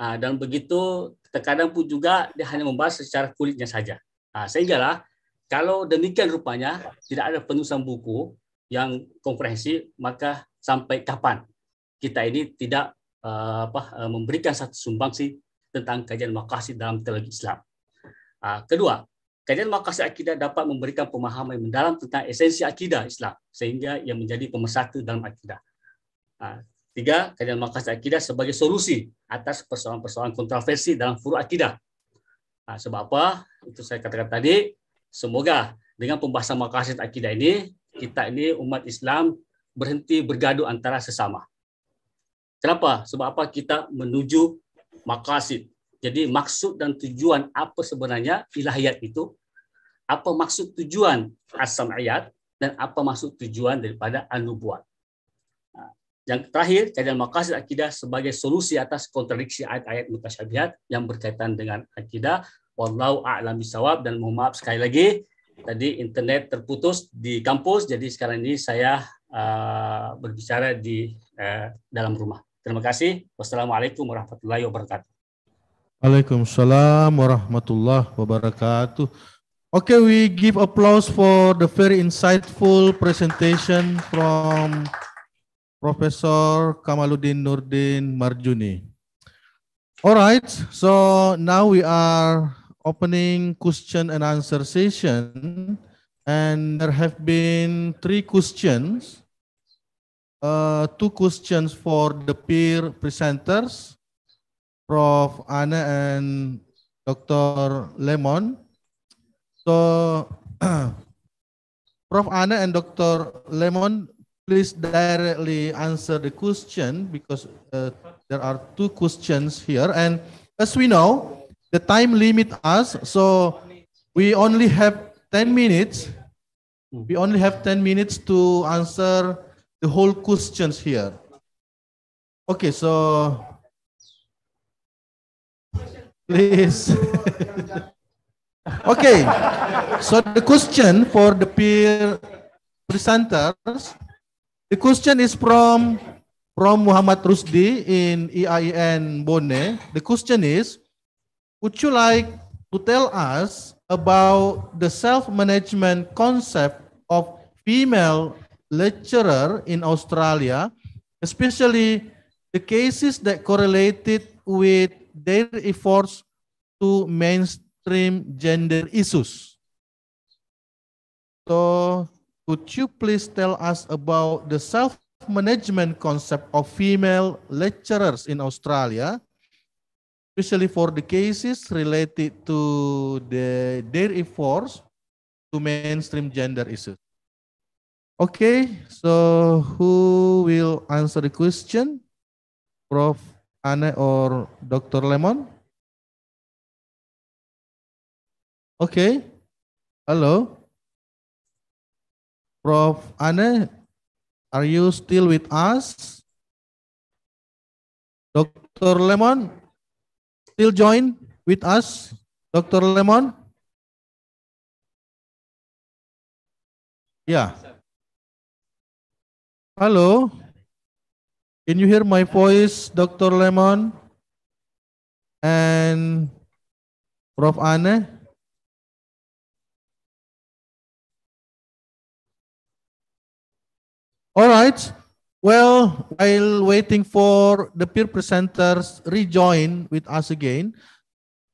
ah, dan begitu terkadang pun juga dia hanya membahas secara kulitnya saja. Ah, sehinggalah kalau demikian rupanya tidak ada penulisan buku yang komprehensif, maka sampai kapan kita ini tidak ah, apa, memberikan satu sumbangsi tentang kajian makasih dalam teologi Islam. Kedua, Kajian Makasih Akidah dapat memberikan pemahaman yang mendalam tentang esensi akidah Islam, sehingga ia menjadi pemersatu dalam akidah. tiga, kajian Makasih Akidah sebagai solusi atas persoalan-persoalan kontroversi dalam furu akidah. sebab apa? Itu saya katakan tadi, semoga dengan pembahasan Makasih Akidah ini, kita ini umat Islam berhenti bergaduh antara sesama. Kenapa? Sebab apa kita menuju makasid, jadi maksud dan tujuan apa sebenarnya ilahiyat itu? Apa maksud tujuan asam ayat dan apa maksud tujuan daripada anubuat? buat? Nah, yang terakhir, cadang makasih akidah sebagai solusi atas kontradiksi ayat-ayat mutasyabihat yang berkaitan dengan akidah. Wallahu a'lam bisawab dan mohon maaf sekali lagi tadi internet terputus di kampus jadi sekarang ini saya uh, berbicara di uh, dalam rumah. Terima kasih. Wassalamualaikum warahmatullahi wabarakatuh. Waalaikumsalam warahmatullahi wabarakatuh. Okay, we give applause for the very insightful presentation from Professor Kamaluddin Nurdin Marjuni. All right, so now we are opening question and answer session and there have been three questions, uh, two questions for the peer presenters Prof. Anna and Dr. Lemon. So, [CLEARS THROAT] Prof. Anna and Dr. Lemon, please directly answer the question because uh, there are two questions here. And as we know, the time limit us, so we only have 10 minutes. We only have 10 minutes to answer the whole questions here. Okay, so Please. [LAUGHS] okay. So the question for the peer presenters, the question is from from Muhammad Rusdi in EIN Bone. The question is, would you like to tell us about the self-management concept of female lecturer in Australia, especially the cases that correlated with their efforts to mainstream gender issues. So could you please tell us about the self-management concept of female lecturers in Australia, especially for the cases related to the, their efforts to mainstream gender issues? Okay, so who will answer the question? Prof. Anne or Dr. Lemon? Okay. Hello. Prof. Anne, are you still with us? Dr. Lemon, still join with us? Dr. Lemon? Yeah. Hello. Can you hear my voice, Dr. Lemon and Prof. Anne? All right. Well, while waiting for the peer presenters rejoin with us again,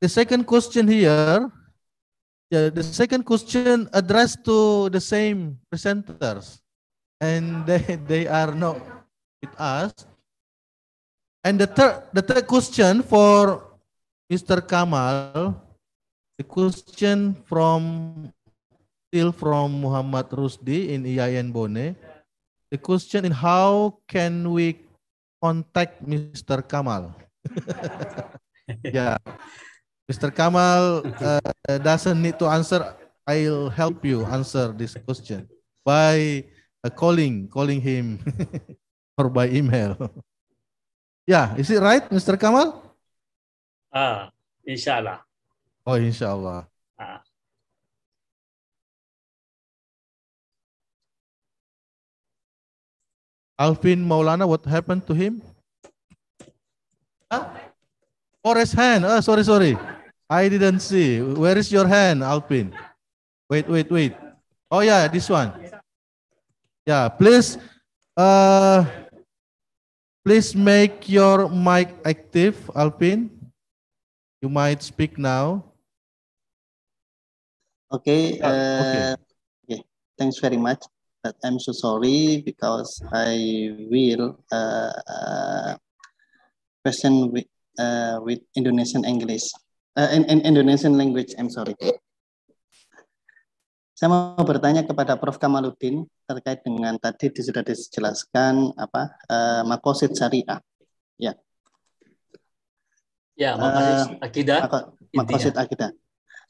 the second question here, yeah, the second question addressed to the same presenters, and [LAUGHS] they, they are not with us. And the third, the third question for Mr. Kamal, the question from still from Muhammad Rusdi in IAIN Bone. The question in how can we contact Mr. Kamal? [LAUGHS] yeah. Mr. Kamal uh, doesn't need to answer. I'll help you answer this question by uh, calling calling him. [LAUGHS] or by email. yeah, is it right, Mr. Kamal? Ah, insya Allah. Oh, insya Allah. Ah. Alvin Maulana, what happened to him? Huh? Or oh, his hand. Oh, sorry, sorry. I didn't see. Where is your hand, Alvin? Wait, wait, wait. Oh, yeah, this one. Yeah, please. Uh, Please make your mic active, Alvin. You might speak now. Okay. Ah, uh, okay. okay. Thanks very much. But I'm so sorry because I will uh, uh, question with, uh, with Indonesian English. Uh, in, in Indonesian language, I'm sorry. Saya mau bertanya kepada Prof. Kamaluddin terkait dengan tadi sudah dijelaskan apa eh, makosid syariah. Ya. Ya, makosid eh, akidah. Makosid akidah.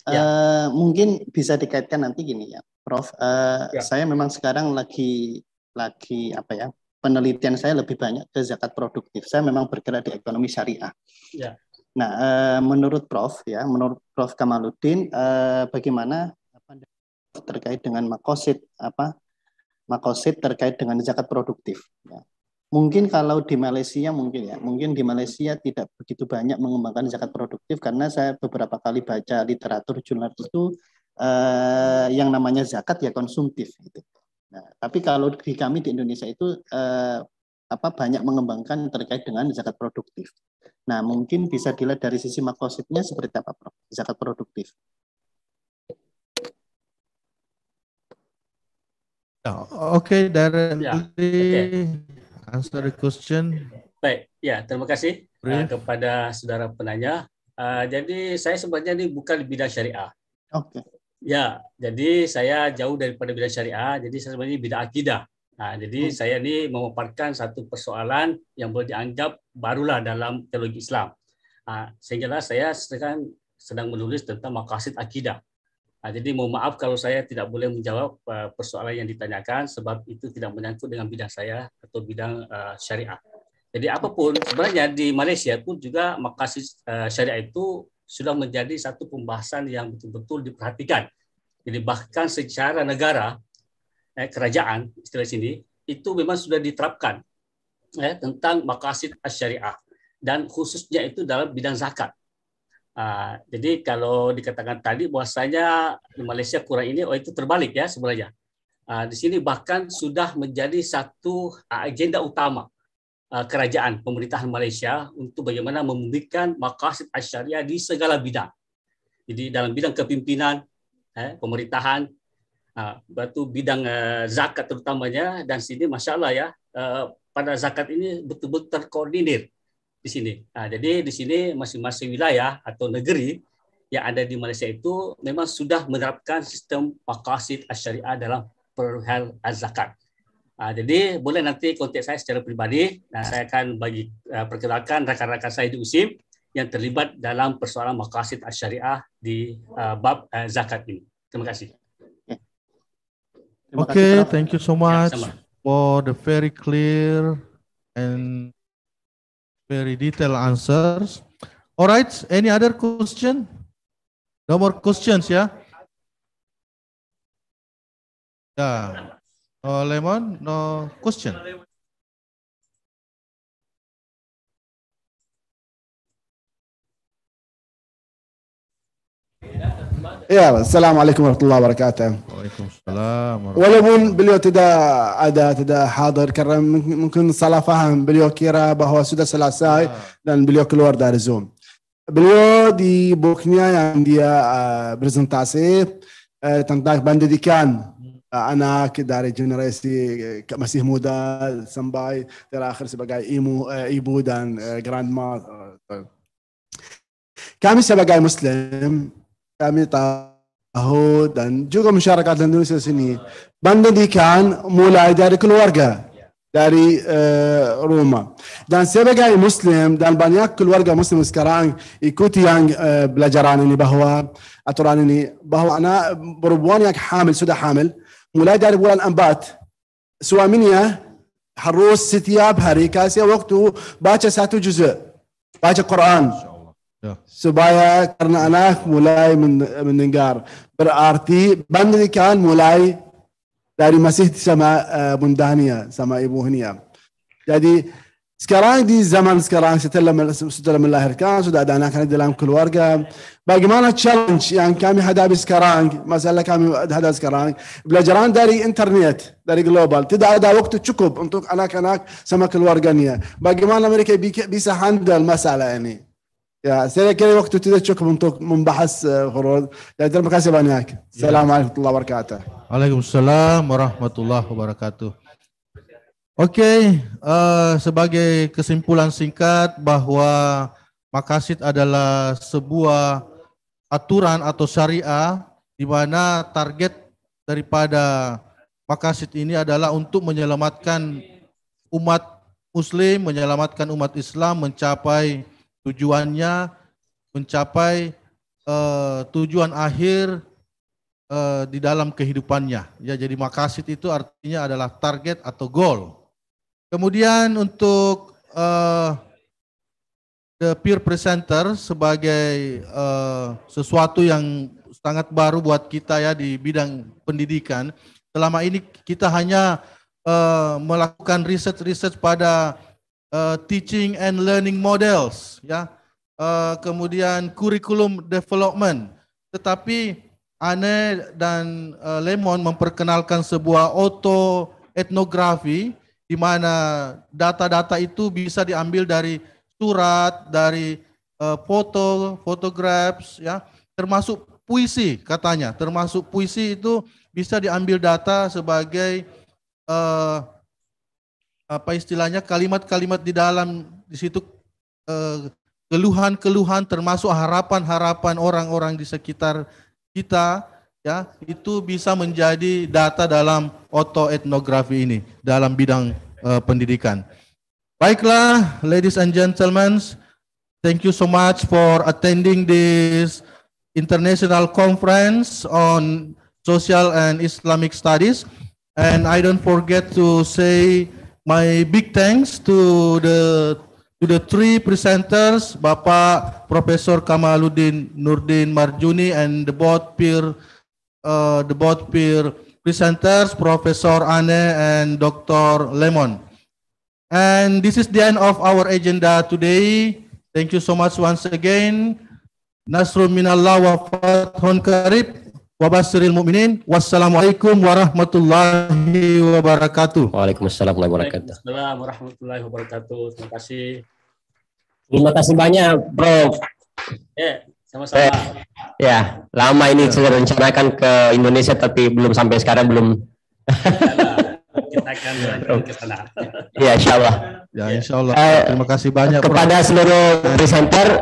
Ya. Eh, mungkin bisa dikaitkan nanti gini ya, Prof. Uh, ya. Saya memang sekarang lagi lagi apa ya penelitian saya lebih banyak ke zakat produktif. Saya memang bergerak di ekonomi syariah. Ya. Nah, uh, menurut Prof. ya, menurut Prof. Kamaluddin, uh, bagaimana terkait dengan makosid apa makosid terkait dengan zakat produktif. Ya. Mungkin kalau di Malaysia mungkin ya, mungkin di Malaysia tidak begitu banyak mengembangkan zakat produktif karena saya beberapa kali baca literatur jurnal itu eh, yang namanya zakat ya konsumtif gitu. Nah, tapi kalau di kami di Indonesia itu eh, apa banyak mengembangkan terkait dengan zakat produktif. Nah, mungkin bisa dilihat dari sisi makosidnya seperti apa, Zakat produktif. Oh, oke, okay, Darren, ya, okay. answer the question. Baik, ya terima kasih uh, kepada saudara penanya. Uh, jadi saya sebenarnya ini bukan di bidang syariah. Oke. Okay. Ya, jadi saya jauh daripada bidang syariah. Jadi saya sebenarnya bidang akidah. Nah, jadi hmm. saya ini memaparkan satu persoalan yang boleh dianggap barulah dalam teologi Islam. Uh, nah, sehingga saya sedang sedang menulis tentang makasid akidah. Nah, jadi mohon maaf kalau saya tidak boleh menjawab eh, persoalan yang ditanyakan sebab itu tidak menyangkut dengan bidang saya atau bidang uh, syariah. Jadi apapun sebenarnya di Malaysia pun juga makasih eh, uh, syariah itu sudah menjadi satu pembahasan yang betul-betul diperhatikan. Jadi bahkan secara negara eh, kerajaan istilah sini itu memang sudah diterapkan eh, tentang makasid syariah dan khususnya itu dalam bidang zakat. Ah, jadi kalau dikatakan tadi bahwasanya di Malaysia kurang ini, oh itu terbalik ya sebenarnya. Uh, di sini bahkan sudah menjadi satu agenda utama uh, kerajaan pemerintahan Malaysia untuk bagaimana membumikan makasih asyariah di segala bidang. Jadi dalam bidang kepimpinan, eh, pemerintahan, uh, batu bidang uh, zakat terutamanya dan sini masalah ya uh, pada zakat ini betul-betul terkoordinir di sini. Nah, jadi di sini masing-masing wilayah ya, atau negeri yang ada di Malaysia itu memang sudah menerapkan sistem makasid asyariah dalam perihal zakat. Nah, jadi boleh nanti kontak saya secara pribadi. dan nah, saya akan bagi uh, perkenalkan rekan-rekan saya di USIM yang terlibat dalam persoalan makasid asyariah di uh, bab uh, zakat ini. Terima kasih. Oke, okay, thank you so much ya, for the very clear and Very detailed answers. All right. Any other question? No more questions, yeah? Ya. Oh, yeah. No lemon, no question. يا السلام عليكم ورحمه الله وبركاته وعليكم السلام ورحمه الله ولبون بليو تدا ادا تدا حاضر كرم ممكن صلاة فهم بليو كيرا بهو سدا سلاساي آه. لان بليو كلور دار زوم بليو دي بوكنيا عندي آه، برزنتاسي آه، تنتاك باند دي كان انا كداري جنريسي مسيح مودا سمباي ترى اخر سبقاي ايمو ايبودان جراند ما طيب. كامل سبقاي مسلم أمي طهود جوجو مشاركات اندونيسيا سني باندي كان مولاي داري كل ورقة داري آه، روما دان سيبقى مسلم دان بانياك كل ورقة مسلم سكران يكوتي يان آه، بلاجرانيني اتراني أترانيني بهوا أنا بربوانيك حامل سودا حامل مولاي داري بولا الأنبات سوى منيا حروس ستياب هاري كاسيا وقتو باشا ساتو جزء باشا قرآن سبايا كرنا اناك مولاي من من نجار بر ارتي بندي كان مولاي داري مسيح سما بندانيا سما ابوهنيا جدي سكران دي زمان سكران ستلم ستلم الله كان سودا دانا كان دلام كل ورقة باقي مانا تشالنج يعني كامي حدا بسكران مسألة كامي حدا سكران بلا جران داري انترنت داري جلوبال تدا دا وقت تشكب انتو أناك أناك سما كل ورقة نيا باقي مانا امريكا بيسا هاندل مسألة يعني يا سيدي كذا وقت تدشك من بحث فروض يا terima kasih banyak وبركاته وعليكم السلام ورحمه الله وبركاته Oke, okay, uh, sebagai kesimpulan singkat bahwa makasid adalah sebuah aturan atau syariah di mana target daripada makasid ini adalah untuk menyelamatkan umat muslim, menyelamatkan umat Islam mencapai Tujuannya mencapai uh, tujuan akhir uh, di dalam kehidupannya. Ya, jadi makasit itu artinya adalah target atau goal. Kemudian untuk uh, the peer presenter sebagai uh, sesuatu yang sangat baru buat kita ya di bidang pendidikan. Selama ini kita hanya uh, melakukan riset-riset pada uh, teaching and learning models, ya, uh, kemudian kurikulum development. Tetapi Anne dan uh, Lemon memperkenalkan sebuah auto etnografi di mana data-data itu bisa diambil dari surat, dari uh, foto, photographs, ya, termasuk puisi katanya, termasuk puisi itu bisa diambil data sebagai uh, apa istilahnya kalimat-kalimat di dalam di situ eh, keluhan-keluhan termasuk harapan-harapan orang-orang di sekitar kita ya itu bisa menjadi data dalam otoetnografi ini dalam bidang uh, pendidikan. Baiklah, ladies and gentlemen, thank you so much for attending this international conference on social and Islamic studies and I don't forget to say my big thanks to the to the three presenters, Bapak Profesor Kamaluddin Nurdin Marjuni and the board peer uh, the board peer presenters, Professor Anne and Dr. Lemon. And this is the end of our agenda today. Thank you so much once again. Nasrul minallah wa fathun karib. Wabasiril mu'minin. Wassalamualaikum warahmatullahi wabarakatuh. Waalaikumsalam warahmatullahi wabarakatuh. Waalaikumsalam warahmatullahi wabarakatuh. Terima kasih. Terima kasih banyak, Bro. Ya, sama-sama. Eh, ya, lama ini sudah rencanakan ke Indonesia tapi belum sampai sekarang belum. kita akan ke sana. Ya, insya Allah. Ya, insya Allah. Eh, Terima kasih banyak. Kepada Prof. seluruh presenter,